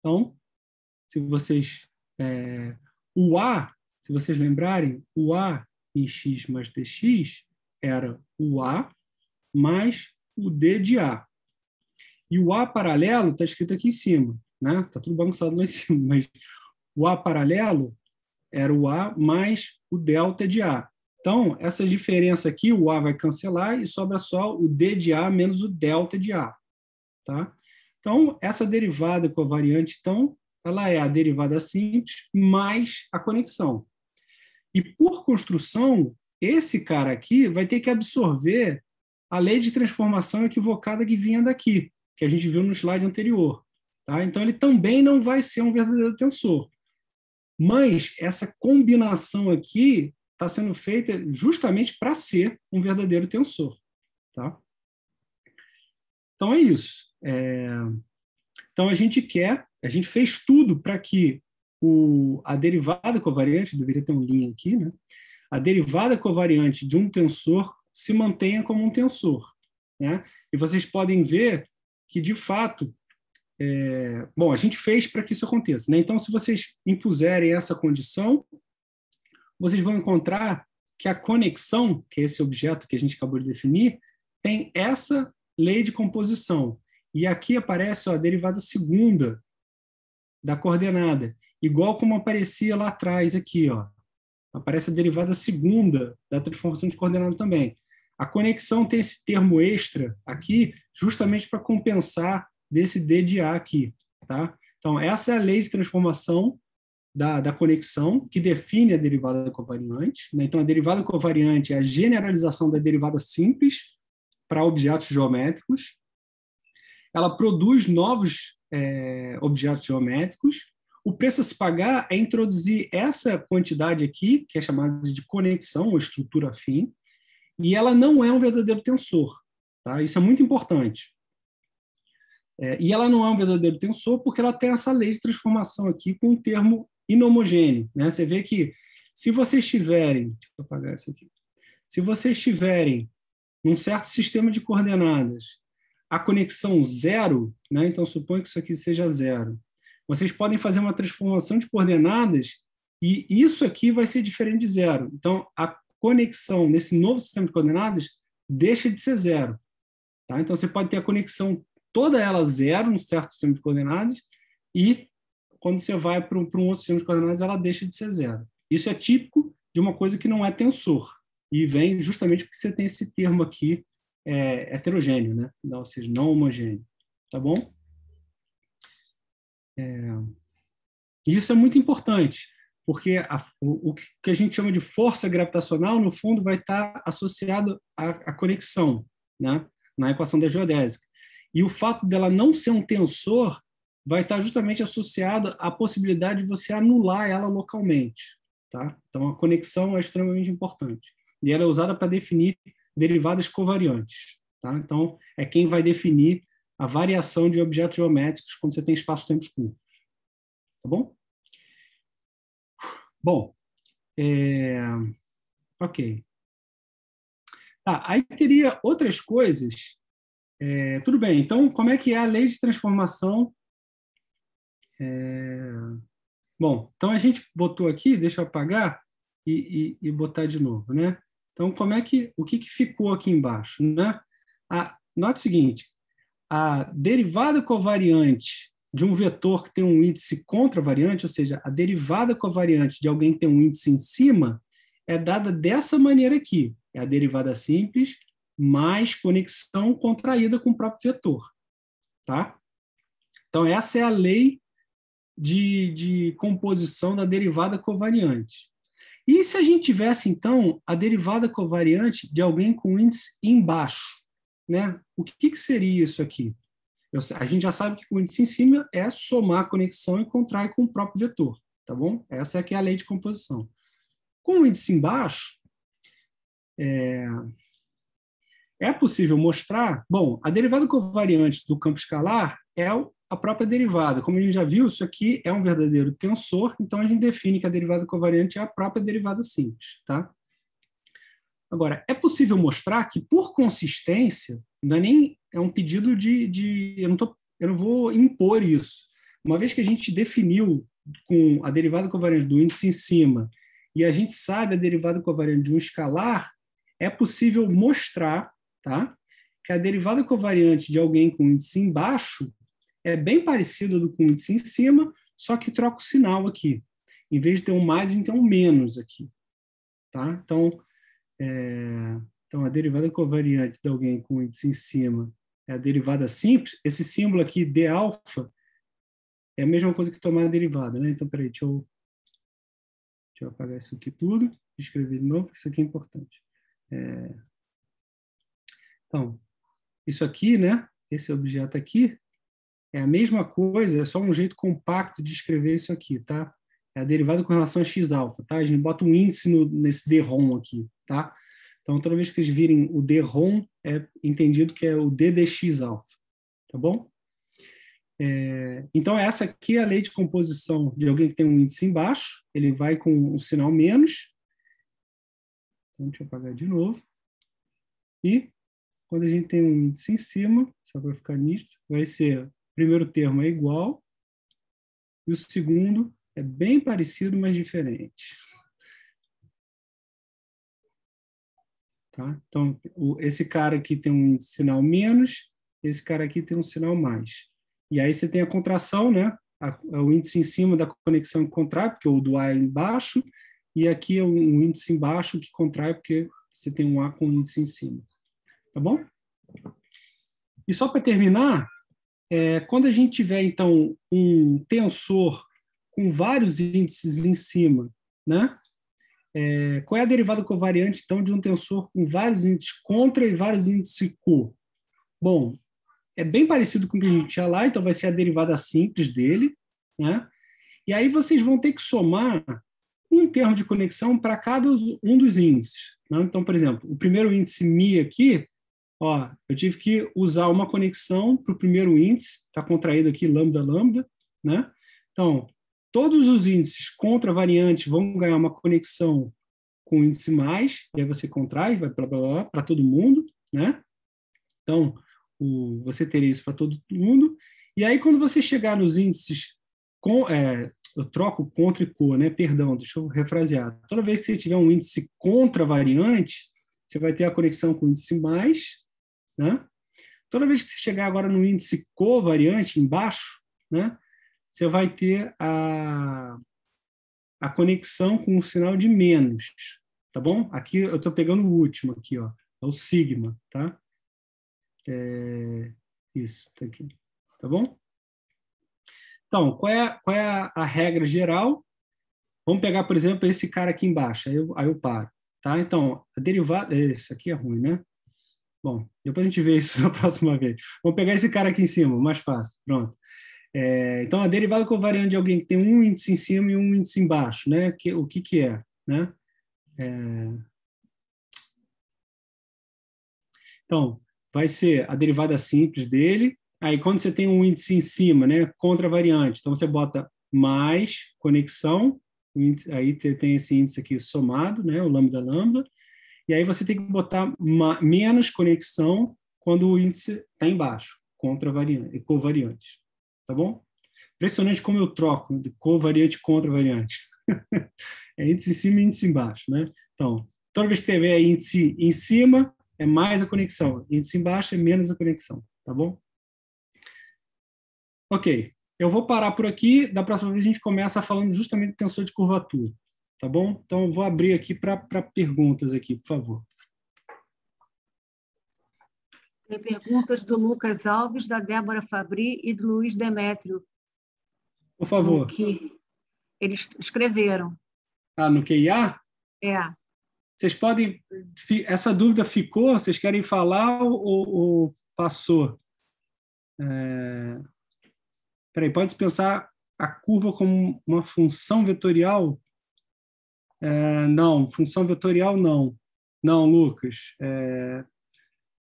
Então, se vocês... É, o A, se vocês lembrarem, o A em x mais dx era o A mais o D de A. E o A paralelo está escrito aqui em cima, né? Está tudo bagunçado lá em cima, mas o A paralelo era o A mais o delta de A. Então, essa diferença aqui, o A vai cancelar e sobra só o D de A menos o delta de A. Tá? Então, essa derivada com a variante, então, ela é a derivada simples mais a conexão. E por construção, esse cara aqui vai ter que absorver a lei de transformação equivocada que vinha daqui, que a gente viu no slide anterior. Tá? Então, ele também não vai ser um verdadeiro tensor. Mas essa combinação aqui está sendo feita justamente para ser um verdadeiro tensor. Tá? Então, é isso. É... Então, a gente quer, a gente fez tudo para que o, a derivada covariante, deveria ter um linha aqui, né? a derivada covariante de um tensor se mantenha como um tensor. Né? E vocês podem ver que, de fato, é... bom, a gente fez para que isso aconteça. Né? Então, se vocês impuserem essa condição, vocês vão encontrar que a conexão, que é esse objeto que a gente acabou de definir, tem essa lei de composição. E aqui aparece ó, a derivada segunda da coordenada, igual como aparecia lá atrás aqui, ó. Aparece a derivada segunda da transformação de coordenada também. A conexão tem esse termo extra aqui, justamente para compensar desse D de A aqui, tá? Então, essa é a lei de transformação da, da conexão, que define a derivada covariante. Né? Então, a derivada covariante é a generalização da derivada simples para objetos geométricos. Ela produz novos é, objetos geométricos. O preço a se pagar é introduzir essa quantidade aqui, que é chamada de conexão ou estrutura fim, e ela não é um verdadeiro tensor. Tá? Isso é muito importante. É, e ela não é um verdadeiro tensor porque ela tem essa lei de transformação aqui com um termo inhomogêneo. Né? Você vê que se vocês tiverem, deixa eu apagar isso aqui, se vocês tiverem num certo sistema de coordenadas a conexão zero, né? então suponho que isso aqui seja zero, vocês podem fazer uma transformação de coordenadas e isso aqui vai ser diferente de zero. Então, a conexão nesse novo sistema de coordenadas deixa de ser zero. Tá? Então, você pode ter a conexão toda ela zero num certo sistema de coordenadas e quando você vai para um outro sistema de coordenadas, ela deixa de ser zero. Isso é típico de uma coisa que não é tensor e vem justamente porque você tem esse termo aqui é, heterogêneo, né? ou seja, não homogêneo. Tá bom? É... Isso é muito importante, porque a, o, o, que a gente chama de força gravitacional, no fundo, vai estar associado à, à conexão, né? na equação da geodésica. E o fato dela não ser um tensor vai estar justamente associado à possibilidade de você anular ela localmente. Tá? Então, a conexão é extremamente importante. E ela é usada para definir derivadas covariantes. Tá? Então, é quem vai definir a variação de objetos geométricos quando você tem espaços-tempos curtos. Tá bom? Bom, é... ok. Ah, aí teria outras coisas. É, tudo bem, então, como é que é a lei de transformação? É... Bom, então a gente botou aqui, deixa eu apagar e, e, e, botar de novo, né? Então, como é que, o que, que ficou aqui embaixo, né? A, ah, note o seguinte, a derivada covariante de um vetor que tem um índice contra a variante, ou seja, a derivada com a variante de alguém que tem um índice em cima, é dada dessa maneira aqui. É a derivada simples mais conexão contraída com o próprio vetor. Tá? Então, essa é a lei de, de composição da derivada covariante. E se a gente tivesse, então, a derivada covariante de alguém com índice embaixo? Né? O que, que seria isso aqui? Eu, a gente já sabe que com o índice em cima é somar a conexão e contrair com o próprio vetor, tá bom? Essa é que é a lei de composição. Com o índice embaixo, é, é possível mostrar... Bom, a derivada covariante do campo escalar é a própria derivada. Como a gente já viu, isso aqui é um verdadeiro tensor, então a gente define que a derivada covariante é a própria derivada simples, tá? Agora, é possível mostrar que, por consistência, não é nem é um pedido de. de eu, não tô, eu não vou impor isso. Uma vez que a gente definiu com a derivada covariante do índice em cima e a gente sabe a derivada covariante de um escalar, é possível mostrar tá, que a derivada covariante de alguém com índice embaixo é bem parecida do com índice em cima, só que troca o sinal aqui. Em vez de ter um mais, a gente tem um menos aqui. Tá? Então, é, então, a derivada covariante de alguém com índice em cima é a derivada simples. Esse símbolo aqui, D alfa, é a mesma coisa que tomar a derivada. Né? Então, peraí, deixa eu, deixa eu apagar isso aqui tudo, escrever de novo, porque isso aqui é importante. É, então, isso aqui, né? esse objeto aqui, é a mesma coisa, é só um jeito compacto de escrever isso aqui, tá? É a derivada com relação a x alfa, tá? A gente bota um índice no, nesse drom aqui, tá? Então, toda vez que vocês virem o drom, é entendido que é o d dx alfa, tá bom? É, então, essa aqui é a lei de composição de alguém que tem um índice embaixo, ele vai com um sinal menos. Então, deixa eu apagar de novo. E quando a gente tem um índice em cima, só para ficar nisto, vai ser o primeiro termo é igual e o segundo é bem parecido, mas diferente. Tá? Então, o, esse cara aqui tem um sinal menos, esse cara aqui tem um sinal mais. E aí você tem a contração, né? A, a, o índice em cima da conexão que contrai, porque o do A é embaixo, e aqui é um, um índice embaixo que contrai, porque você tem um A com um índice em cima. Tá bom? E só para terminar, é, quando a gente tiver, então, um tensor com vários índices em cima, né? É, qual é a derivada covariante, então, de um tensor com vários índices contra e vários índices co? Bom, é bem parecido com o que a gente tinha lá, então vai ser a derivada simples dele, né? E aí vocês vão ter que somar um termo de conexão para cada um dos índices. Né? Então, por exemplo, o primeiro índice mi aqui, ó, eu tive que usar uma conexão para o primeiro índice, está contraído aqui lambda lambda, né? Então, Todos os índices contra variantes vão ganhar uma conexão com o índice mais, e aí você contrai, vai para todo mundo, né? Então, o, você teria isso para todo mundo. E aí, quando você chegar nos índices, com, é, eu troco contra e co, né? Perdão, deixa eu refrasear. Toda vez que você tiver um índice contra variante, você vai ter a conexão com o índice mais, né? Toda vez que você chegar agora no índice covariante, embaixo, né? você vai ter a, a conexão com o sinal de menos, tá bom? Aqui eu estou pegando o último aqui, ó, é o sigma, tá? É, isso, tá aqui, tá bom? Então, qual é, qual é a, a regra geral? Vamos pegar, por exemplo, esse cara aqui embaixo, aí eu, aí eu paro, tá? Então, a derivada, isso é, aqui é ruim, né? Bom, depois a gente vê isso na próxima vez. Vamos pegar esse cara aqui em cima, mais fácil, pronto. É, então, a derivada covariante de alguém que tem um índice em cima e um índice embaixo, né? Que, o que que é, né? É... Então, vai ser a derivada simples dele. Aí, quando você tem um índice em cima, né? Contra a variante. Então, você bota mais conexão. Índice, aí tem esse índice aqui somado, né? O lambda lambda. E aí você tem que botar menos conexão quando o índice está embaixo, contra variante, covariante tá bom? Impressionante como eu troco de né? covariante contra variante. é índice em cima e índice embaixo, né? Então, toda vez que tiver índice em cima, é mais a conexão. Índice embaixo é menos a conexão, tá bom? Ok, eu vou parar por aqui. Da próxima vez a gente começa falando justamente do tensor de curvatura, tá bom? Então, eu vou abrir aqui para perguntas aqui, por favor. Tem perguntas do Lucas Alves, da Débora Fabri e do Luiz Demétrio. Por favor. Que eles escreveram. Ah, no QIA? É. Vocês podem. Essa dúvida ficou? Vocês querem falar ou, ou passou? É... Peraí, pode pensar a curva como uma função vetorial? É, não, função vetorial não. Não, Lucas. É,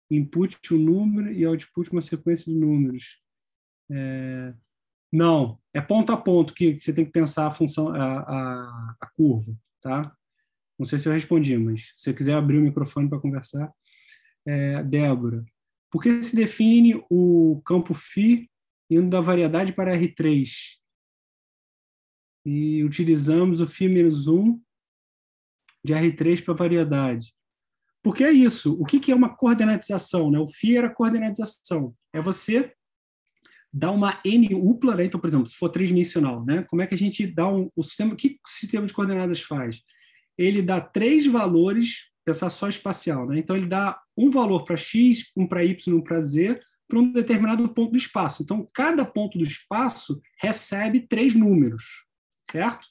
input um número e output uma sequência de números. É... Não, é ponto a ponto que você tem que pensar a função, a, a, a curva, tá? Não sei se eu respondi, mas se você quiser abrir o microfone para conversar. É, Débora, por que se define o campo φ indo da variedade para R3? E utilizamos o φ-1 de R3 para variedade. Porque é isso. O que, que é uma coordenatização? Né? O FIA era coordenatização. É você dar uma N upla, né? então, por exemplo, se for tridimensional, né? como é que a gente dá um, o sistema, o que o sistema de coordenadas faz? Ele dá três valores, pensar só espacial, né? então ele dá um valor para x, um para y, um para z, para um determinado ponto do espaço. Então, cada ponto do espaço recebe três números, certo?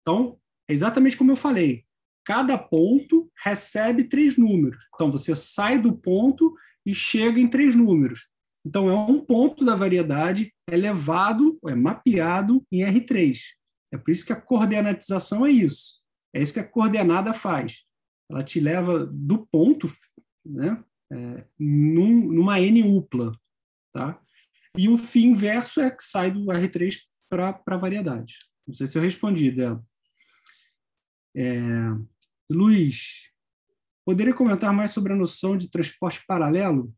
Então, é exatamente como eu falei. Cada ponto recebe três números. Então, você sai do ponto e chega em três números. Então, é um ponto da variedade elevado, é mapeado em R3. É por isso que a coordenatização é isso. É isso que a coordenada faz. Ela te leva do ponto né, é, num, numa N upla. Tá? E o fim inverso é que sai do R3 para a variedade. Não sei se eu respondi, Débora. É... Luiz, poderia comentar mais sobre a noção de transporte paralelo?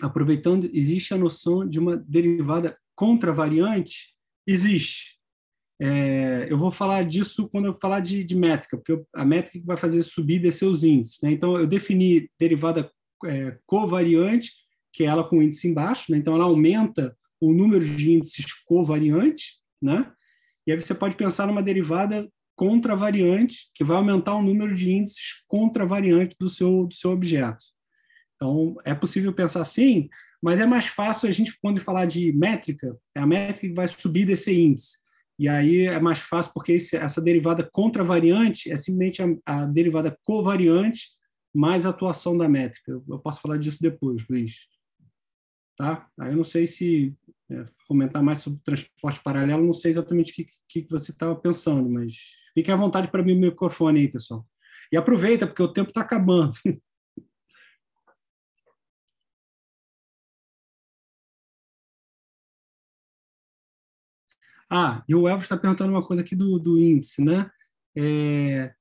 Aproveitando, existe a noção de uma derivada contravariante? Existe. É, eu vou falar disso quando eu falar de, de métrica, porque a métrica vai fazer subir e descer os índices. Né? Então, eu defini derivada é, covariante, que é ela com índice embaixo, né? então ela aumenta o número de índices covariantes, né? e aí você pode pensar numa derivada contra variante, que vai aumentar o número de índices contra variante do seu, do seu objeto. Então, é possível pensar assim, mas é mais fácil a gente, quando falar de métrica, é a métrica que vai subir desse índice. E aí é mais fácil, porque esse, essa derivada contra variante é simplesmente a, a derivada covariante mais a atuação da métrica. Eu, posso falar disso depois, Luiz. Tá? Aí eu não sei se é, comentar mais sobre transporte paralelo, não sei exatamente o que, que, que você estava pensando, mas Fiquem à vontade para abrir o microfone aí, pessoal. E aproveita, porque o tempo está acabando. ah, e o Elvis está perguntando uma coisa aqui do, do índice, né? É,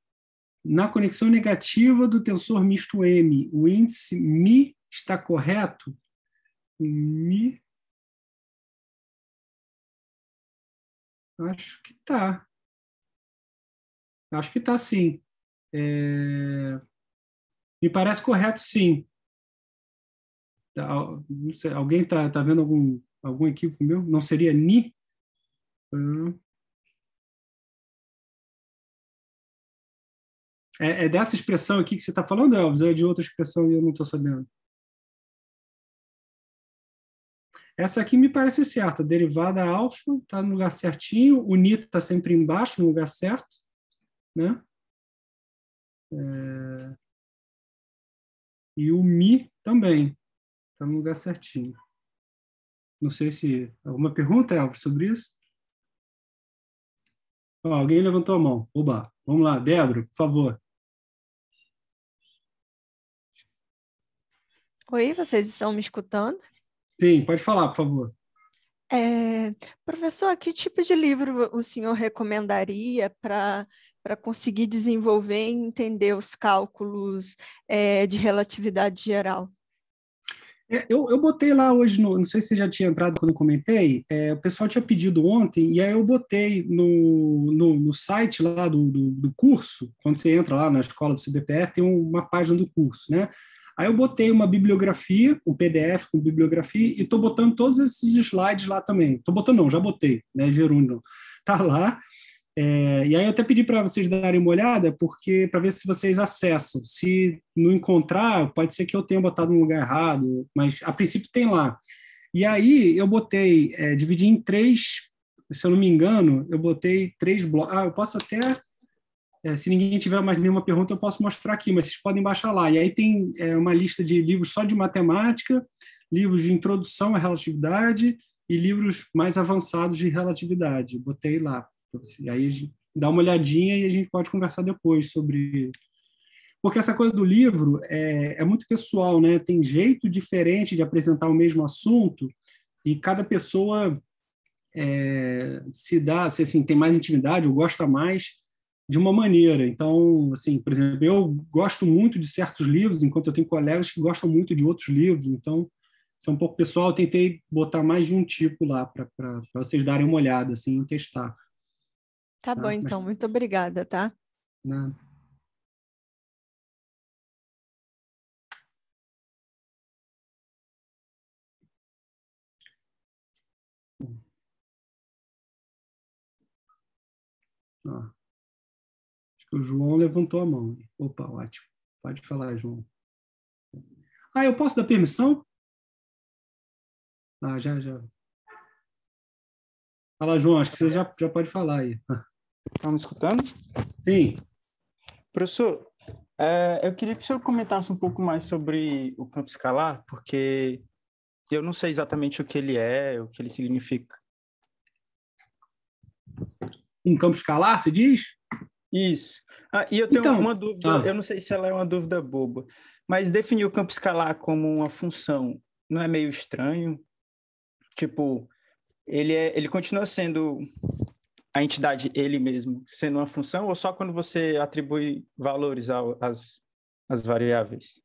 na conexão negativa do tensor misto M, o índice Mi está correto? Mi. Acho que tá. Acho que está sim. É... Me parece correto, sim. Sei, alguém está tá vendo algum, algum equívoco meu? Não seria ni? É, é, dessa expressão aqui que você está falando, Elvis? É de outra expressão e eu não estou sabendo. Essa aqui me parece certa. Derivada alfa está no lugar certinho. O ni está sempre embaixo, no lugar certo né? É... E o mi também está no lugar certinho. Não sei se alguma pergunta Elvis, sobre isso. alguém levantou a mão. Oba, vamos lá, Débora, por favor. Oi, vocês estão me escutando? Sim, pode falar, por favor. É, professor, que tipo de livro o senhor recomendaria para para conseguir desenvolver e entender os cálculos é, de relatividade geral? É, eu, eu botei lá hoje, no, não sei se você já tinha entrado quando eu comentei, é, o pessoal tinha pedido ontem, e aí eu botei no, no, no site lá do, do, do, curso, quando você entra lá na escola do CBPF, tem uma página do curso, né? Aí eu botei uma bibliografia, um PDF com bibliografia, e estou botando todos esses slides lá também. Estou botando não, já botei, né, Gerúnio? Está lá. É, e aí eu até pedi para vocês darem uma olhada, porque para ver se vocês acessam. Se não encontrar, pode ser que eu tenha botado no lugar errado, mas a princípio tem lá. E aí eu botei, é, dividi em três, se eu não me engano, eu botei três blocos. Ah, eu posso até. É, se ninguém tiver mais nenhuma pergunta, eu posso mostrar aqui, mas vocês podem baixar lá. E aí tem é, uma lista de livros só de matemática, livros de introdução à relatividade e livros mais avançados de relatividade. Botei lá. E tipo assim, aí dá uma olhadinha e a gente pode conversar depois sobre. Porque essa coisa do livro é, é muito pessoal, né? Tem jeito diferente de apresentar o mesmo assunto e cada pessoa é, se dá, se assim tem mais intimidade ou gosta mais de uma maneira. Então, assim, por exemplo, eu gosto muito de certos livros, enquanto eu tenho colegas que gostam muito de outros livros. Então, isso é um pouco pessoal. Eu tentei botar mais de um tipo lá para vocês darem uma olhada, assim, testar. Tá, tá bom, então. Mas... Muito obrigada, tá? Nada. Ó, acho que o João levantou a mão. Opa, ótimo. Pode falar, João. Ah, eu posso dar permissão? Ah, já, já. Fala, João, acho que você é. já, já pode falar aí. Estão tá me escutando? Sim. Professor, é, eu queria que o senhor comentasse um pouco mais sobre o campo escalar, porque eu não sei exatamente o que ele é, o que ele significa. Um campo escalar, se diz? Isso. Ah, e eu tenho então, uma dúvida, ah. eu não sei se ela é uma dúvida boba, mas definir o campo escalar como uma função não é meio estranho? Tipo, ele, é, ele continua sendo a entidade ele mesmo sendo uma função ou só quando você atribui valores às, às variáveis?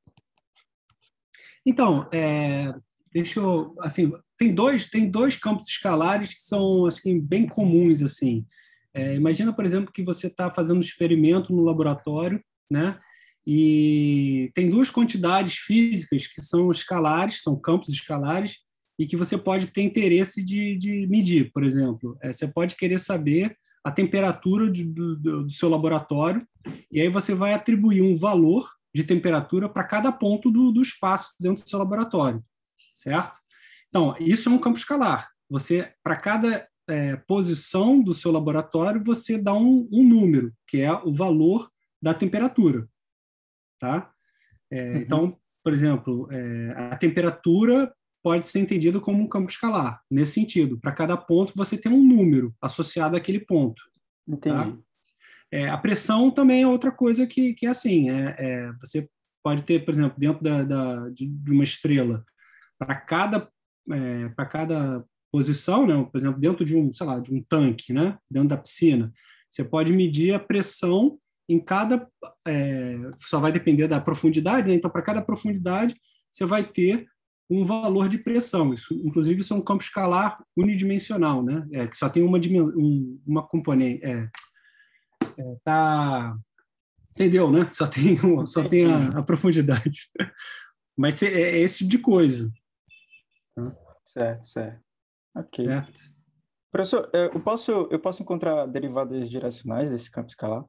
Então, é, deixa eu, assim, tem dois, tem dois campos escalares que são assim, bem comuns. assim. É, imagina, por exemplo, que você está fazendo um experimento no laboratório, né? E tem duas quantidades físicas que são escalares, são campos escalares, e que você pode ter interesse de, de medir, por exemplo. É, você pode querer saber a temperatura de, do, do seu laboratório, e aí você vai atribuir um valor de temperatura para cada ponto do, do espaço dentro do seu laboratório, certo? Então, isso é um campo escalar. Você, para cada é, posição do seu laboratório, você dá um, um, número, que é o valor da temperatura. Tá? É, uhum. Então, por exemplo, é, a temperatura pode ser entendido como um campo escalar, nesse sentido. Para cada ponto, você tem um número associado àquele ponto. Tá? Entendi. Tá? É, a pressão também é outra coisa que, que é assim. É, é, você pode ter, por exemplo, dentro da, da de, de, uma estrela, para cada, é, para cada posição, né? por exemplo, dentro de um, sei lá, de um tanque, né? dentro da piscina, você pode medir a pressão em cada. É, só vai depender da profundidade, né? Então, para cada profundidade, você vai ter um valor de pressão. Isso, inclusive, isso é um campo escalar unidimensional, né? É, que só tem uma, um, uma componente. É, é, tá, entendeu, né? Só tem, só tem a, a profundidade. Mas é, é, esse tipo de coisa. Tá? Certo, certo. Ok. Certo. Professor, é, eu posso, eu posso encontrar derivadas direcionais desse campo escalar?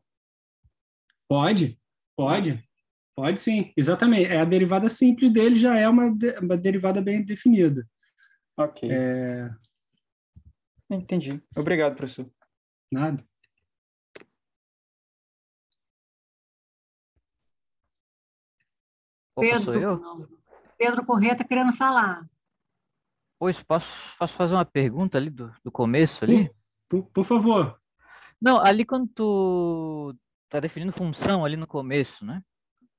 Pode, pode. Pode sim, exatamente. É a derivada simples dele já é uma, de, uma derivada bem definida. Ok. É... Entendi. Obrigado, professor. Nada. Pedro, Opa, Pedro Corrêa tá querendo falar. Pois, posso, posso fazer uma pergunta ali do, do começo ali? Por, por, favor. Não, ali quando tu tá definindo função ali no começo, né?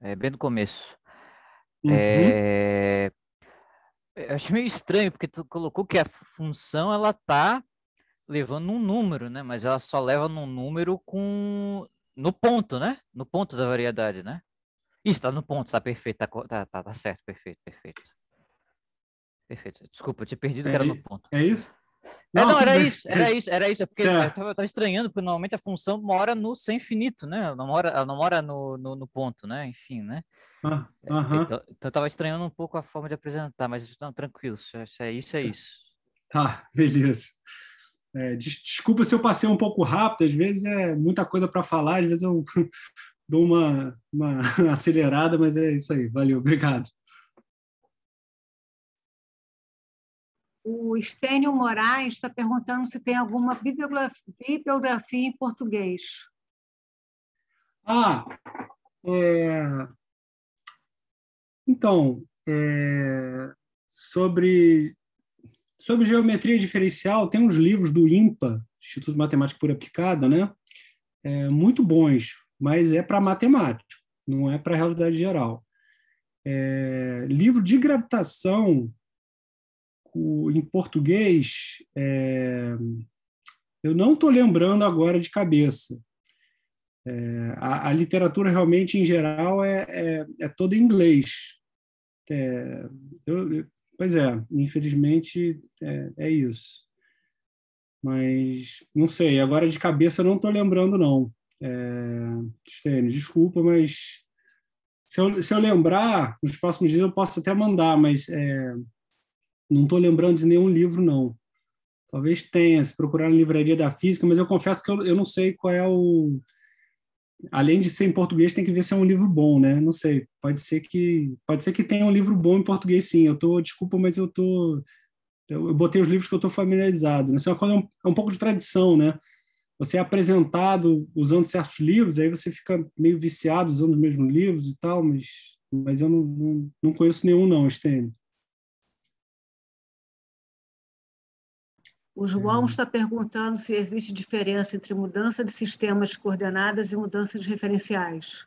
é bem no começo. Uhum. É... Eu achei meio estranho, porque tu colocou que a função ela tá levando um número, né? Mas ela só leva num número com no ponto, né? No ponto da variedade, né? Isso, tá no ponto, tá perfeito, tá, tá, tá, tá certo, perfeito, perfeito. Perfeito. Desculpa, eu tinha perdido é, que era no é, ponto. É isso? É, não, não, não era isso, era isso, era isso. É porque eu tava, eu tava estranhando, porque normalmente a função mora no sem infinito, né? Ela não mora, ela não mora no, no, no, ponto, né? Enfim, né? Ah, uh é, é, -huh. então, então eu tava estranhando um pouco a forma de apresentar, mas não, tranquilo, Isso é isso, é isso. Tá. tá, beleza. É, des desculpa se eu passei um pouco rápido, às vezes é muita coisa para falar, às vezes eu dou uma, uma acelerada, mas é isso aí. Valeu, obrigado. Estênio Moraes está perguntando se tem alguma bibliografia, em português. Ah, é... então, é... sobre sobre geometria diferencial, tem uns livros do IMPA, Instituto de Matemática Pura Aplicada, né? É, muito bons, mas é para matemático, não é para a realidade geral. É, livro de gravitação, o, em português, é, eu não estou lembrando agora de cabeça. É, a, a, literatura realmente, em geral, é, é, é toda em inglês. É, eu, pois é, infelizmente é, é, isso. Mas não sei, agora de cabeça não estou lembrando, não. Stênio, desculpa, mas se eu, se eu lembrar, nos próximos dias eu posso até mandar, mas não estou lembrando de nenhum livro, não. Talvez tenha, se procurar na Livraria da Física, mas eu confesso que eu, eu não sei qual é o. Além de ser em português, tem que ver se é um livro bom, né? Não sei. Pode ser que pode ser que tenha um livro bom em português, sim. Eu tô, desculpa, mas eu tô eu botei os livros que eu estou familiarizado. Né? Isso é uma coisa é um, é um pouco de tradição, né? Você é apresentado usando certos livros, aí você fica meio viciado usando os mesmos livros e tal, mas mas eu não, não, não conheço nenhum não, Stênio. O João uhum. está perguntando se existe diferença entre mudança de sistemas de coordenadas e mudança de referenciais.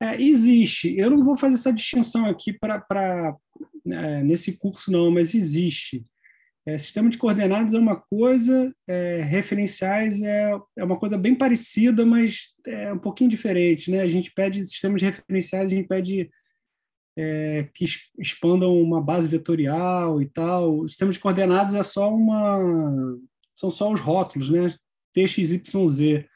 É, existe. Eu não vou fazer essa distinção aqui para é, né, nesse curso, não, mas existe. É, sistema de coordenadas é uma coisa, é, referenciais é, é uma coisa bem parecida, mas é um pouquinho diferente. Né? A gente pede sistemas de referenciais, a gente pede é, que expandam uma base vetorial e tal. O sistema de coordenadas é só uma. são só os rótulos, né? T, X, Y, Z.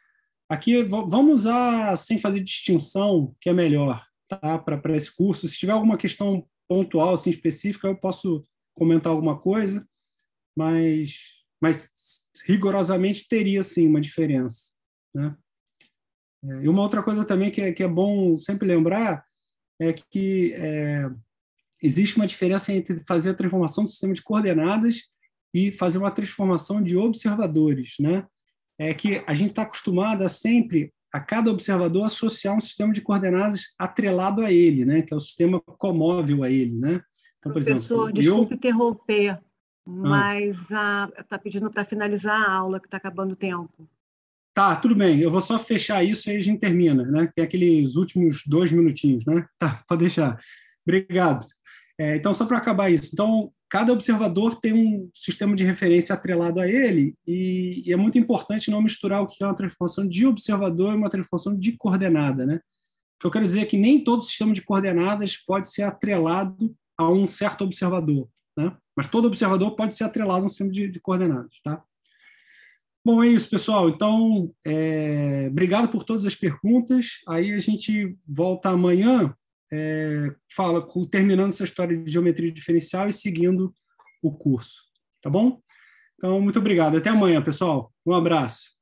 Aqui vamos usar sem fazer distinção, que é melhor, tá? Para esse curso. Se tiver alguma questão pontual, assim, específica, eu posso comentar alguma coisa, mas, mas rigorosamente teria, sim, uma diferença, né? É, e uma outra coisa também que é, que é bom sempre lembrar é que é, existe uma diferença entre fazer a transformação do sistema de coordenadas e fazer uma transformação de observadores, né? É que a gente está acostumado a sempre, a cada observador, associar um sistema de coordenadas atrelado a ele, né? Que é o sistema comóvel a ele, né? Então, por Professor, exemplo, desculpe eu... interromper, ah. mas está ah. Tá pedindo para finalizar a aula, que está acabando o tempo. Tá, tudo bem. Eu vou só fechar isso e aí a gente termina, né? Tem aqueles últimos dois minutinhos, né? Tá, pode deixar. Obrigado. É, então, só para acabar isso. Então, cada observador tem um sistema de referência atrelado a ele e, e, é muito importante não misturar o que é uma transformação de observador e uma transformação de coordenada, né? O que eu quero dizer é que nem todo sistema de coordenadas pode ser atrelado a um certo observador, né? Mas todo observador pode ser atrelado a um sistema de, de coordenadas, tá? Bom, é isso, pessoal. Então, é, obrigado por todas as perguntas. Aí a gente volta amanhã, é, fala, terminando essa história de geometria diferencial e seguindo o curso. Tá bom? Então, muito obrigado. Até amanhã, pessoal. Um abraço.